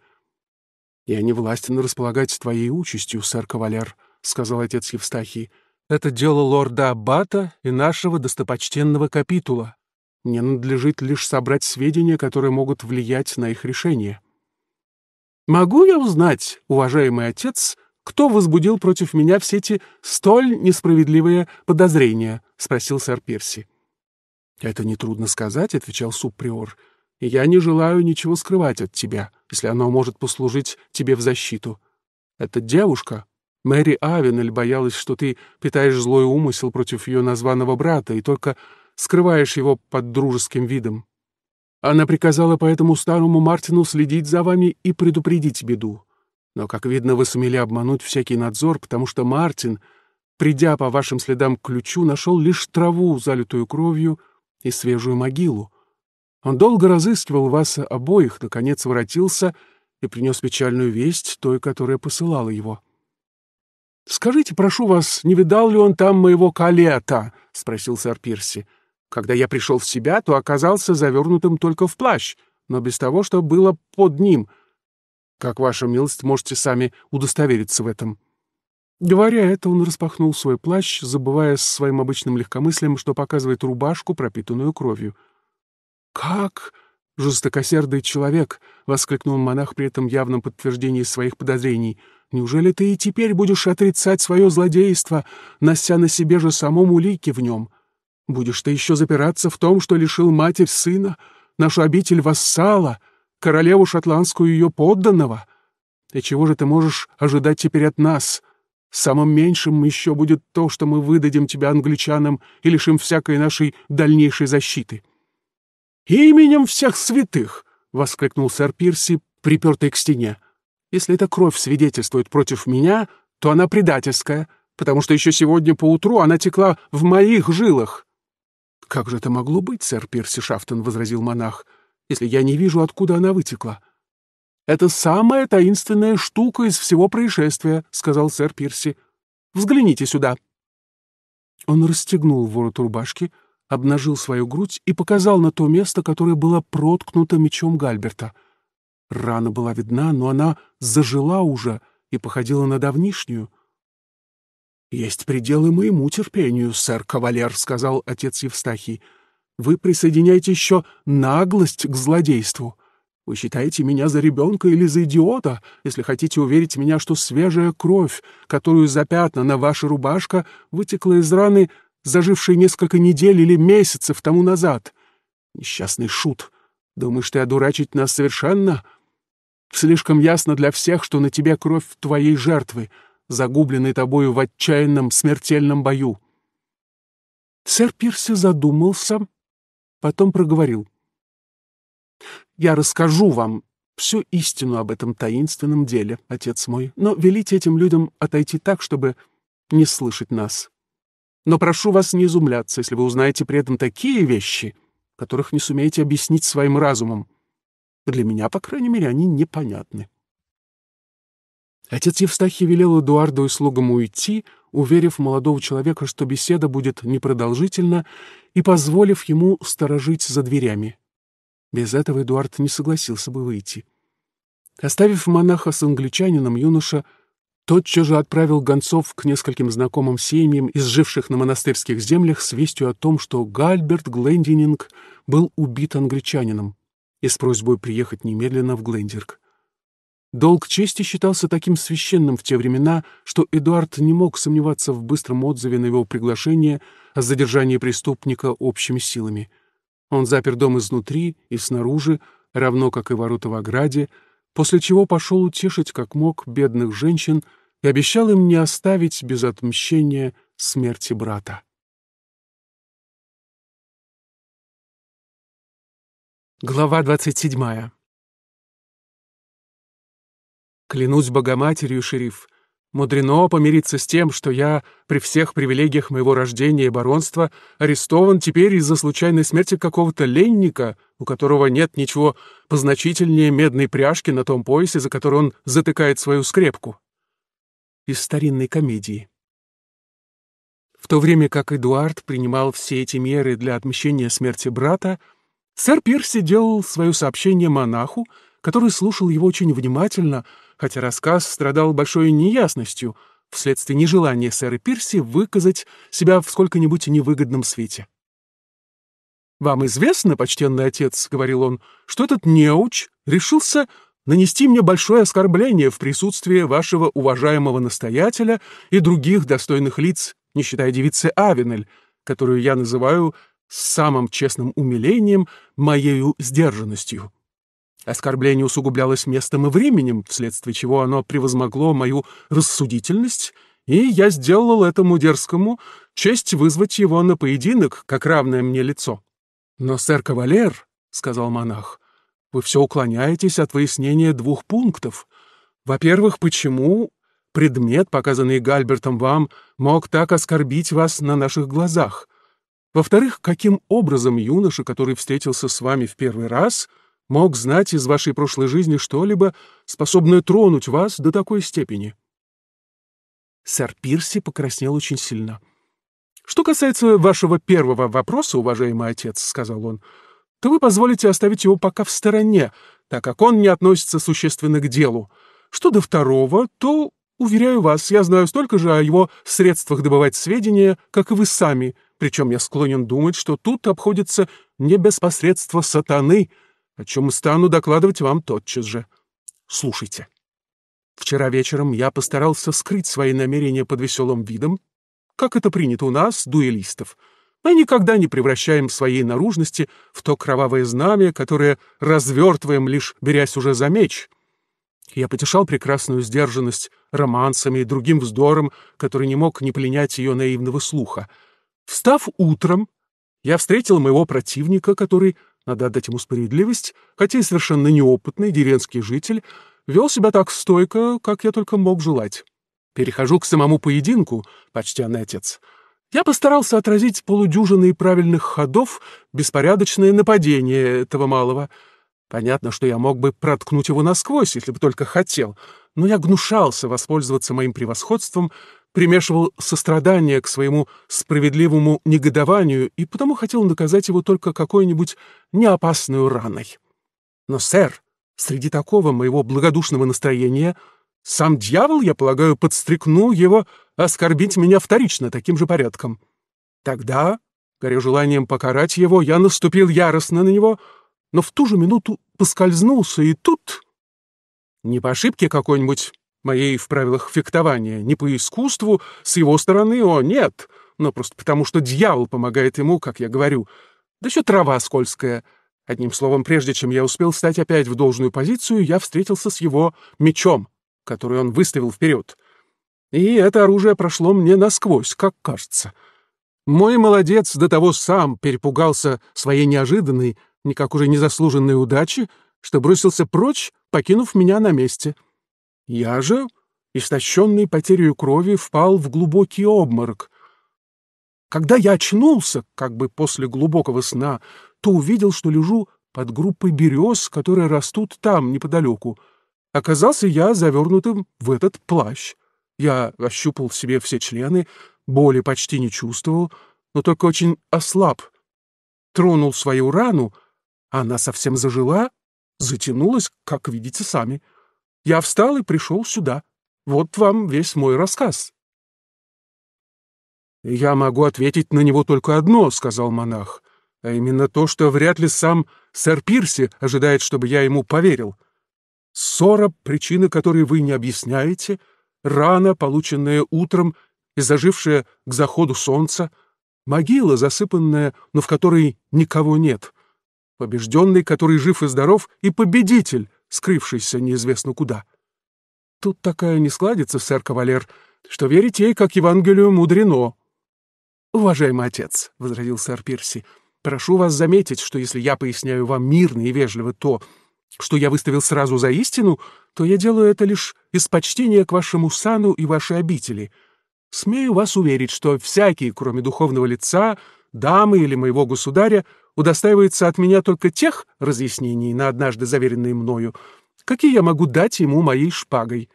— Я не властен располагать твоей участью, сэр Кавалер, — сказал отец Евстахий. Это дело лорда Аббата и нашего достопочтенного капитула. Мне надлежит лишь собрать сведения, которые могут влиять на их решение. Могу я узнать, уважаемый отец, кто возбудил против меня все эти столь несправедливые подозрения? — спросил сэр Перси. — Это нетрудно сказать, — отвечал субприор. — Я не желаю ничего скрывать от тебя, если оно может послужить тебе в защиту. Эта девушка Мэри Авенель боялась, что ты питаешь злой умысел против ее названного брата и только скрываешь его под дружеским видом. Она приказала поэтому старому Мартину следить за вами и предупредить беду. Но, как видно, вы сумели обмануть всякий надзор, потому что Мартин, придя по вашим следам к ключу, нашел лишь траву, залитую кровью, и свежую могилу. Он долго разыскивал вас обоих, наконец воротился и принес печальную весть той, которая посылала его. — «Скажите, прошу вас, не видал ли он там моего калета?» — спросил сэр Пирси. Когда я пришел в себя, то оказался завернутым только в плащ, но без того, что было под ним. Как ваша милость, можете сами удостовериться в этом. Говоря это, он распахнул свой плащ, забывая с своим обычным легкомыслием, что показывает рубашку, пропитанную кровью. «Как? Жестокосердый человек!» — воскликнул монах при этом явном подтверждении своих подозрений — Неужели ты и теперь будешь отрицать свое злодейство, нося на себе же самом улики в нем? Будешь ты еще запираться в том, что лишил матерь сына, нашу обитель вассала, королеву шотландскую ее подданного? И чего же ты можешь ожидать теперь от нас? Самым меньшим еще будет то, что мы выдадим тебя англичанам и лишим всякой нашей дальнейшей защиты». «Именем всех святых!» — воскликнул сэр Пирси, припертый к стене. Если эта кровь свидетельствует против меня, то она предательская, потому что еще сегодня поутру она текла в моих жилах. — Как же это могло быть, сэр Перси Шафтон, — возразил монах, — если я не вижу, откуда она вытекла? — Это самая таинственная штука из всего происшествия, — сказал сэр Пирси. — Взгляните сюда. Он расстегнул ворот рубашки, обнажил свою грудь и показал на то место, которое было проткнуто мечом Гальберта — Рана была видна, но она зажила уже и походила на давнишнюю. «Есть пределы моему терпению, сэр-кавалер», — сказал отец Евстахий. «Вы присоединяете еще наглость к злодейству. Вы считаете меня за ребенка или за идиота, если хотите уверить меня, что свежая кровь, которую запятнана ваша рубашка, вытекла из раны, зажившей несколько недель или месяцев тому назад. Несчастный шут. Думаешь, ты одурачить нас совершенно?» Слишком ясно для всех, что на тебе кровь твоей жертвы, загубленной тобою в отчаянном смертельном бою. Сэр Пирси задумался, потом проговорил. «Я расскажу вам всю истину об этом таинственном деле, отец мой, но велите этим людям отойти так, чтобы не слышать нас. Но прошу вас не изумляться, если вы узнаете при этом такие вещи, которых не сумеете объяснить своим разумом. Для меня, по крайней мере, они непонятны. Отец Евстахий велел Эдуарду и слугам уйти, уверив молодого человека, что беседа будет непродолжительна, и позволив ему сторожить за дверями. Без этого Эдуард не согласился бы выйти. Оставив монаха с англичанином, юноша тотчас же отправил гонцов к нескольким знакомым семьям, изживших на монастырских землях, с вестью о том, что Гальберт Глендининг был убит англичанином и с просьбой приехать немедленно в Глендерг. Долг чести считался таким священным в те времена, что Эдуард не мог сомневаться в быстром отзыве на его приглашение о задержании преступника общими силами. Он запер дом изнутри и снаружи, равно как и ворота в ограде, после чего пошел утешить, как мог, бедных женщин и обещал им не оставить без отмщения смерти брата. Глава 27. Клянусь Богоматерью, шериф, мудрено помириться с тем, что я, при всех привилегиях моего рождения и баронства, арестован теперь из-за случайной смерти какого-то ленника, у которого нет ничего позначительнее медной пряжки на том поясе, за который он затыкает свою скрепку. Из старинной комедии. В то время как Эдуард принимал все эти меры для отмщения смерти брата, Сэр Пирси делал свое сообщение монаху, который слушал его очень внимательно, хотя рассказ страдал большой неясностью вследствие нежелания сэра Пирси выказать себя в сколько-нибудь невыгодном свете. «Вам известно, почтенный отец, — говорил он, — что этот неуч решился нанести мне большое оскорбление в присутствии вашего уважаемого настоятеля и других достойных лиц, не считая девицы Авенель, которую я называю с самым честным умилением моею сдержанностью. Оскорбление усугублялось местом и временем, вследствие чего оно превозмогло мою рассудительность, и я сделал этому дерзкому честь вызвать его на поединок, как равное мне лицо. «Но, сэр Кавалер, — сказал монах, — вы все уклоняетесь от выяснения двух пунктов. Во-первых, почему предмет, показанный Гальбертом вам, мог так оскорбить вас на наших глазах — во-вторых, каким образом юноша, который встретился с вами в первый раз, мог знать из вашей прошлой жизни что-либо, способное тронуть вас до такой степени? Сэр Пирси покраснел очень сильно. «Что касается вашего первого вопроса, уважаемый отец, — сказал он, — то вы позволите оставить его пока в стороне, так как он не относится существенно к делу. Что до второго, то, уверяю вас, я знаю столько же о его средствах добывать сведения, как и вы сами, — причем я склонен думать, что тут обходится не без посредства сатаны, о чем стану докладывать вам тотчас же. Слушайте. Вчера вечером я постарался скрыть свои намерения под веселым видом, как это принято у нас, дуэлистов. Мы никогда не превращаем своей наружности в то кровавое знамя, которое развертываем, лишь берясь уже за меч. Я потешал прекрасную сдержанность романсами и другим вздором, который не мог не пленять ее наивного слуха — Встав утром, я встретил моего противника, который, надо отдать ему справедливость, хотя и совершенно неопытный деревенский житель, вел себя так стойко, как я только мог желать. Перехожу к самому поединку, почтенный отец. Я постарался отразить полудюжины правильных ходов беспорядочное нападение этого малого. Понятно, что я мог бы проткнуть его насквозь, если бы только хотел, но я гнушался воспользоваться моим превосходством, примешивал сострадание к своему справедливому негодованию и потому хотел наказать его только какой-нибудь неопасную раной. Но, сэр, среди такого моего благодушного настроения сам дьявол, я полагаю, подстрекнул его оскорбить меня вторично таким же порядком. Тогда, горя желанием покарать его, я наступил яростно на него, но в ту же минуту поскользнулся, и тут... Не по ошибке какой-нибудь, моей в правилах фехтования, не по искусству, с его стороны, о, нет, но просто потому, что дьявол помогает ему, как я говорю, да еще трава скользкая. Одним словом, прежде чем я успел встать опять в должную позицию, я встретился с его мечом, который он выставил вперед. И это оружие прошло мне насквозь, как кажется. Мой молодец до того сам перепугался своей неожиданной, никак уже не заслуженной удачи, что бросился прочь, покинув меня на месте. — я же, истощенный потерей крови, впал в глубокий обморок. Когда я очнулся, как бы после глубокого сна, то увидел, что лежу под группой берез, которые растут там, неподалеку. Оказался я завернутым в этот плащ. Я ощупал себе все члены, боли почти не чувствовал, но только очень ослаб. Тронул свою рану, она совсем зажила, затянулась, как видите сами. Я встал и пришел сюда. Вот вам весь мой рассказ». «Я могу ответить на него только одно», — сказал монах, «а именно то, что вряд ли сам сэр Пирси ожидает, чтобы я ему поверил. Ссора, причины которой вы не объясняете, рана, полученная утром и зажившая к заходу солнца, могила, засыпанная, но в которой никого нет, побежденный, который жив и здоров, и победитель, скрывшейся неизвестно куда. Тут такая не складится, сэр Кавалер, что верить ей, как Евангелию, мудрено. — Уважаемый отец, — возразил сэр Пирси, — прошу вас заметить, что если я поясняю вам мирно и вежливо то, что я выставил сразу за истину, то я делаю это лишь из почтения к вашему сану и вашей обители. Смею вас уверить, что всякий, кроме духовного лица, дамы или моего государя, удостаивается от меня только тех разъяснений, на однажды заверенные мною, какие я могу дать ему моей шпагой.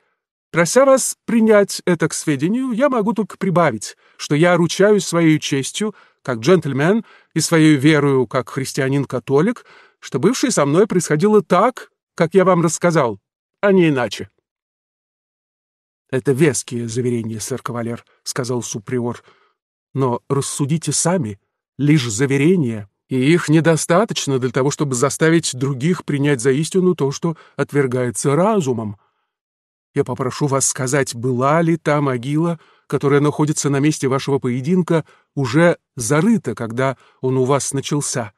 Прося вас принять это к сведению, я могу только прибавить, что я ручаюсь своей честью, как джентльмен, и своей верою, как христианин-католик, что бывшее со мной происходило так, как я вам рассказал, а не иначе. «Это веские заверения, сэр Кавалер», — сказал суприор. «Но рассудите сами, лишь заверения и их недостаточно для того, чтобы заставить других принять за истину то, что отвергается разумом. Я попрошу вас сказать, была ли та могила, которая находится на месте вашего поединка, уже зарыта, когда он у вас начался.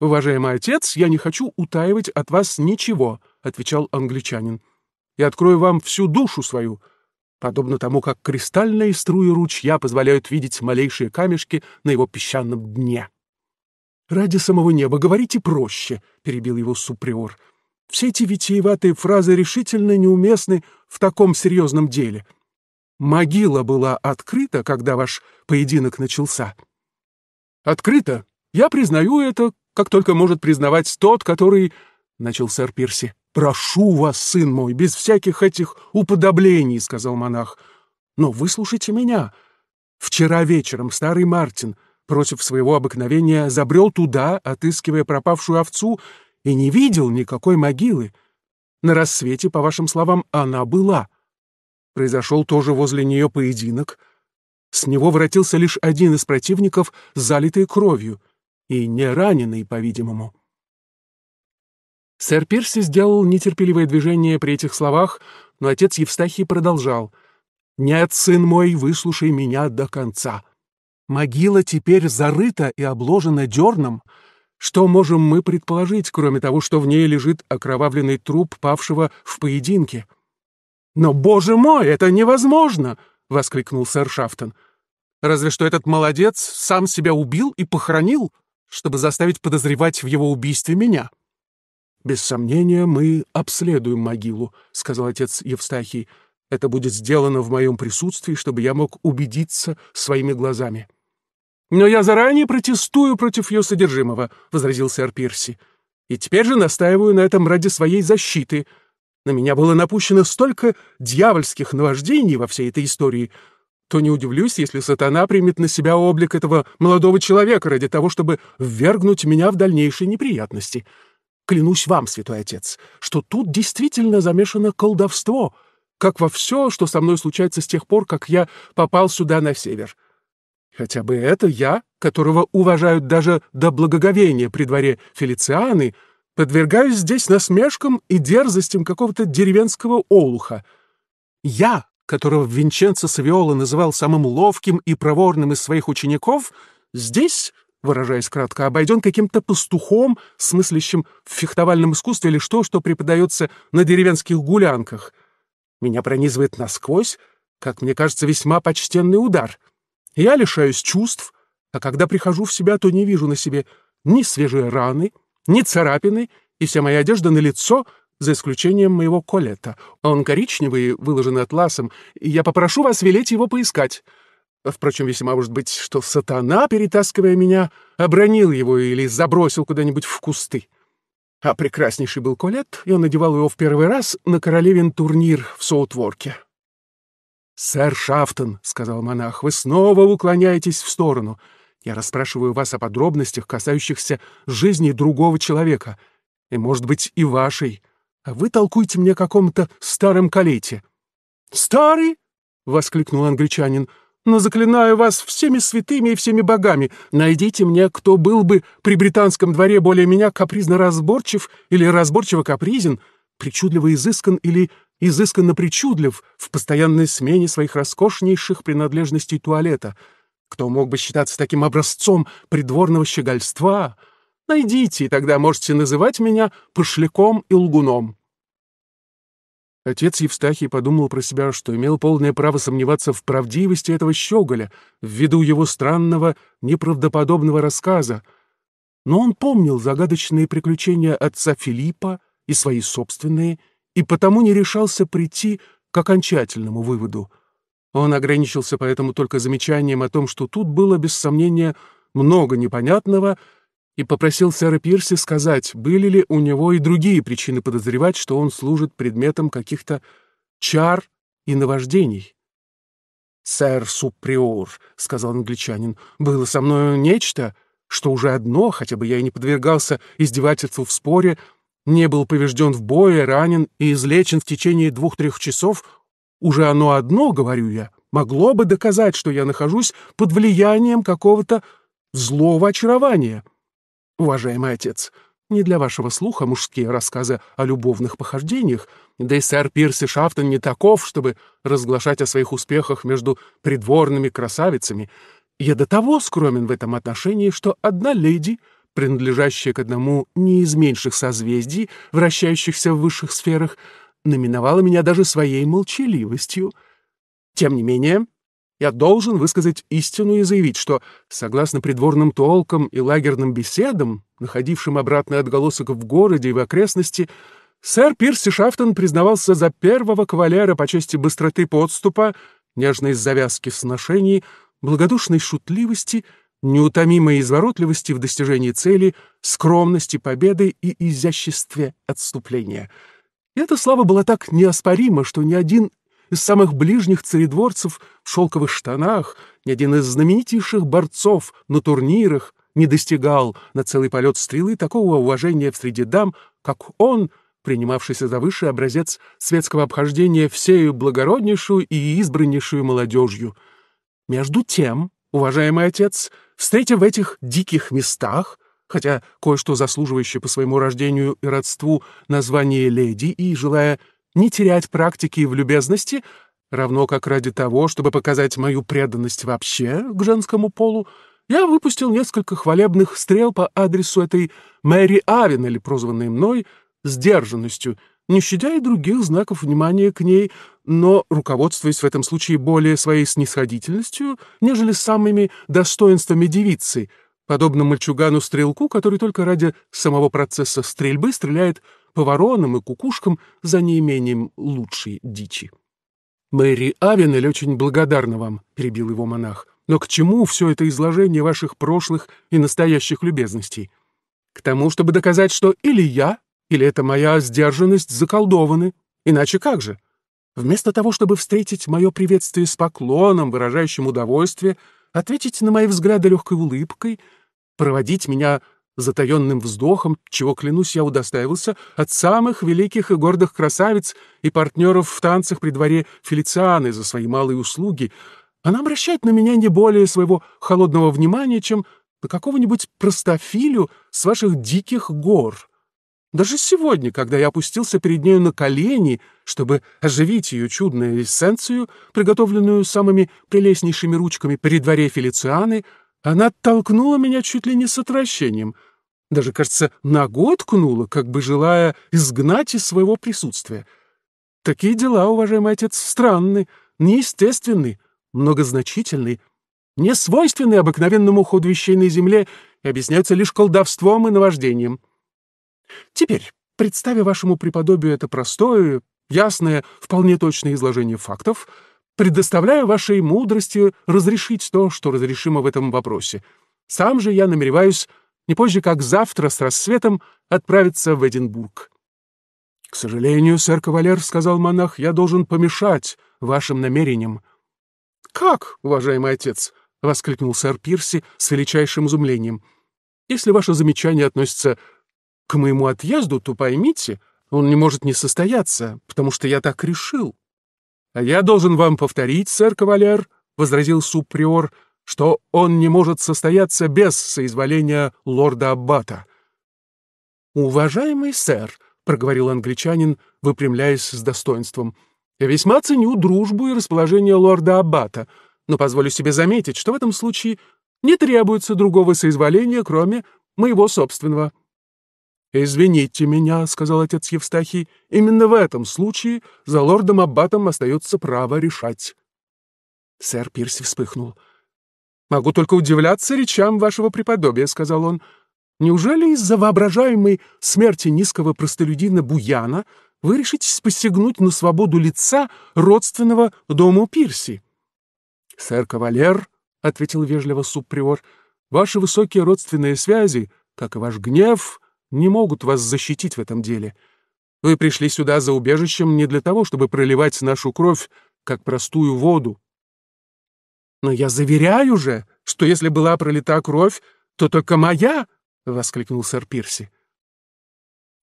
«Уважаемый отец, я не хочу утаивать от вас ничего», — отвечал англичанин. «Я открою вам всю душу свою, подобно тому, как кристальные струи ручья позволяют видеть малейшие камешки на его песчаном дне». «Ради самого неба говорите проще», — перебил его суприор. «Все эти витиеватые фразы решительно неуместны в таком серьезном деле. Могила была открыта, когда ваш поединок начался». «Открыта? Я признаю это, как только может признавать тот, который...» — начал сэр Пирси. «Прошу вас, сын мой, без всяких этих уподоблений», — сказал монах. «Но выслушайте меня. Вчера вечером старый Мартин против своего обыкновения забрел туда, отыскивая пропавшую овцу, и не видел никакой могилы. На рассвете, по вашим словам, она была. Произошел тоже возле нее поединок. С него воротился лишь один из противников, залитый кровью, и не раненый, по-видимому. Сэр Пирси сделал нетерпеливое движение при этих словах, но отец Евстахий продолжал. «Нет, сын мой, выслушай меня до конца. Могила теперь зарыта и обложена дерном. Что можем мы предположить, кроме того, что в ней лежит окровавленный труп павшего в поединке? «Но, боже мой, это невозможно!» — воскликнул сэр Шафтон. «Разве что этот молодец сам себя убил и похоронил, чтобы заставить подозревать в его убийстве меня». «Без сомнения, мы обследуем могилу», — сказал отец Евстахий. «Это будет сделано в моем присутствии, чтобы я мог убедиться своими глазами». «Но я заранее протестую против ее содержимого», — возразил сэр Пирси. «И теперь же настаиваю на этом ради своей защиты. На меня было напущено столько дьявольских наваждений во всей этой истории, то не удивлюсь, если сатана примет на себя облик этого молодого человека ради того, чтобы ввергнуть меня в дальнейшие неприятности. Клянусь вам, святой отец, что тут действительно замешано колдовство, как во все, что со мной случается с тех пор, как я попал сюда на север. Хотя бы это я, которого уважают даже до благоговения при дворе Фелицианы, подвергаюсь здесь насмешкам и дерзостям какого-то деревенского олуха. Я, которого Винченцо Савиола называл самым ловким и проворным из своих учеников, здесь, выражаясь кратко, обойден каким-то пастухом, смыслящим в фехтовальном искусстве или что, что преподается на деревенских гулянках. Меня пронизывает насквозь, как мне кажется, весьма почтенный удар — я лишаюсь чувств, а когда прихожу в себя, то не вижу на себе ни свежие раны, ни царапины, и вся моя одежда на лицо, за исключением моего колета. Он коричневый, выложен атласом, и я попрошу вас велеть его поискать. Впрочем, весьма может быть, что сатана, перетаскивая меня, обронил его или забросил куда-нибудь в кусты. А прекраснейший был колет, и он надевал его в первый раз на королевин турнир в Соутворке. «Сэр Шафтон», — сказал монах, — «вы снова уклоняетесь в сторону. Я расспрашиваю вас о подробностях, касающихся жизни другого человека, и, может быть, и вашей. А вы толкуете мне каком-то старом калете». «Старый?» — воскликнул англичанин. «Но заклинаю вас всеми святыми и всеми богами, найдите мне, кто был бы при британском дворе более меня капризно разборчив или разборчиво капризен, причудливо изыскан или изысканно причудлив в постоянной смене своих роскошнейших принадлежностей туалета. Кто мог бы считаться таким образцом придворного щегольства? Найдите, и тогда можете называть меня пошляком и лгуном. Отец Евстахий подумал про себя, что имел полное право сомневаться в правдивости этого щеголя ввиду его странного, неправдоподобного рассказа. Но он помнил загадочные приключения отца Филиппа и свои собственные, и потому не решался прийти к окончательному выводу. Он ограничился поэтому только замечанием о том, что тут было, без сомнения, много непонятного, и попросил сэра Пирси сказать, были ли у него и другие причины подозревать, что он служит предметом каких-то чар и наваждений. «Сэр Суприор», — сказал англичанин, — «было со мною нечто, что уже одно, хотя бы я и не подвергался издевательству в споре, — не был поврежден в бое, ранен и излечен в течение двух-трех часов, уже оно одно, говорю я, могло бы доказать, что я нахожусь под влиянием какого-то злого очарования. Уважаемый отец, не для вашего слуха мужские рассказы о любовных похождениях, да и сэр Пирси Шафтон не таков, чтобы разглашать о своих успехах между придворными красавицами. Я до того скромен в этом отношении, что одна леди — принадлежащее к одному не из меньших созвездий, вращающихся в высших сферах, номиновала меня даже своей молчаливостью. Тем не менее, я должен высказать истину и заявить, что, согласно придворным толкам и лагерным беседам, находившим обратный отголосок в городе и в окрестности, сэр Пирси Шафтон признавался за первого кавалера по части быстроты подступа, нежной завязки сношений, благодушной шутливости — неутомимой изворотливости в достижении цели, скромности победы и изяществе отступления. И эта слава была так неоспорима, что ни один из самых ближних царедворцев в шелковых штанах, ни один из знаменитейших борцов на турнирах не достигал на целый полет стрелы такого уважения в среди дам, как он, принимавшийся за высший образец светского обхождения всею благороднейшую и избраннейшую молодежью. Между тем, уважаемый отец, встретив в этих диких местах, хотя кое-что заслуживающее по своему рождению и родству название леди, и желая не терять практики в любезности, равно как ради того, чтобы показать мою преданность вообще к женскому полу, я выпустил несколько хвалебных стрел по адресу этой Мэри Авенель, прозванной мной, сдержанностью — не щадя и других знаков внимания к ней, но руководствуясь в этом случае более своей снисходительностью, нежели самыми достоинствами девицы, подобно мальчугану-стрелку, который только ради самого процесса стрельбы стреляет по воронам и кукушкам за неимением лучшей дичи. «Мэри Авенель очень благодарна вам», — перебил его монах. «Но к чему все это изложение ваших прошлых и настоящих любезностей? К тому, чтобы доказать, что или я, или это моя сдержанность заколдованы? Иначе как же? Вместо того, чтобы встретить мое приветствие с поклоном, выражающим удовольствие, ответить на мои взгляды легкой улыбкой, проводить меня затаенным вздохом, чего, клянусь, я удостаивался от самых великих и гордых красавиц и партнеров в танцах при дворе Фелицианы за свои малые услуги, она обращает на меня не более своего холодного внимания, чем на какого-нибудь простофилю с ваших диких гор. Даже сегодня, когда я опустился перед нею на колени, чтобы оживить ее чудную эссенцию, приготовленную самыми прелестнейшими ручками при дворе Фелицианы, она оттолкнула меня чуть ли не с отвращением. Даже, кажется, ногой ткнула, как бы желая изгнать из своего присутствия. Такие дела, уважаемый отец, странны, неестественны, многозначительны, не обыкновенному ходу вещей на земле и объясняются лишь колдовством и наваждением. Теперь представя вашему преподобию это простое, ясное, вполне точное изложение фактов, предоставляю вашей мудрости разрешить то, что разрешимо в этом вопросе. Сам же я намереваюсь не позже, как завтра с рассветом отправиться в Эдинбург». «К сожалению, сэр Кавалер, — сказал монах, — я должен помешать вашим намерениям». «Как, уважаемый отец?» — воскликнул сэр Пирси с величайшим изумлением. «Если ваше замечание относится к моему отъезду, то поймите, он не может не состояться, потому что я так решил. — А я должен вам повторить, сэр кавалер, — возразил суприор, — что он не может состояться без соизволения лорда Аббата. — Уважаемый сэр, — проговорил англичанин, выпрямляясь с достоинством, — я весьма ценю дружбу и расположение лорда Аббата, но позволю себе заметить, что в этом случае не требуется другого соизволения, кроме моего собственного. — «Извините меня», — сказал отец Евстахий, — «именно в этом случае за лордом Аббатом остается право решать». Сэр Пирси вспыхнул. «Могу только удивляться речам вашего преподобия», — сказал он. «Неужели из-за воображаемой смерти низкого простолюдина Буяна вы решитесь посягнуть на свободу лица родственного дому Пирси?» «Сэр Кавалер», — ответил вежливо субприор, — «ваши высокие родственные связи, как и ваш гнев, — не могут вас защитить в этом деле. Вы пришли сюда за убежищем не для того, чтобы проливать нашу кровь, как простую воду. Но я заверяю же, что если была пролита кровь, то только моя, — воскликнул сэр Пирси.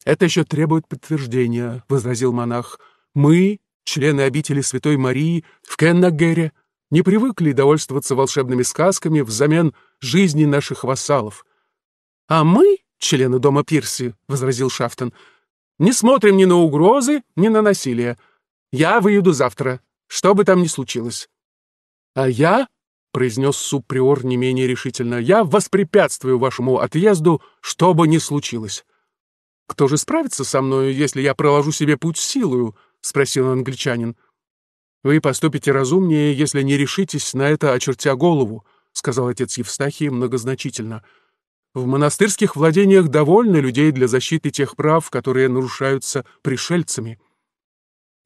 Это еще требует подтверждения, — возразил монах. Мы, члены обители Святой Марии в Кеннагере, не привыкли довольствоваться волшебными сказками взамен жизни наших вассалов. А мы, члены дома Пирси», — возразил Шафтон. «Не смотрим ни на угрозы, ни на насилие. Я выеду завтра, что бы там ни случилось». «А я», — произнес суприор не менее решительно, — «я воспрепятствую вашему отъезду, что бы ни случилось». «Кто же справится со мною, если я проложу себе путь силою?» — спросил англичанин. «Вы поступите разумнее, если не решитесь на это, очертя голову», — сказал отец Евстахий многозначительно. — в монастырских владениях довольно людей для защиты тех прав, которые нарушаются пришельцами.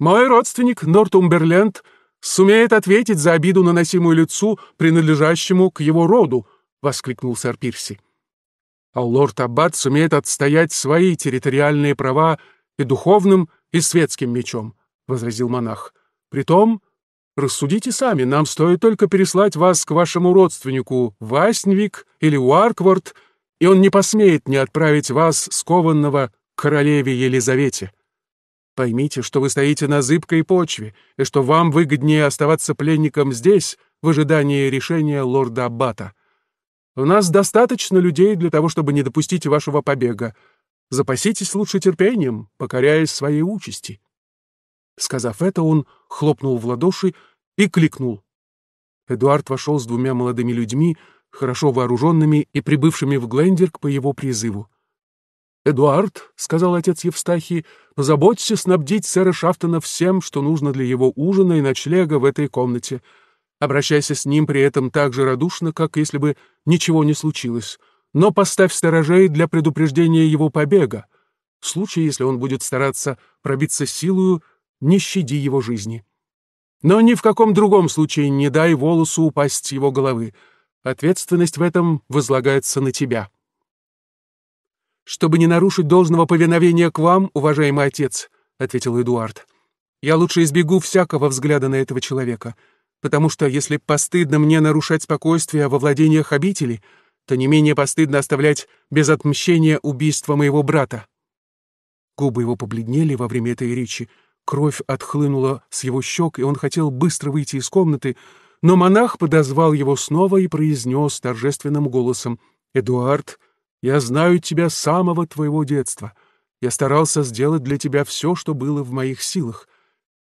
Мой родственник Нортумберленд сумеет ответить за обиду, наносимую лицу, принадлежащему к его роду, — воскликнул сэр Пирси. А лорд Аббат сумеет отстоять свои территориальные права и духовным, и светским мечом, — возразил монах. Притом, рассудите сами, нам стоит только переслать вас к вашему родственнику Васнвик или Уарквард — и он не посмеет не отправить вас, скованного, к королеве Елизавете. Поймите, что вы стоите на зыбкой почве, и что вам выгоднее оставаться пленником здесь, в ожидании решения лорда Аббата. У нас достаточно людей для того, чтобы не допустить вашего побега. Запаситесь лучше терпением, покоряясь своей участи». Сказав это, он хлопнул в ладоши и кликнул. Эдуард вошел с двумя молодыми людьми, хорошо вооруженными и прибывшими в Глендерк по его призыву. «Эдуард», — сказал отец Евстахий, — «позаботься снабдить сэра Шафтона всем, что нужно для его ужина и ночлега в этой комнате. Обращайся с ним при этом так же радушно, как если бы ничего не случилось. Но поставь сторожей для предупреждения его побега. В случае, если он будет стараться пробиться силою, не щади его жизни. Но ни в каком другом случае не дай волосу упасть с его головы. Ответственность в этом возлагается на тебя. «Чтобы не нарушить должного повиновения к вам, уважаемый отец», — ответил Эдуард, — «я лучше избегу всякого взгляда на этого человека, потому что, если постыдно мне нарушать спокойствие во владениях обители, то не менее постыдно оставлять без отмщения убийство моего брата». Губы его побледнели во время этой речи, кровь отхлынула с его щек, и он хотел быстро выйти из комнаты, — но монах подозвал его снова и произнес торжественным голосом «Эдуард, я знаю тебя с самого твоего детства. Я старался сделать для тебя все, что было в моих силах.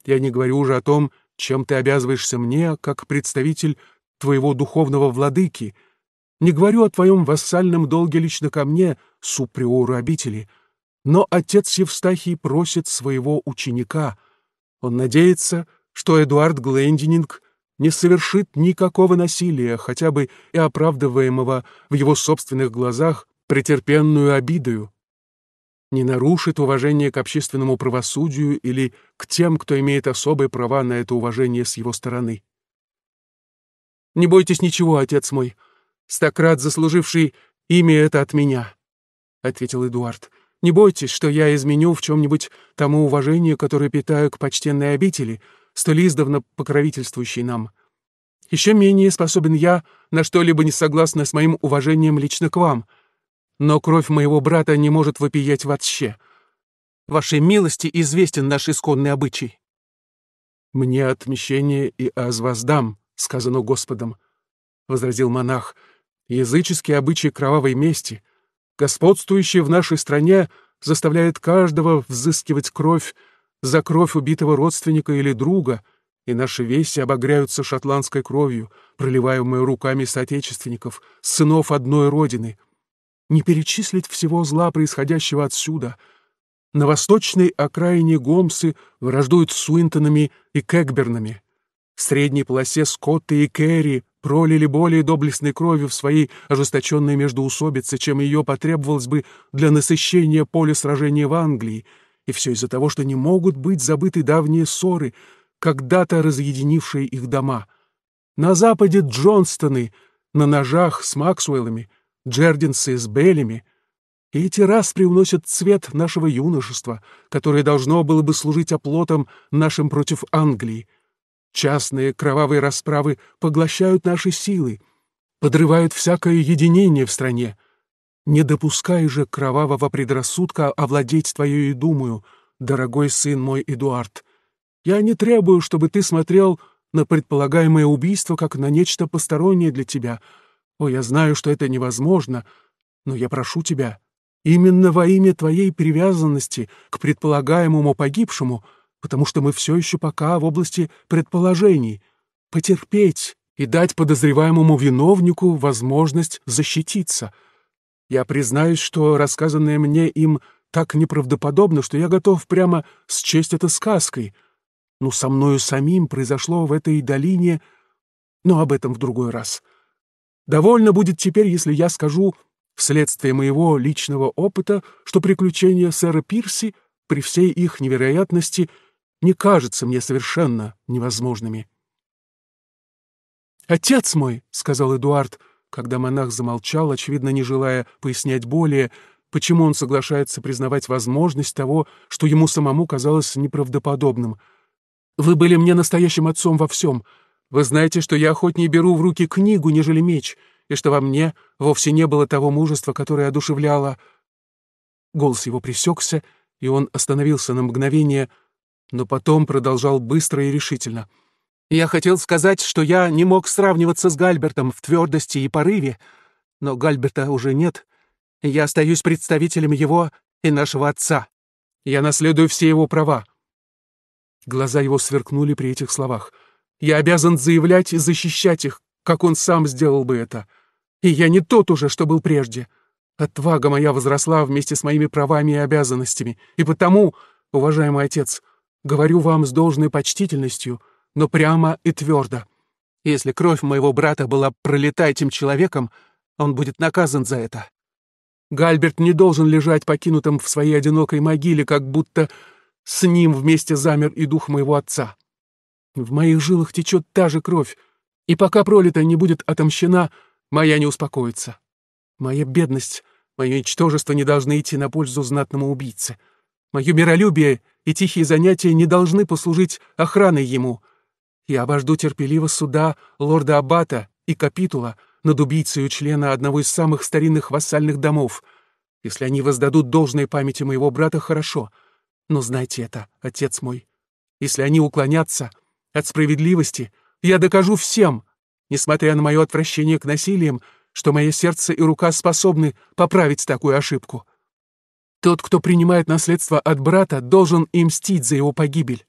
Я не говорю уже о том, чем ты обязываешься мне, а как представитель твоего духовного владыки. Не говорю о твоем вассальном долге лично ко мне, суприору обители. Но отец Евстахий просит своего ученика. Он надеется, что Эдуард Глендининг не совершит никакого насилия, хотя бы и оправдываемого в его собственных глазах претерпенную обидою, не нарушит уважение к общественному правосудию или к тем, кто имеет особые права на это уважение с его стороны. «Не бойтесь ничего, отец мой. Стократ, заслуживший имя это от меня», — ответил Эдуард. «Не бойтесь, что я изменю в чем-нибудь тому уважению, которое питаю к почтенной обители, столь издавна покровительствующий нам. Еще менее способен я на что-либо не согласно с моим уважением лично к вам. Но кровь моего брата не может вопиять вообще. Вашей милости известен наш исконный обычай. «Мне отмещение и аз воздам», — сказано Господом, — возразил монах, Языческие обычаи кровавой мести, господствующие в нашей стране, заставляют каждого взыскивать кровь за кровь убитого родственника или друга, и наши веси обогряются шотландской кровью, проливаемой руками соотечественников, сынов одной родины. Не перечислить всего зла, происходящего отсюда. На восточной окраине Гомсы враждуют с Суинтонами и Кэгбернами. В средней полосе Скотты и Керри пролили более доблестной кровью в своей ожесточенной междоусобице, чем ее потребовалось бы для насыщения поля сражения в Англии — и все из-за того, что не могут быть забыты давние ссоры, когда-то разъединившие их дома. На Западе Джонстоны на ножах с Максвеллами, Джердинсы с Беллями. И эти раз привносят цвет нашего юношества, которое должно было бы служить оплотом нашим против Англии. Частные кровавые расправы поглощают наши силы, подрывают всякое единение в стране. Не допускай же кровавого предрассудка овладеть твоей думою, дорогой сын мой Эдуард. Я не требую, чтобы ты смотрел на предполагаемое убийство как на нечто постороннее для тебя. О, я знаю, что это невозможно, но я прошу тебя, именно во имя твоей привязанности к предполагаемому погибшему, потому что мы все еще пока в области предположений, потерпеть и дать подозреваемому виновнику возможность защититься — я признаюсь, что рассказанное мне им так неправдоподобно, что я готов прямо счесть это сказкой. Но ну, со мною самим произошло в этой долине... Но об этом в другой раз. Довольно будет теперь, если я скажу, вследствие моего личного опыта, что приключения сэра Пирси, при всей их невероятности, не кажутся мне совершенно невозможными. «Отец мой», — сказал Эдуард, — когда монах замолчал, очевидно, не желая пояснять более, почему он соглашается признавать возможность того, что ему самому казалось неправдоподобным. «Вы были мне настоящим отцом во всем. Вы знаете, что я охотнее беру в руки книгу, нежели меч, и что во мне вовсе не было того мужества, которое одушевляло...» Голос его пресекся, и он остановился на мгновение, но потом продолжал быстро и решительно — я хотел сказать, что я не мог сравниваться с Гальбертом в твердости и порыве, но Гальберта уже нет. Я остаюсь представителем его и нашего отца. Я наследую все его права». Глаза его сверкнули при этих словах. «Я обязан заявлять и защищать их, как он сам сделал бы это. И я не тот уже, что был прежде. Отвага моя возросла вместе с моими правами и обязанностями. И потому, уважаемый отец, говорю вам с должной почтительностью — но прямо и твердо. Если кровь моего брата была пролита этим человеком, он будет наказан за это. Гальберт не должен лежать покинутым в своей одинокой могиле, как будто с ним вместе замер и дух моего отца. В моих жилах течет та же кровь, и пока пролитая не будет отомщена, моя не успокоится. Моя бедность, мое ничтожество не должны идти на пользу знатному убийце. Мое миролюбие и тихие занятия не должны послужить охраной ему — я обожду терпеливо суда лорда Аббата и Капитула над убийцей члена одного из самых старинных вассальных домов. Если они воздадут должное памяти моего брата, хорошо. Но знайте это, отец мой. Если они уклонятся от справедливости, я докажу всем, несмотря на мое отвращение к насилиям, что мое сердце и рука способны поправить такую ошибку. Тот, кто принимает наследство от брата, должен и мстить за его погибель.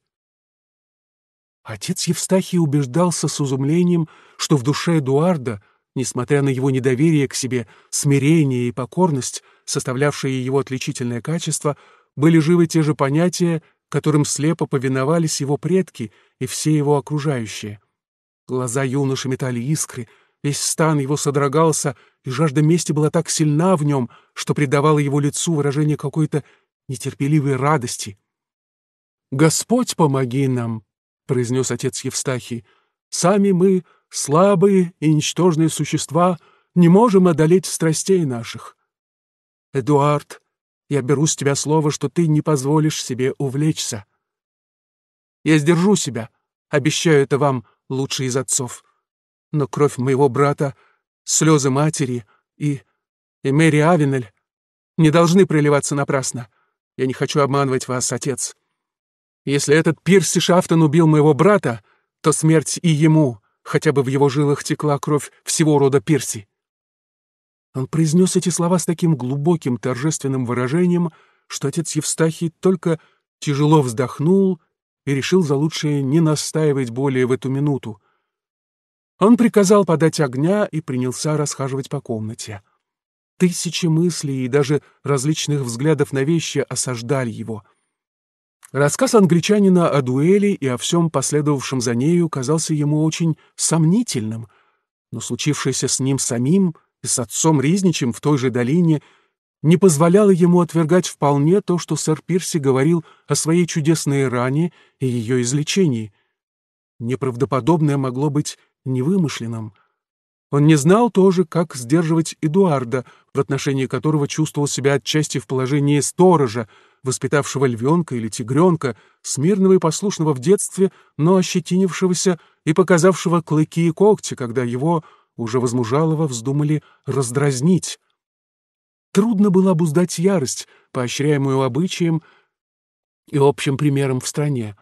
Отец Евстахий убеждался с изумлением, что в душе Эдуарда, несмотря на его недоверие к себе, смирение и покорность, составлявшие его отличительное качество, были живы те же понятия, которым слепо повиновались его предки и все его окружающие. Глаза юноши метали искры, весь стан его содрогался, и жажда мести была так сильна в нем, что придавала его лицу выражение какой-то нетерпеливой радости. «Господь, помоги нам!» — произнес отец Евстахий, — «сами мы, слабые и ничтожные существа, не можем одолеть страстей наших. Эдуард, я беру с тебя слово, что ты не позволишь себе увлечься. Я сдержу себя, обещаю это вам, лучший из отцов. Но кровь моего брата, слезы матери и... и Мэри Авенель не должны проливаться напрасно. Я не хочу обманывать вас, отец. Если этот Пирси Шафтон убил моего брата, то смерть и ему, хотя бы в его жилах текла кровь всего рода Пирси. Он произнес эти слова с таким глубоким торжественным выражением, что отец Евстахий только тяжело вздохнул и решил за лучшее не настаивать более в эту минуту. Он приказал подать огня и принялся расхаживать по комнате. Тысячи мыслей и даже различных взглядов на вещи осаждали его — Рассказ англичанина о дуэли и о всем последовавшем за нею казался ему очень сомнительным, но случившееся с ним самим и с отцом Ризничем в той же долине не позволяло ему отвергать вполне то, что сэр Пирси говорил о своей чудесной ране и ее излечении. Неправдоподобное могло быть невымышленным. Он не знал тоже, как сдерживать Эдуарда, в отношении которого чувствовал себя отчасти в положении сторожа, воспитавшего львенка или тигренка, смирного и послушного в детстве, но ощетинившегося и показавшего клыки и когти, когда его, уже возмужалого, вздумали раздразнить. Трудно было обуздать ярость, поощряемую обычаем и общим примером в стране.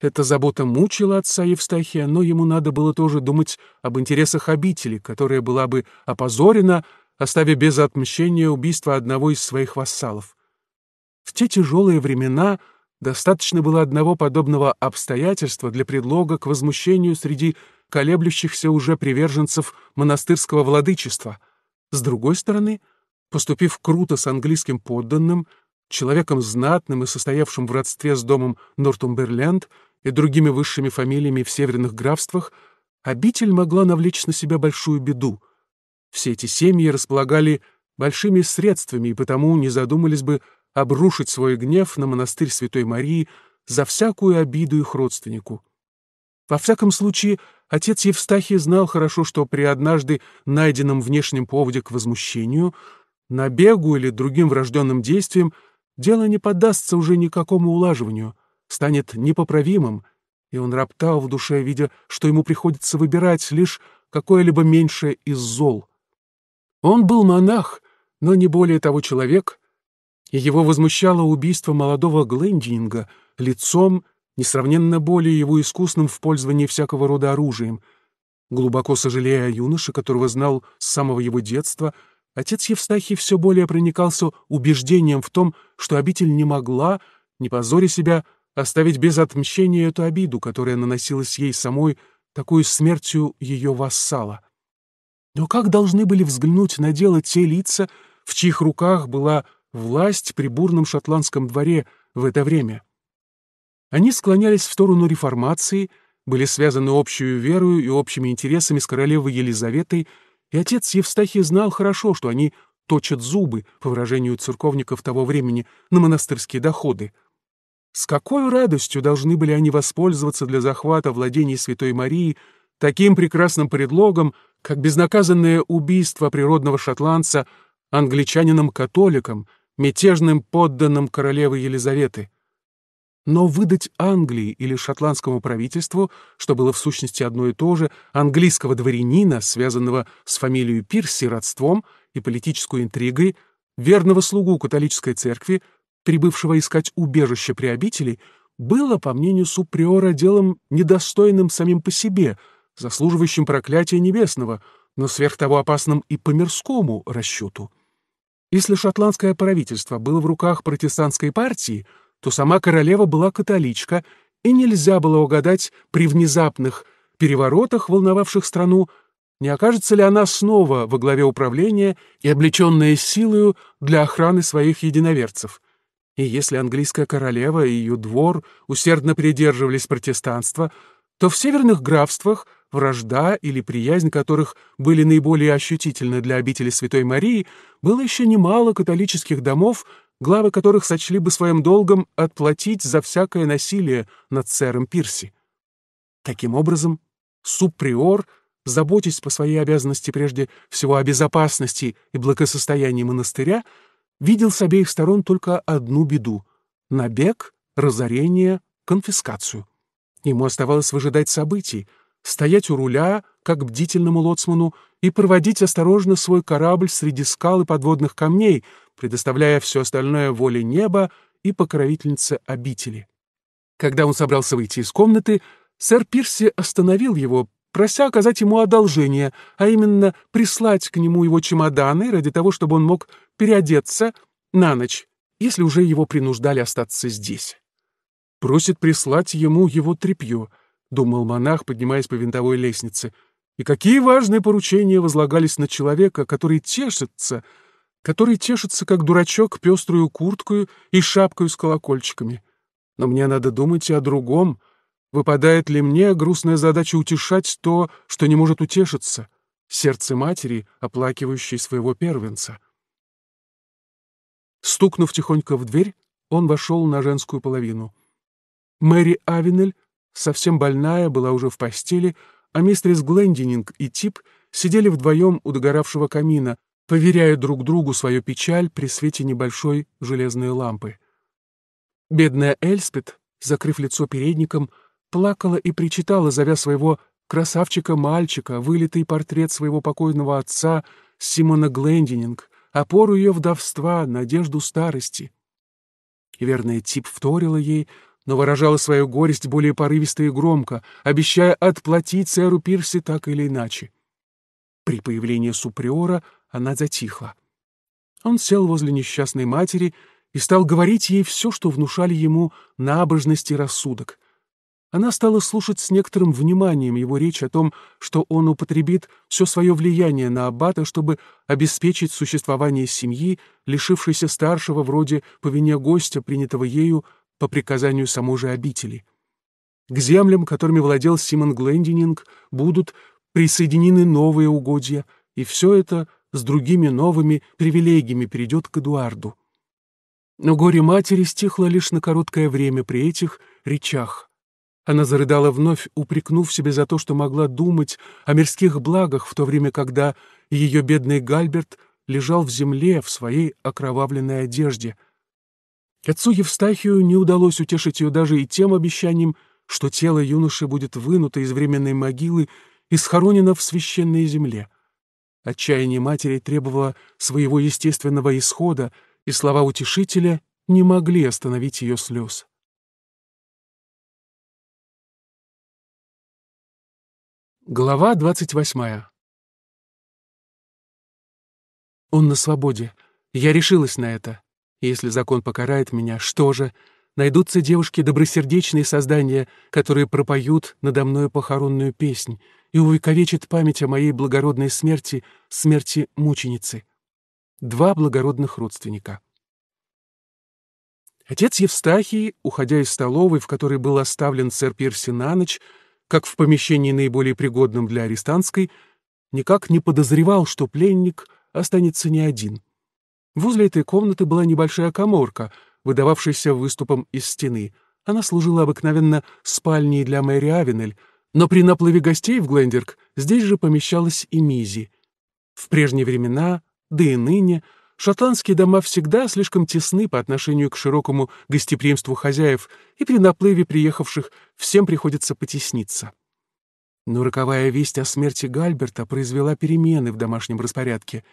Эта забота мучила отца Евстахия, но ему надо было тоже думать об интересах обители, которая была бы опозорена, оставив без отмщения убийство одного из своих вассалов. В те тяжелые времена достаточно было одного подобного обстоятельства для предлога к возмущению среди колеблющихся уже приверженцев монастырского владычества. С другой стороны, поступив круто с английским подданным, человеком знатным и состоявшим в родстве с домом Нортумберленд и другими высшими фамилиями в северных графствах, обитель могла навлечь на себя большую беду. Все эти семьи располагали большими средствами и потому не задумались бы обрушить свой гнев на монастырь Святой Марии за всякую обиду их родственнику. Во всяком случае, отец Евстахий знал хорошо, что при однажды найденном внешнем поводе к возмущению, набегу или другим врожденным действиям дело не поддастся уже никакому улаживанию, станет непоправимым, и он роптал в душе, видя, что ему приходится выбирать лишь какое-либо меньшее из зол. Он был монах, но не более того человек — и его возмущало убийство молодого Глендинга лицом, несравненно более его искусным в пользовании всякого рода оружием. Глубоко сожалея о юноше, которого знал с самого его детства, отец Евстахий все более проникался убеждением в том, что обитель не могла, не позоря себя, оставить без отмщения эту обиду, которая наносилась ей самой, такой смертью ее вассала. Но как должны были взглянуть на дело те лица, в чьих руках была власть при бурном шотландском дворе в это время. Они склонялись в сторону реформации, были связаны общую верою и общими интересами с королевой Елизаветой, и отец Евстахий знал хорошо, что они точат зубы, по выражению церковников того времени, на монастырские доходы. С какой радостью должны были они воспользоваться для захвата владений Святой Марии таким прекрасным предлогом, как безнаказанное убийство природного шотландца англичанином-католиком — мятежным подданным королевы Елизаветы. Но выдать Англии или шотландскому правительству, что было в сущности одно и то же, английского дворянина, связанного с фамилией Пирси родством и политической интригой, верного слугу католической церкви, прибывшего искать убежище при обители, было, по мнению суприора, делом недостойным самим по себе, заслуживающим проклятия небесного, но сверх того опасным и по мирскому расчету. Если шотландское правительство было в руках протестантской партии, то сама королева была католичка, и нельзя было угадать при внезапных переворотах, волновавших страну, не окажется ли она снова во главе управления и облеченная силою для охраны своих единоверцев. И если английская королева и ее двор усердно придерживались протестанства, то в северных графствах вражда или приязнь которых были наиболее ощутительны для обители Святой Марии, было еще немало католических домов, главы которых сочли бы своим долгом отплатить за всякое насилие над сэром Пирси. Таким образом, суприор, заботясь по своей обязанности прежде всего о безопасности и благосостоянии монастыря, видел с обеих сторон только одну беду — набег, разорение, конфискацию. Ему оставалось выжидать событий, стоять у руля, как бдительному лоцману, и проводить осторожно свой корабль среди скал и подводных камней, предоставляя все остальное воле неба и покровительнице обители. Когда он собрался выйти из комнаты, сэр Пирси остановил его, прося оказать ему одолжение, а именно прислать к нему его чемоданы ради того, чтобы он мог переодеться на ночь, если уже его принуждали остаться здесь. Просит прислать ему его тряпье, — думал монах, поднимаясь по винтовой лестнице. И какие важные поручения возлагались на человека, который тешится, который тешится, как дурачок, пеструю курткою и шапкою с колокольчиками. Но мне надо думать и о другом. Выпадает ли мне грустная задача утешать то, что не может утешиться? Сердце матери, оплакивающей своего первенца. Стукнув тихонько в дверь, он вошел на женскую половину. Мэри Авенель, совсем больная, была уже в постели, а мистерис Глендининг и Тип сидели вдвоем у догоравшего камина, поверяя друг другу свою печаль при свете небольшой железной лампы. Бедная Эльспет, закрыв лицо передником, плакала и причитала, зовя своего красавчика-мальчика, вылитый портрет своего покойного отца Симона Глендининг, опору ее вдовства, надежду старости. И верная Тип вторила ей, но выражала свою горесть более порывисто и громко, обещая отплатить сэру Пирси так или иначе. При появлении суприора она затихла. Он сел возле несчастной матери и стал говорить ей все, что внушали ему набожность и рассудок. Она стала слушать с некоторым вниманием его речь о том, что он употребит все свое влияние на аббата, чтобы обеспечить существование семьи, лишившейся старшего вроде по вине гостя, принятого ею по приказанию самой же обители. К землям, которыми владел Симон Глендининг, будут присоединены новые угодья, и все это с другими новыми привилегиями перейдет к Эдуарду. Но горе матери стихло лишь на короткое время при этих речах. Она зарыдала вновь, упрекнув себе за то, что могла думать о мирских благах в то время, когда ее бедный Гальберт лежал в земле в своей окровавленной одежде — Отцу Евстахию не удалось утешить ее даже и тем обещанием, что тело юноши будет вынуто из временной могилы и схоронено в священной земле. Отчаяние матери требовало своего естественного исхода, и слова утешителя не могли остановить ее слез. Глава двадцать восьмая Он на свободе. Я решилась на это. Если закон покарает меня, что же? Найдутся девушки добросердечные создания, которые пропоют надо мною похоронную песнь и увековечат память о моей благородной смерти, смерти мученицы. Два благородных родственника. Отец Евстахий, уходя из столовой, в которой был оставлен сэр Пирси на ночь, как в помещении наиболее пригодном для арестантской, никак не подозревал, что пленник останется не один — Возле этой комнаты была небольшая коморка, выдававшаяся выступом из стены. Она служила обыкновенно спальней для Мэри Авенель, но при наплыве гостей в Глендерк здесь же помещалась и Мизи. В прежние времена, да и ныне, шотландские дома всегда слишком тесны по отношению к широкому гостеприимству хозяев, и при наплыве приехавших всем приходится потесниться. Но роковая весть о смерти Гальберта произвела перемены в домашнем распорядке.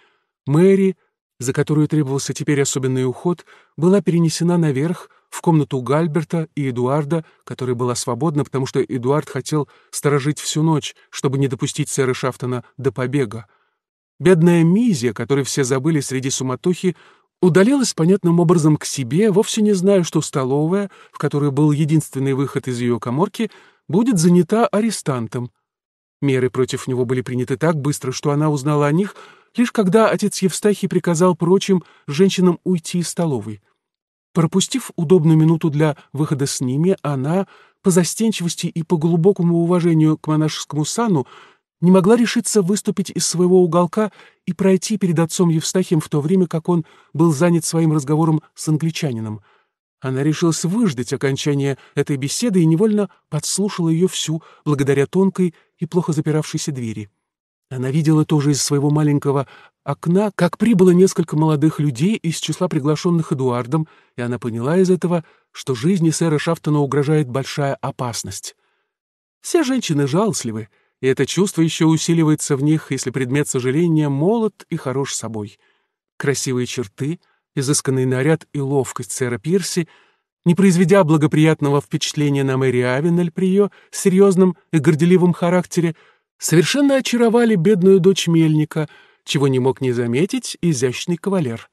Мэри за которую требовался теперь особенный уход, была перенесена наверх, в комнату Гальберта и Эдуарда, которая была свободна, потому что Эдуард хотел сторожить всю ночь, чтобы не допустить сэра Шафтона до побега. Бедная Мизия, которой все забыли среди суматохи, удалилась понятным образом к себе, вовсе не зная, что столовая, в которой был единственный выход из ее коморки, будет занята арестантом. Меры против него были приняты так быстро, что она узнала о них — лишь когда отец Евстахий приказал прочим женщинам уйти из столовой. Пропустив удобную минуту для выхода с ними, она, по застенчивости и по глубокому уважению к монашескому сану, не могла решиться выступить из своего уголка и пройти перед отцом Евстахием в то время, как он был занят своим разговором с англичанином. Она решилась выждать окончание этой беседы и невольно подслушала ее всю благодаря тонкой и плохо запиравшейся двери. Она видела тоже из своего маленького окна, как прибыло несколько молодых людей из числа приглашенных Эдуардом, и она поняла из этого, что жизни сэра Шафтона угрожает большая опасность. Все женщины жалостливы, и это чувство еще усиливается в них, если предмет сожаления молод и хорош собой. Красивые черты, изысканный наряд и ловкость сэра Пирси, не произведя благоприятного впечатления на Мэри Авенель при ее серьезном и горделивом характере, совершенно очаровали бедную дочь мельника, чего не мог не заметить изящный кавалер.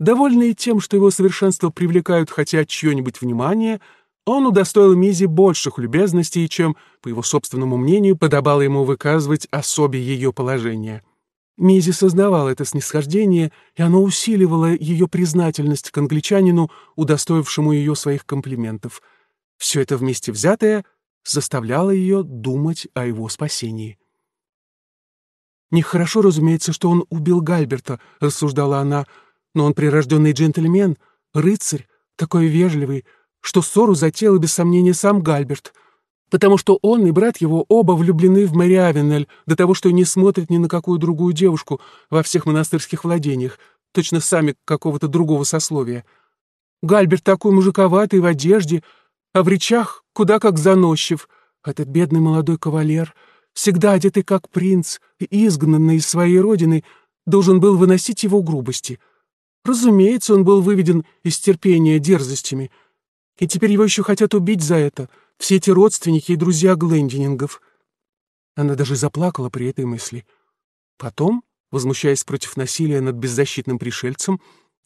Довольный тем, что его совершенство привлекают хотя чье-нибудь внимание, он удостоил Мизи больших любезностей, чем, по его собственному мнению, подобало ему выказывать особе ее положения. Мизи сознавал это снисхождение, и оно усиливало ее признательность к англичанину, удостоившему ее своих комплиментов. Все это вместе взятое заставляло ее думать о его спасении. «Нехорошо, разумеется, что он убил Гальберта», — рассуждала она, «но он прирожденный джентльмен, рыцарь, такой вежливый, что ссору затеял, без сомнения, сам Гальберт, потому что он и брат его оба влюблены в Мэри Авенель, до того, что не смотрят ни на какую другую девушку во всех монастырских владениях, точно сами какого-то другого сословия. Гальберт такой мужиковатый в одежде, — а в речах куда как заносчив. Этот бедный молодой кавалер, всегда одетый как принц изгнанный из своей родины, должен был выносить его грубости. Разумеется, он был выведен из терпения дерзостями. И теперь его еще хотят убить за это все эти родственники и друзья Глендинингов. Она даже заплакала при этой мысли. Потом, возмущаясь против насилия над беззащитным пришельцем,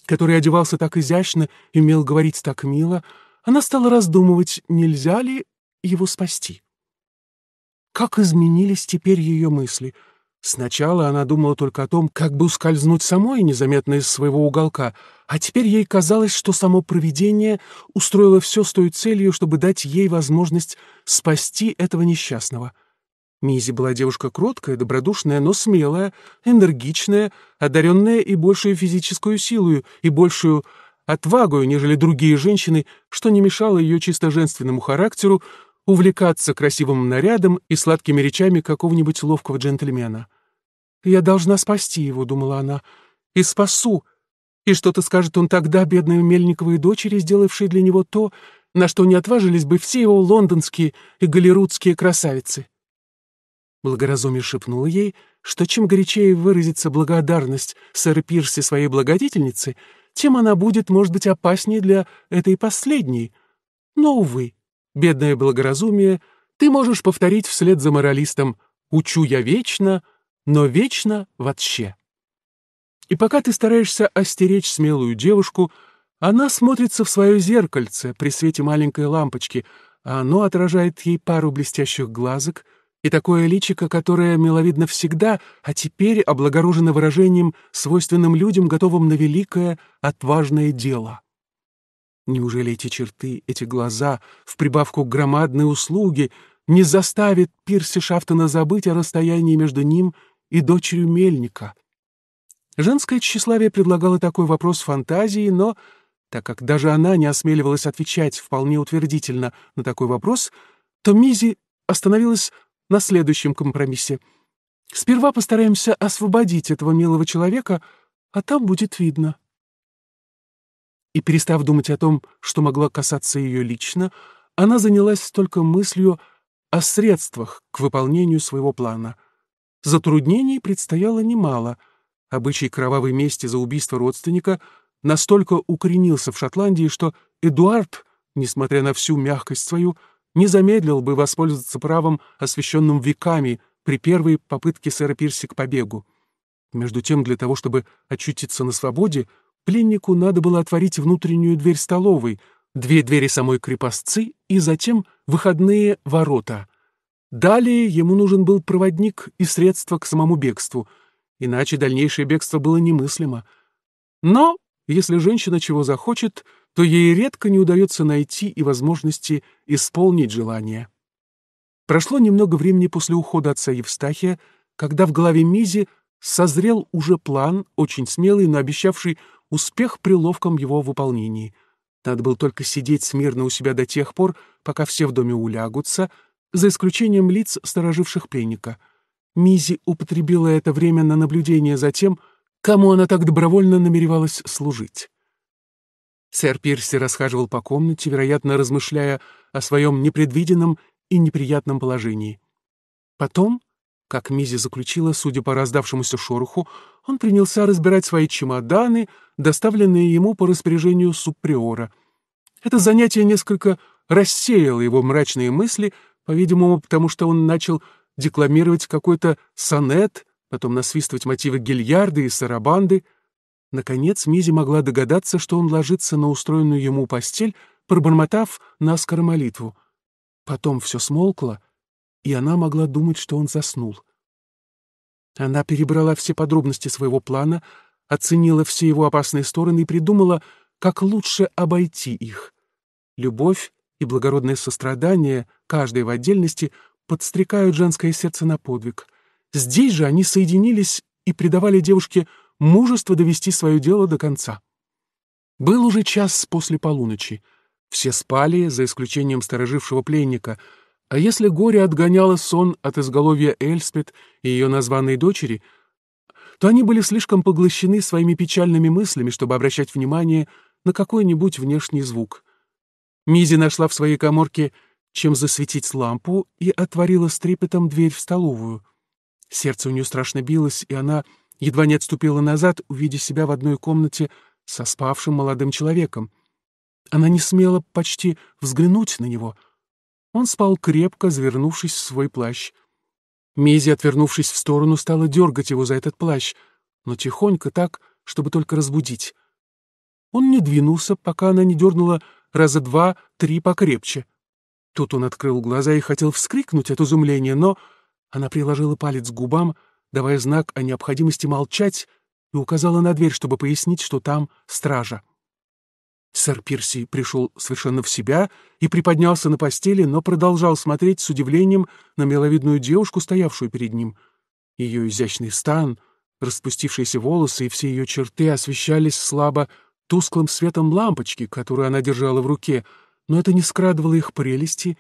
который одевался так изящно и умел говорить так мило, — она стала раздумывать, нельзя ли его спасти. Как изменились теперь ее мысли. Сначала она думала только о том, как бы ускользнуть самой незаметно из своего уголка, а теперь ей казалось, что само провидение устроило все с той целью, чтобы дать ей возможность спасти этого несчастного. Мизи была девушка кроткая, добродушная, но смелая, энергичная, одаренная и большую физическую силу, и большую отвагою, нежели другие женщины, что не мешало ее чисто женственному характеру увлекаться красивым нарядом и сладкими речами какого-нибудь ловкого джентльмена. «Я должна спасти его», — думала она, — «и спасу». И что-то скажет он тогда бедной Мельниковой дочери, сделавшей для него то, на что не отважились бы все его лондонские и галерудские красавицы. Благоразумие шепнуло ей, что чем горячее выразится благодарность сэр Пирси своей благодетельнице, тем она будет, может быть, опаснее для этой последней. Но, увы, бедное благоразумие, ты можешь повторить вслед за моралистом «Учу я вечно, но вечно вообще». И пока ты стараешься остеречь смелую девушку, она смотрится в свое зеркальце при свете маленькой лампочки, а оно отражает ей пару блестящих глазок — и такое личико, которое миловидно всегда, а теперь облагорожено выражением, свойственным людям, готовым на великое, отважное дело. Неужели эти черты, эти глаза, в прибавку к громадной услуге, не заставят Пирси Шафтона забыть о расстоянии между ним и дочерью Мельника? Женское тщеславие предлагало такой вопрос фантазии, но, так как даже она не осмеливалась отвечать вполне утвердительно на такой вопрос, то Мизи остановилась на следующем компромиссе. Сперва постараемся освободить этого милого человека, а там будет видно». И перестав думать о том, что могло касаться ее лично, она занялась только мыслью о средствах к выполнению своего плана. Затруднений предстояло немало. Обычай кровавой мести за убийство родственника настолько укоренился в Шотландии, что Эдуард, несмотря на всю мягкость свою, не замедлил бы воспользоваться правом, освященным веками, при первой попытке сэра Пирси к побегу. Между тем, для того, чтобы очутиться на свободе, пленнику надо было отворить внутреннюю дверь столовой, две двери самой крепостцы и затем выходные ворота. Далее ему нужен был проводник и средства к самому бегству, иначе дальнейшее бегство было немыслимо. Но, если женщина чего захочет — то ей редко не удается найти и возможности исполнить желание. Прошло немного времени после ухода отца Евстахия, когда в голове Мизи созрел уже план, очень смелый, но обещавший успех при ловком его выполнении. Надо было только сидеть смирно у себя до тех пор, пока все в доме улягутся, за исключением лиц, стороживших пленника. Мизи употребила это время на наблюдение за тем, кому она так добровольно намеревалась служить. Сэр Пирси расхаживал по комнате, вероятно, размышляя о своем непредвиденном и неприятном положении. Потом, как Мизи заключила, судя по раздавшемуся шороху, он принялся разбирать свои чемоданы, доставленные ему по распоряжению суприора. Это занятие несколько рассеяло его мрачные мысли, по-видимому, потому что он начал декламировать какой-то сонет, потом насвистывать мотивы гильярды и сарабанды — Наконец Мизи могла догадаться, что он ложится на устроенную ему постель, пробормотав наскоро молитву. Потом все смолкло, и она могла думать, что он заснул. Она перебрала все подробности своего плана, оценила все его опасные стороны и придумала, как лучше обойти их. Любовь и благородное сострадание, каждой в отдельности, подстрекают женское сердце на подвиг. Здесь же они соединились и придавали девушке мужество довести свое дело до конца. Был уже час после полуночи. Все спали, за исключением сторожившего пленника. А если горе отгоняло сон от изголовья Эльспет и ее названной дочери, то они были слишком поглощены своими печальными мыслями, чтобы обращать внимание на какой-нибудь внешний звук. Мизи нашла в своей коморке чем засветить лампу, и отворила с трепетом дверь в столовую. Сердце у нее страшно билось, и она Едва не отступила назад, увидя себя в одной комнате со спавшим молодым человеком. Она не смела почти взглянуть на него. Он спал крепко, завернувшись в свой плащ. Мизи, отвернувшись в сторону, стала дергать его за этот плащ, но тихонько так, чтобы только разбудить. Он не двинулся, пока она не дернула раза два-три покрепче. Тут он открыл глаза и хотел вскрикнуть от изумления, но она приложила палец к губам — давая знак о необходимости молчать, и указала на дверь, чтобы пояснить, что там стража. Сэр Пирси пришел совершенно в себя и приподнялся на постели, но продолжал смотреть с удивлением на миловидную девушку, стоявшую перед ним. Ее изящный стан, распустившиеся волосы и все ее черты освещались слабо тусклым светом лампочки, которую она держала в руке, но это не скрадывало их прелести,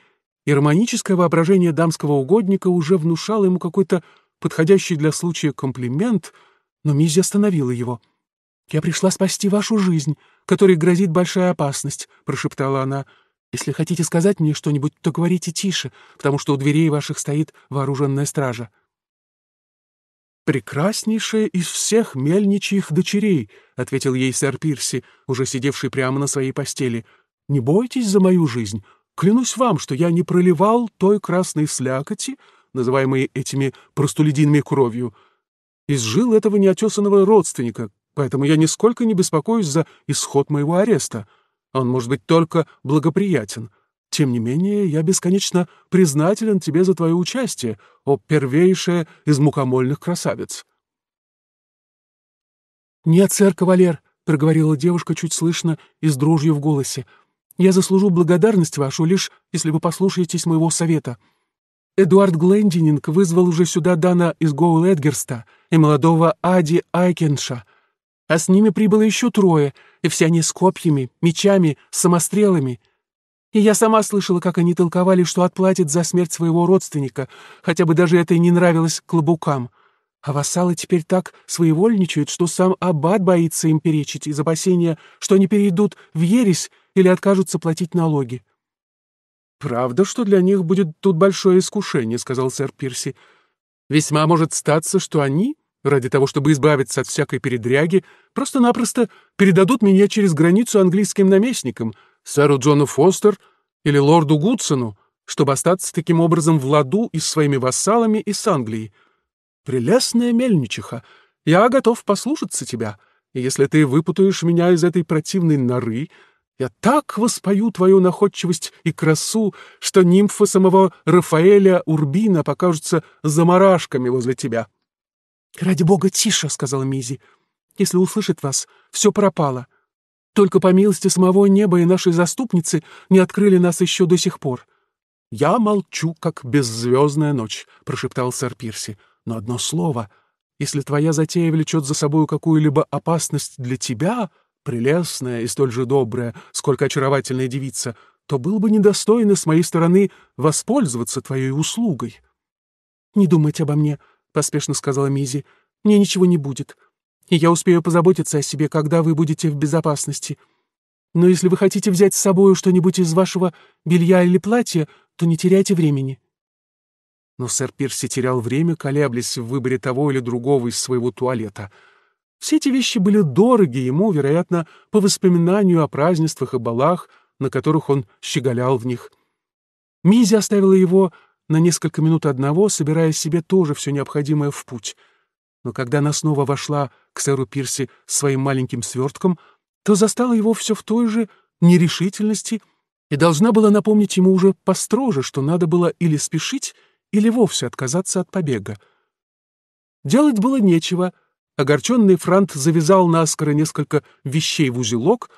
и романическое воображение дамского угодника уже внушало ему какой-то подходящий для случая комплимент, но Мизи остановила его. «Я пришла спасти вашу жизнь, которой грозит большая опасность», — прошептала она. «Если хотите сказать мне что-нибудь, то говорите тише, потому что у дверей ваших стоит вооруженная стража». «Прекраснейшая из всех мельничьих дочерей», — ответил ей сэр Пирси, уже сидевший прямо на своей постели. «Не бойтесь за мою жизнь. Клянусь вам, что я не проливал той красной слякоти, называемые этими простолюдинами кровью, изжил этого неотесанного родственника, поэтому я нисколько не беспокоюсь за исход моего ареста. Он может быть только благоприятен. Тем не менее, я бесконечно признателен тебе за твое участие, о первейшая из мукомольных красавиц». «Нет, сэр Кавалер», — проговорила девушка чуть слышно и с дрожью в голосе, — «я заслужу благодарность вашу лишь, если вы послушаетесь моего совета». Эдуард Глендининг вызвал уже сюда Дана из Гоул-Эдгерста и молодого Ади Айкенша, а с ними прибыло еще трое, и все они с копьями, мечами, самострелами. И я сама слышала, как они толковали, что отплатят за смерть своего родственника, хотя бы даже это и не нравилось клобукам. А вассалы теперь так своевольничают, что сам аббат боится им перечить из опасения, что они перейдут в ересь или откажутся платить налоги. «Правда, что для них будет тут большое искушение», — сказал сэр Пирси. «Весьма может статься, что они, ради того, чтобы избавиться от всякой передряги, просто-напросто передадут меня через границу английским наместникам, сэру Джону Фостер или лорду Гудсону, чтобы остаться таким образом в ладу и с своими вассалами из Англии. Прелестная мельничиха, я готов послушаться тебя, и если ты выпутаешь меня из этой противной норы, я так воспою твою находчивость и красу, что нимфы самого Рафаэля Урбина покажутся заморашками возле тебя. — Ради бога, тише, — сказал Мизи. — Если услышит вас, все пропало. Только по милости самого неба и нашей заступницы не открыли нас еще до сих пор. — Я молчу, как беззвездная ночь, — прошептал сэр Пирси. — Но одно слово. Если твоя затея влечет за собой какую-либо опасность для тебя, прелестная и столь же добрая, сколько очаровательная девица, то было бы недостойно с моей стороны воспользоваться твоей услугой. — Не думайте обо мне, — поспешно сказала Мизи. — Мне ничего не будет, и я успею позаботиться о себе, когда вы будете в безопасности. Но если вы хотите взять с собой что-нибудь из вашего белья или платья, то не теряйте времени. Но сэр Пирси терял время, колеблясь в выборе того или другого из своего туалета — все эти вещи были дороги ему, вероятно, по воспоминанию о празднествах и балах, на которых он щеголял в них. Мизи оставила его на несколько минут одного, собирая себе тоже все необходимое в путь. Но когда она снова вошла к сэру Пирси своим маленьким свертком, то застала его все в той же нерешительности и должна была напомнить ему уже построже, что надо было или спешить, или вовсе отказаться от побега. Делать было нечего — Огорченный Франт завязал наскоро несколько вещей в узелок,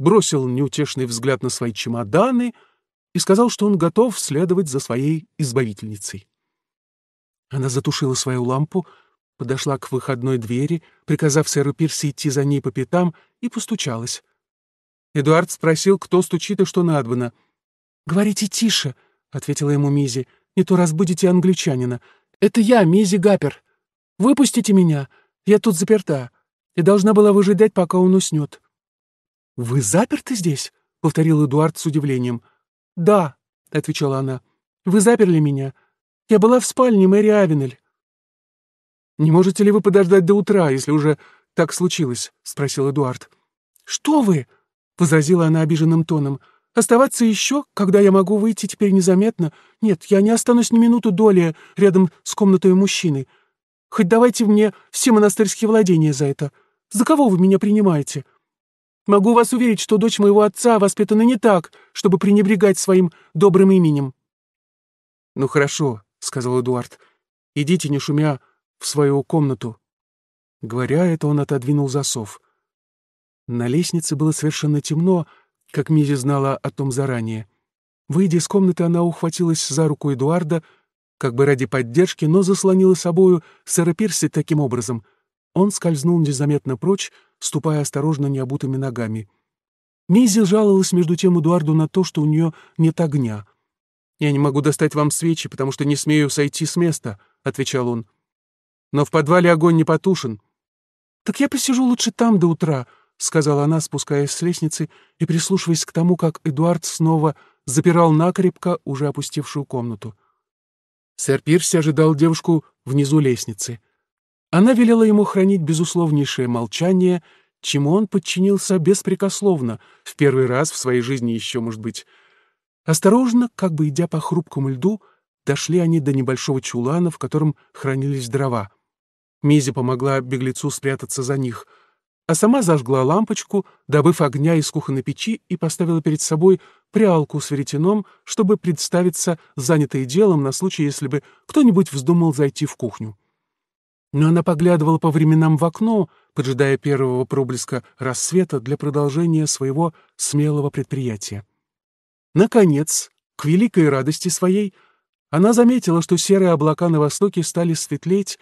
бросил неутешный взгляд на свои чемоданы и сказал, что он готов следовать за своей избавительницей. Она затушила свою лампу, подошла к выходной двери, приказав сэру Пирси идти за ней по пятам, и постучалась. Эдуард спросил, кто стучит и что надобно. «Говорите тише», — ответила ему Мизи, — «не то разбудите англичанина. Это я, Мизи Гаппер. Выпустите меня. Я тут заперта и должна была выжидать, пока он уснет». «Вы заперты здесь?» — повторил Эдуард с удивлением. «Да», — отвечала она. «Вы заперли меня. Я была в спальне Мэри Авенель». «Не можете ли вы подождать до утра, если уже так случилось?» — спросил Эдуард. «Что вы?» — возразила она обиженным тоном. «Оставаться еще, когда я могу выйти теперь незаметно? Нет, я не останусь ни минуту доли рядом с комнатой мужчины. Хоть давайте мне все монастырские владения за это. За кого вы меня принимаете? Могу вас уверить, что дочь моего отца воспитана не так, чтобы пренебрегать своим добрым именем». «Ну хорошо», — сказал Эдуард, — «идите, не шумя, в свою комнату». Говоря это, он отодвинул засов. На лестнице было совершенно темно, как Мизи знала о том заранее. Выйдя из комнаты, она ухватилась за руку Эдуарда — как бы ради поддержки, но заслонила собою сэра Пирси таким образом. Он скользнул незаметно прочь, ступая осторожно необутыми ногами. Мизи жаловалась между тем Эдуарду на то, что у нее нет огня. «Я не могу достать вам свечи, потому что не смею сойти с места», — отвечал он. «Но в подвале огонь не потушен». «Так я посижу лучше там до утра», — сказала она, спускаясь с лестницы и прислушиваясь к тому, как Эдуард снова запирал накрепко уже опустевшую комнату. Сэр Пирси ожидал девушку внизу лестницы. Она велела ему хранить безусловнейшее молчание, чему он подчинился беспрекословно, в первый раз в своей жизни еще, может быть. Осторожно, как бы идя по хрупкому льду, дошли они до небольшого чулана, в котором хранились дрова. Мизи помогла беглецу спрятаться за них — а сама зажгла лампочку, добыв огня из кухонной печи и поставила перед собой прялку с веретеном, чтобы представиться занятой делом на случай, если бы кто-нибудь вздумал зайти в кухню. Но она поглядывала по временам в окно, поджидая первого проблеска рассвета для продолжения своего смелого предприятия. Наконец, к великой радости своей, она заметила, что серые облака на востоке стали светлеть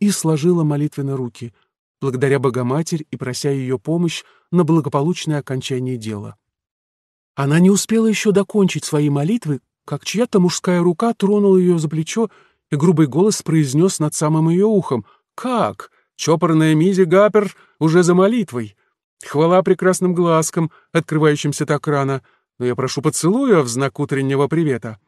и сложила молитвенно руки — благодаря Богоматерь и прося ее помощь на благополучное окончание дела. Она не успела еще докончить свои молитвы, как чья-то мужская рука тронула ее за плечо, и грубый голос произнес над самым ее ухом «Как? Чопорная Мизи Гапер уже за молитвой!» Хвала прекрасным глазкам, открывающимся так рано, но я прошу поцелуя в знак утреннего привета.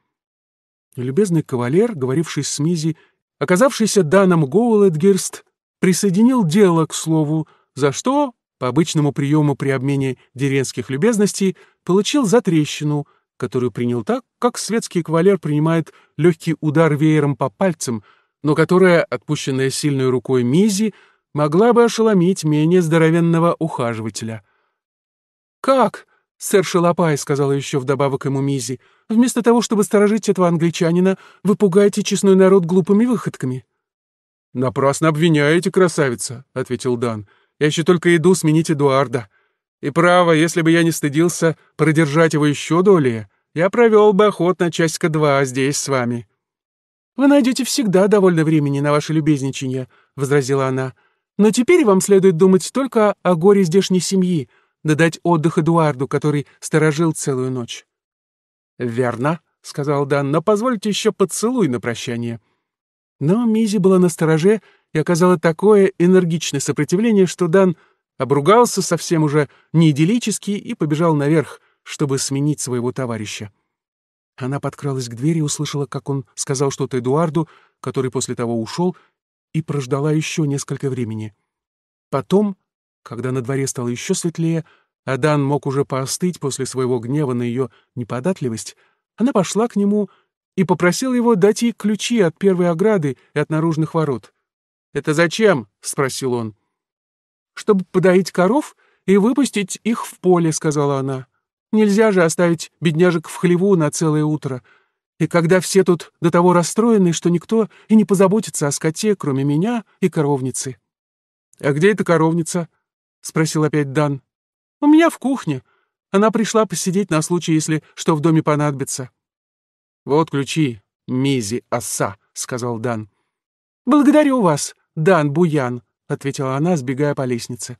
любезный кавалер, говоривший с Мизи, оказавшийся Даном Гоуэлэдгерст, присоединил дело к слову, за что, по обычному приему при обмене деревенских любезностей, получил затрещину, которую принял так, как светский кавалер принимает легкий удар веером по пальцам, но которая, отпущенная сильной рукой Мизи, могла бы ошеломить менее здоровенного ухаживателя. «Как?» — сэр Шалопай сказал еще вдобавок ему Мизи. «Вместо того, чтобы сторожить этого англичанина, вы пугаете честной народ глупыми выходками». «Напрасно обвиняете, красавица», — ответил Дан. «Я еще только иду сменить Эдуарда. И право, если бы я не стыдился продержать его еще долее, я провел бы охотно часика два здесь с вами». «Вы найдете всегда довольно времени на ваше любезничание», — возразила она. «Но теперь вам следует думать только о горе здешней семьи, да дать отдых Эдуарду, который сторожил целую ночь». «Верно», — сказал Дан, — «но позвольте еще поцелуй на прощание». Но Мизи была на стороже и оказала такое энергичное сопротивление, что Дан обругался совсем уже не идиллически и побежал наверх, чтобы сменить своего товарища. Она подкралась к двери и услышала, как он сказал что-то Эдуарду, который после того ушел, и прождала еще несколько времени. Потом, когда на дворе стало еще светлее, а Дан мог уже поостыть после своего гнева на ее неподатливость, она пошла к нему и попросил его дать ей ключи от первой ограды и от наружных ворот. «Это зачем?» — спросил он. «Чтобы подоить коров и выпустить их в поле», — сказала она. «Нельзя же оставить бедняжек в хлеву на целое утро. И когда все тут до того расстроены, что никто и не позаботится о скоте, кроме меня и коровницы». «А где эта коровница?» — спросил опять Дан. «У меня в кухне. Она пришла посидеть на случай, если что в доме понадобится». «Вот ключи, Мизи Оса», — сказал Дан. «Благодарю вас, Дан Буян», — ответила она, сбегая по лестнице.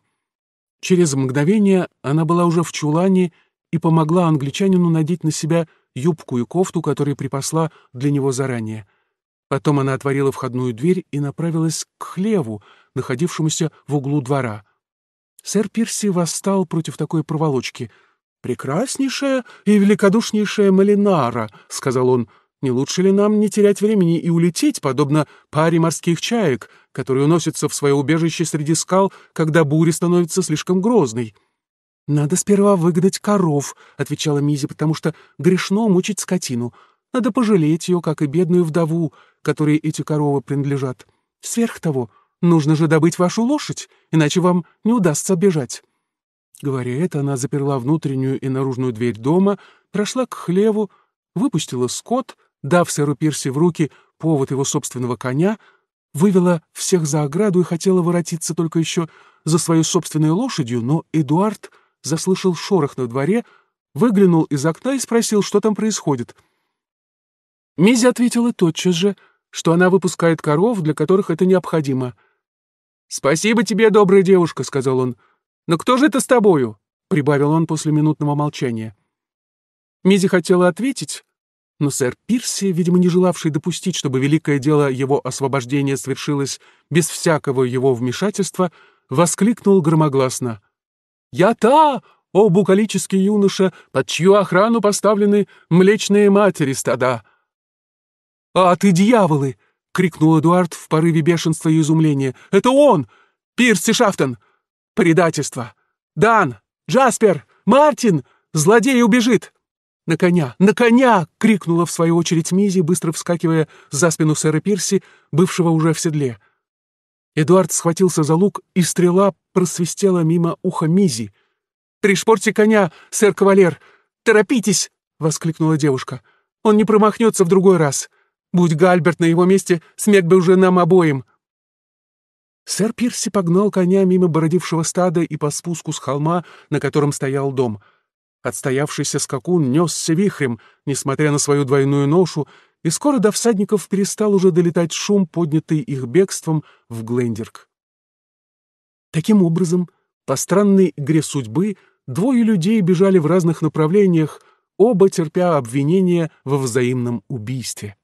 Через мгновение она была уже в чулане и помогла англичанину надеть на себя юбку и кофту, которые припасла для него заранее. Потом она отворила входную дверь и направилась к хлеву, находившемуся в углу двора. Сэр Пирси восстал против такой проволочки — «Прекраснейшая и великодушнейшая Малинара», — сказал он, — «не лучше ли нам не терять времени и улететь, подобно паре морских чаек, которые уносятся в свое убежище среди скал, когда буря становится слишком грозной?» «Надо сперва выгнать коров», — отвечала Мизи, «потому что грешно мучить скотину. Надо пожалеть ее, как и бедную вдову, которой эти коровы принадлежат. Сверх того, нужно же добыть вашу лошадь, иначе вам не удастся бежать». Говоря это, она заперла внутреннюю и наружную дверь дома, прошла к хлеву, выпустила скот, дав сэру Пирси в руки повод его собственного коня, вывела всех за ограду и хотела воротиться только еще за свою собственную лошадью, но Эдуард заслышал шорох на дворе, выглянул из окна и спросил, что там происходит. Мизи ответила тотчас же, что она выпускает коров, для которых это необходимо. «Спасибо тебе, добрая девушка», — сказал он. «Но «Ну кто же это с тобою?» — прибавил он после минутного молчания. Мизи хотела ответить, но сэр Пирси, видимо, не желавший допустить, чтобы великое дело его освобождения свершилось без всякого его вмешательства, воскликнул громогласно. «Я та, о букалический юноша, под чью охрану поставлены млечные матери стада!» «А ты дьяволы!» — крикнул Эдуард в порыве бешенства и изумления. «Это он! Пирси Шафтон! Предательство! Дан! Джаспер! Мартин! Злодей убежит!» «На коня! На коня!» — крикнула в свою очередь Мизи, быстро вскакивая за спину сэра Пирси, бывшего уже в седле. Эдуард схватился за лук, и стрела просвистела мимо уха Мизи. «Пришпорьте коня, сэр Кавалер! Торопитесь!» — воскликнула девушка. «Он не промахнется в другой раз. Будь Гальберт на его месте, смерть бы уже нам обоим!» Сэр Пирси погнал коня мимо бородившего стада и по спуску с холма, на котором стоял дом. Отстоявшийся скакун несся вихрем, несмотря на свою двойную ношу, и скоро до всадников перестал уже долетать шум, поднятый их бегством в Глендерг. Таким образом, по странной игре судьбы, двое людей бежали в разных направлениях, оба терпя обвинения во взаимном убийстве.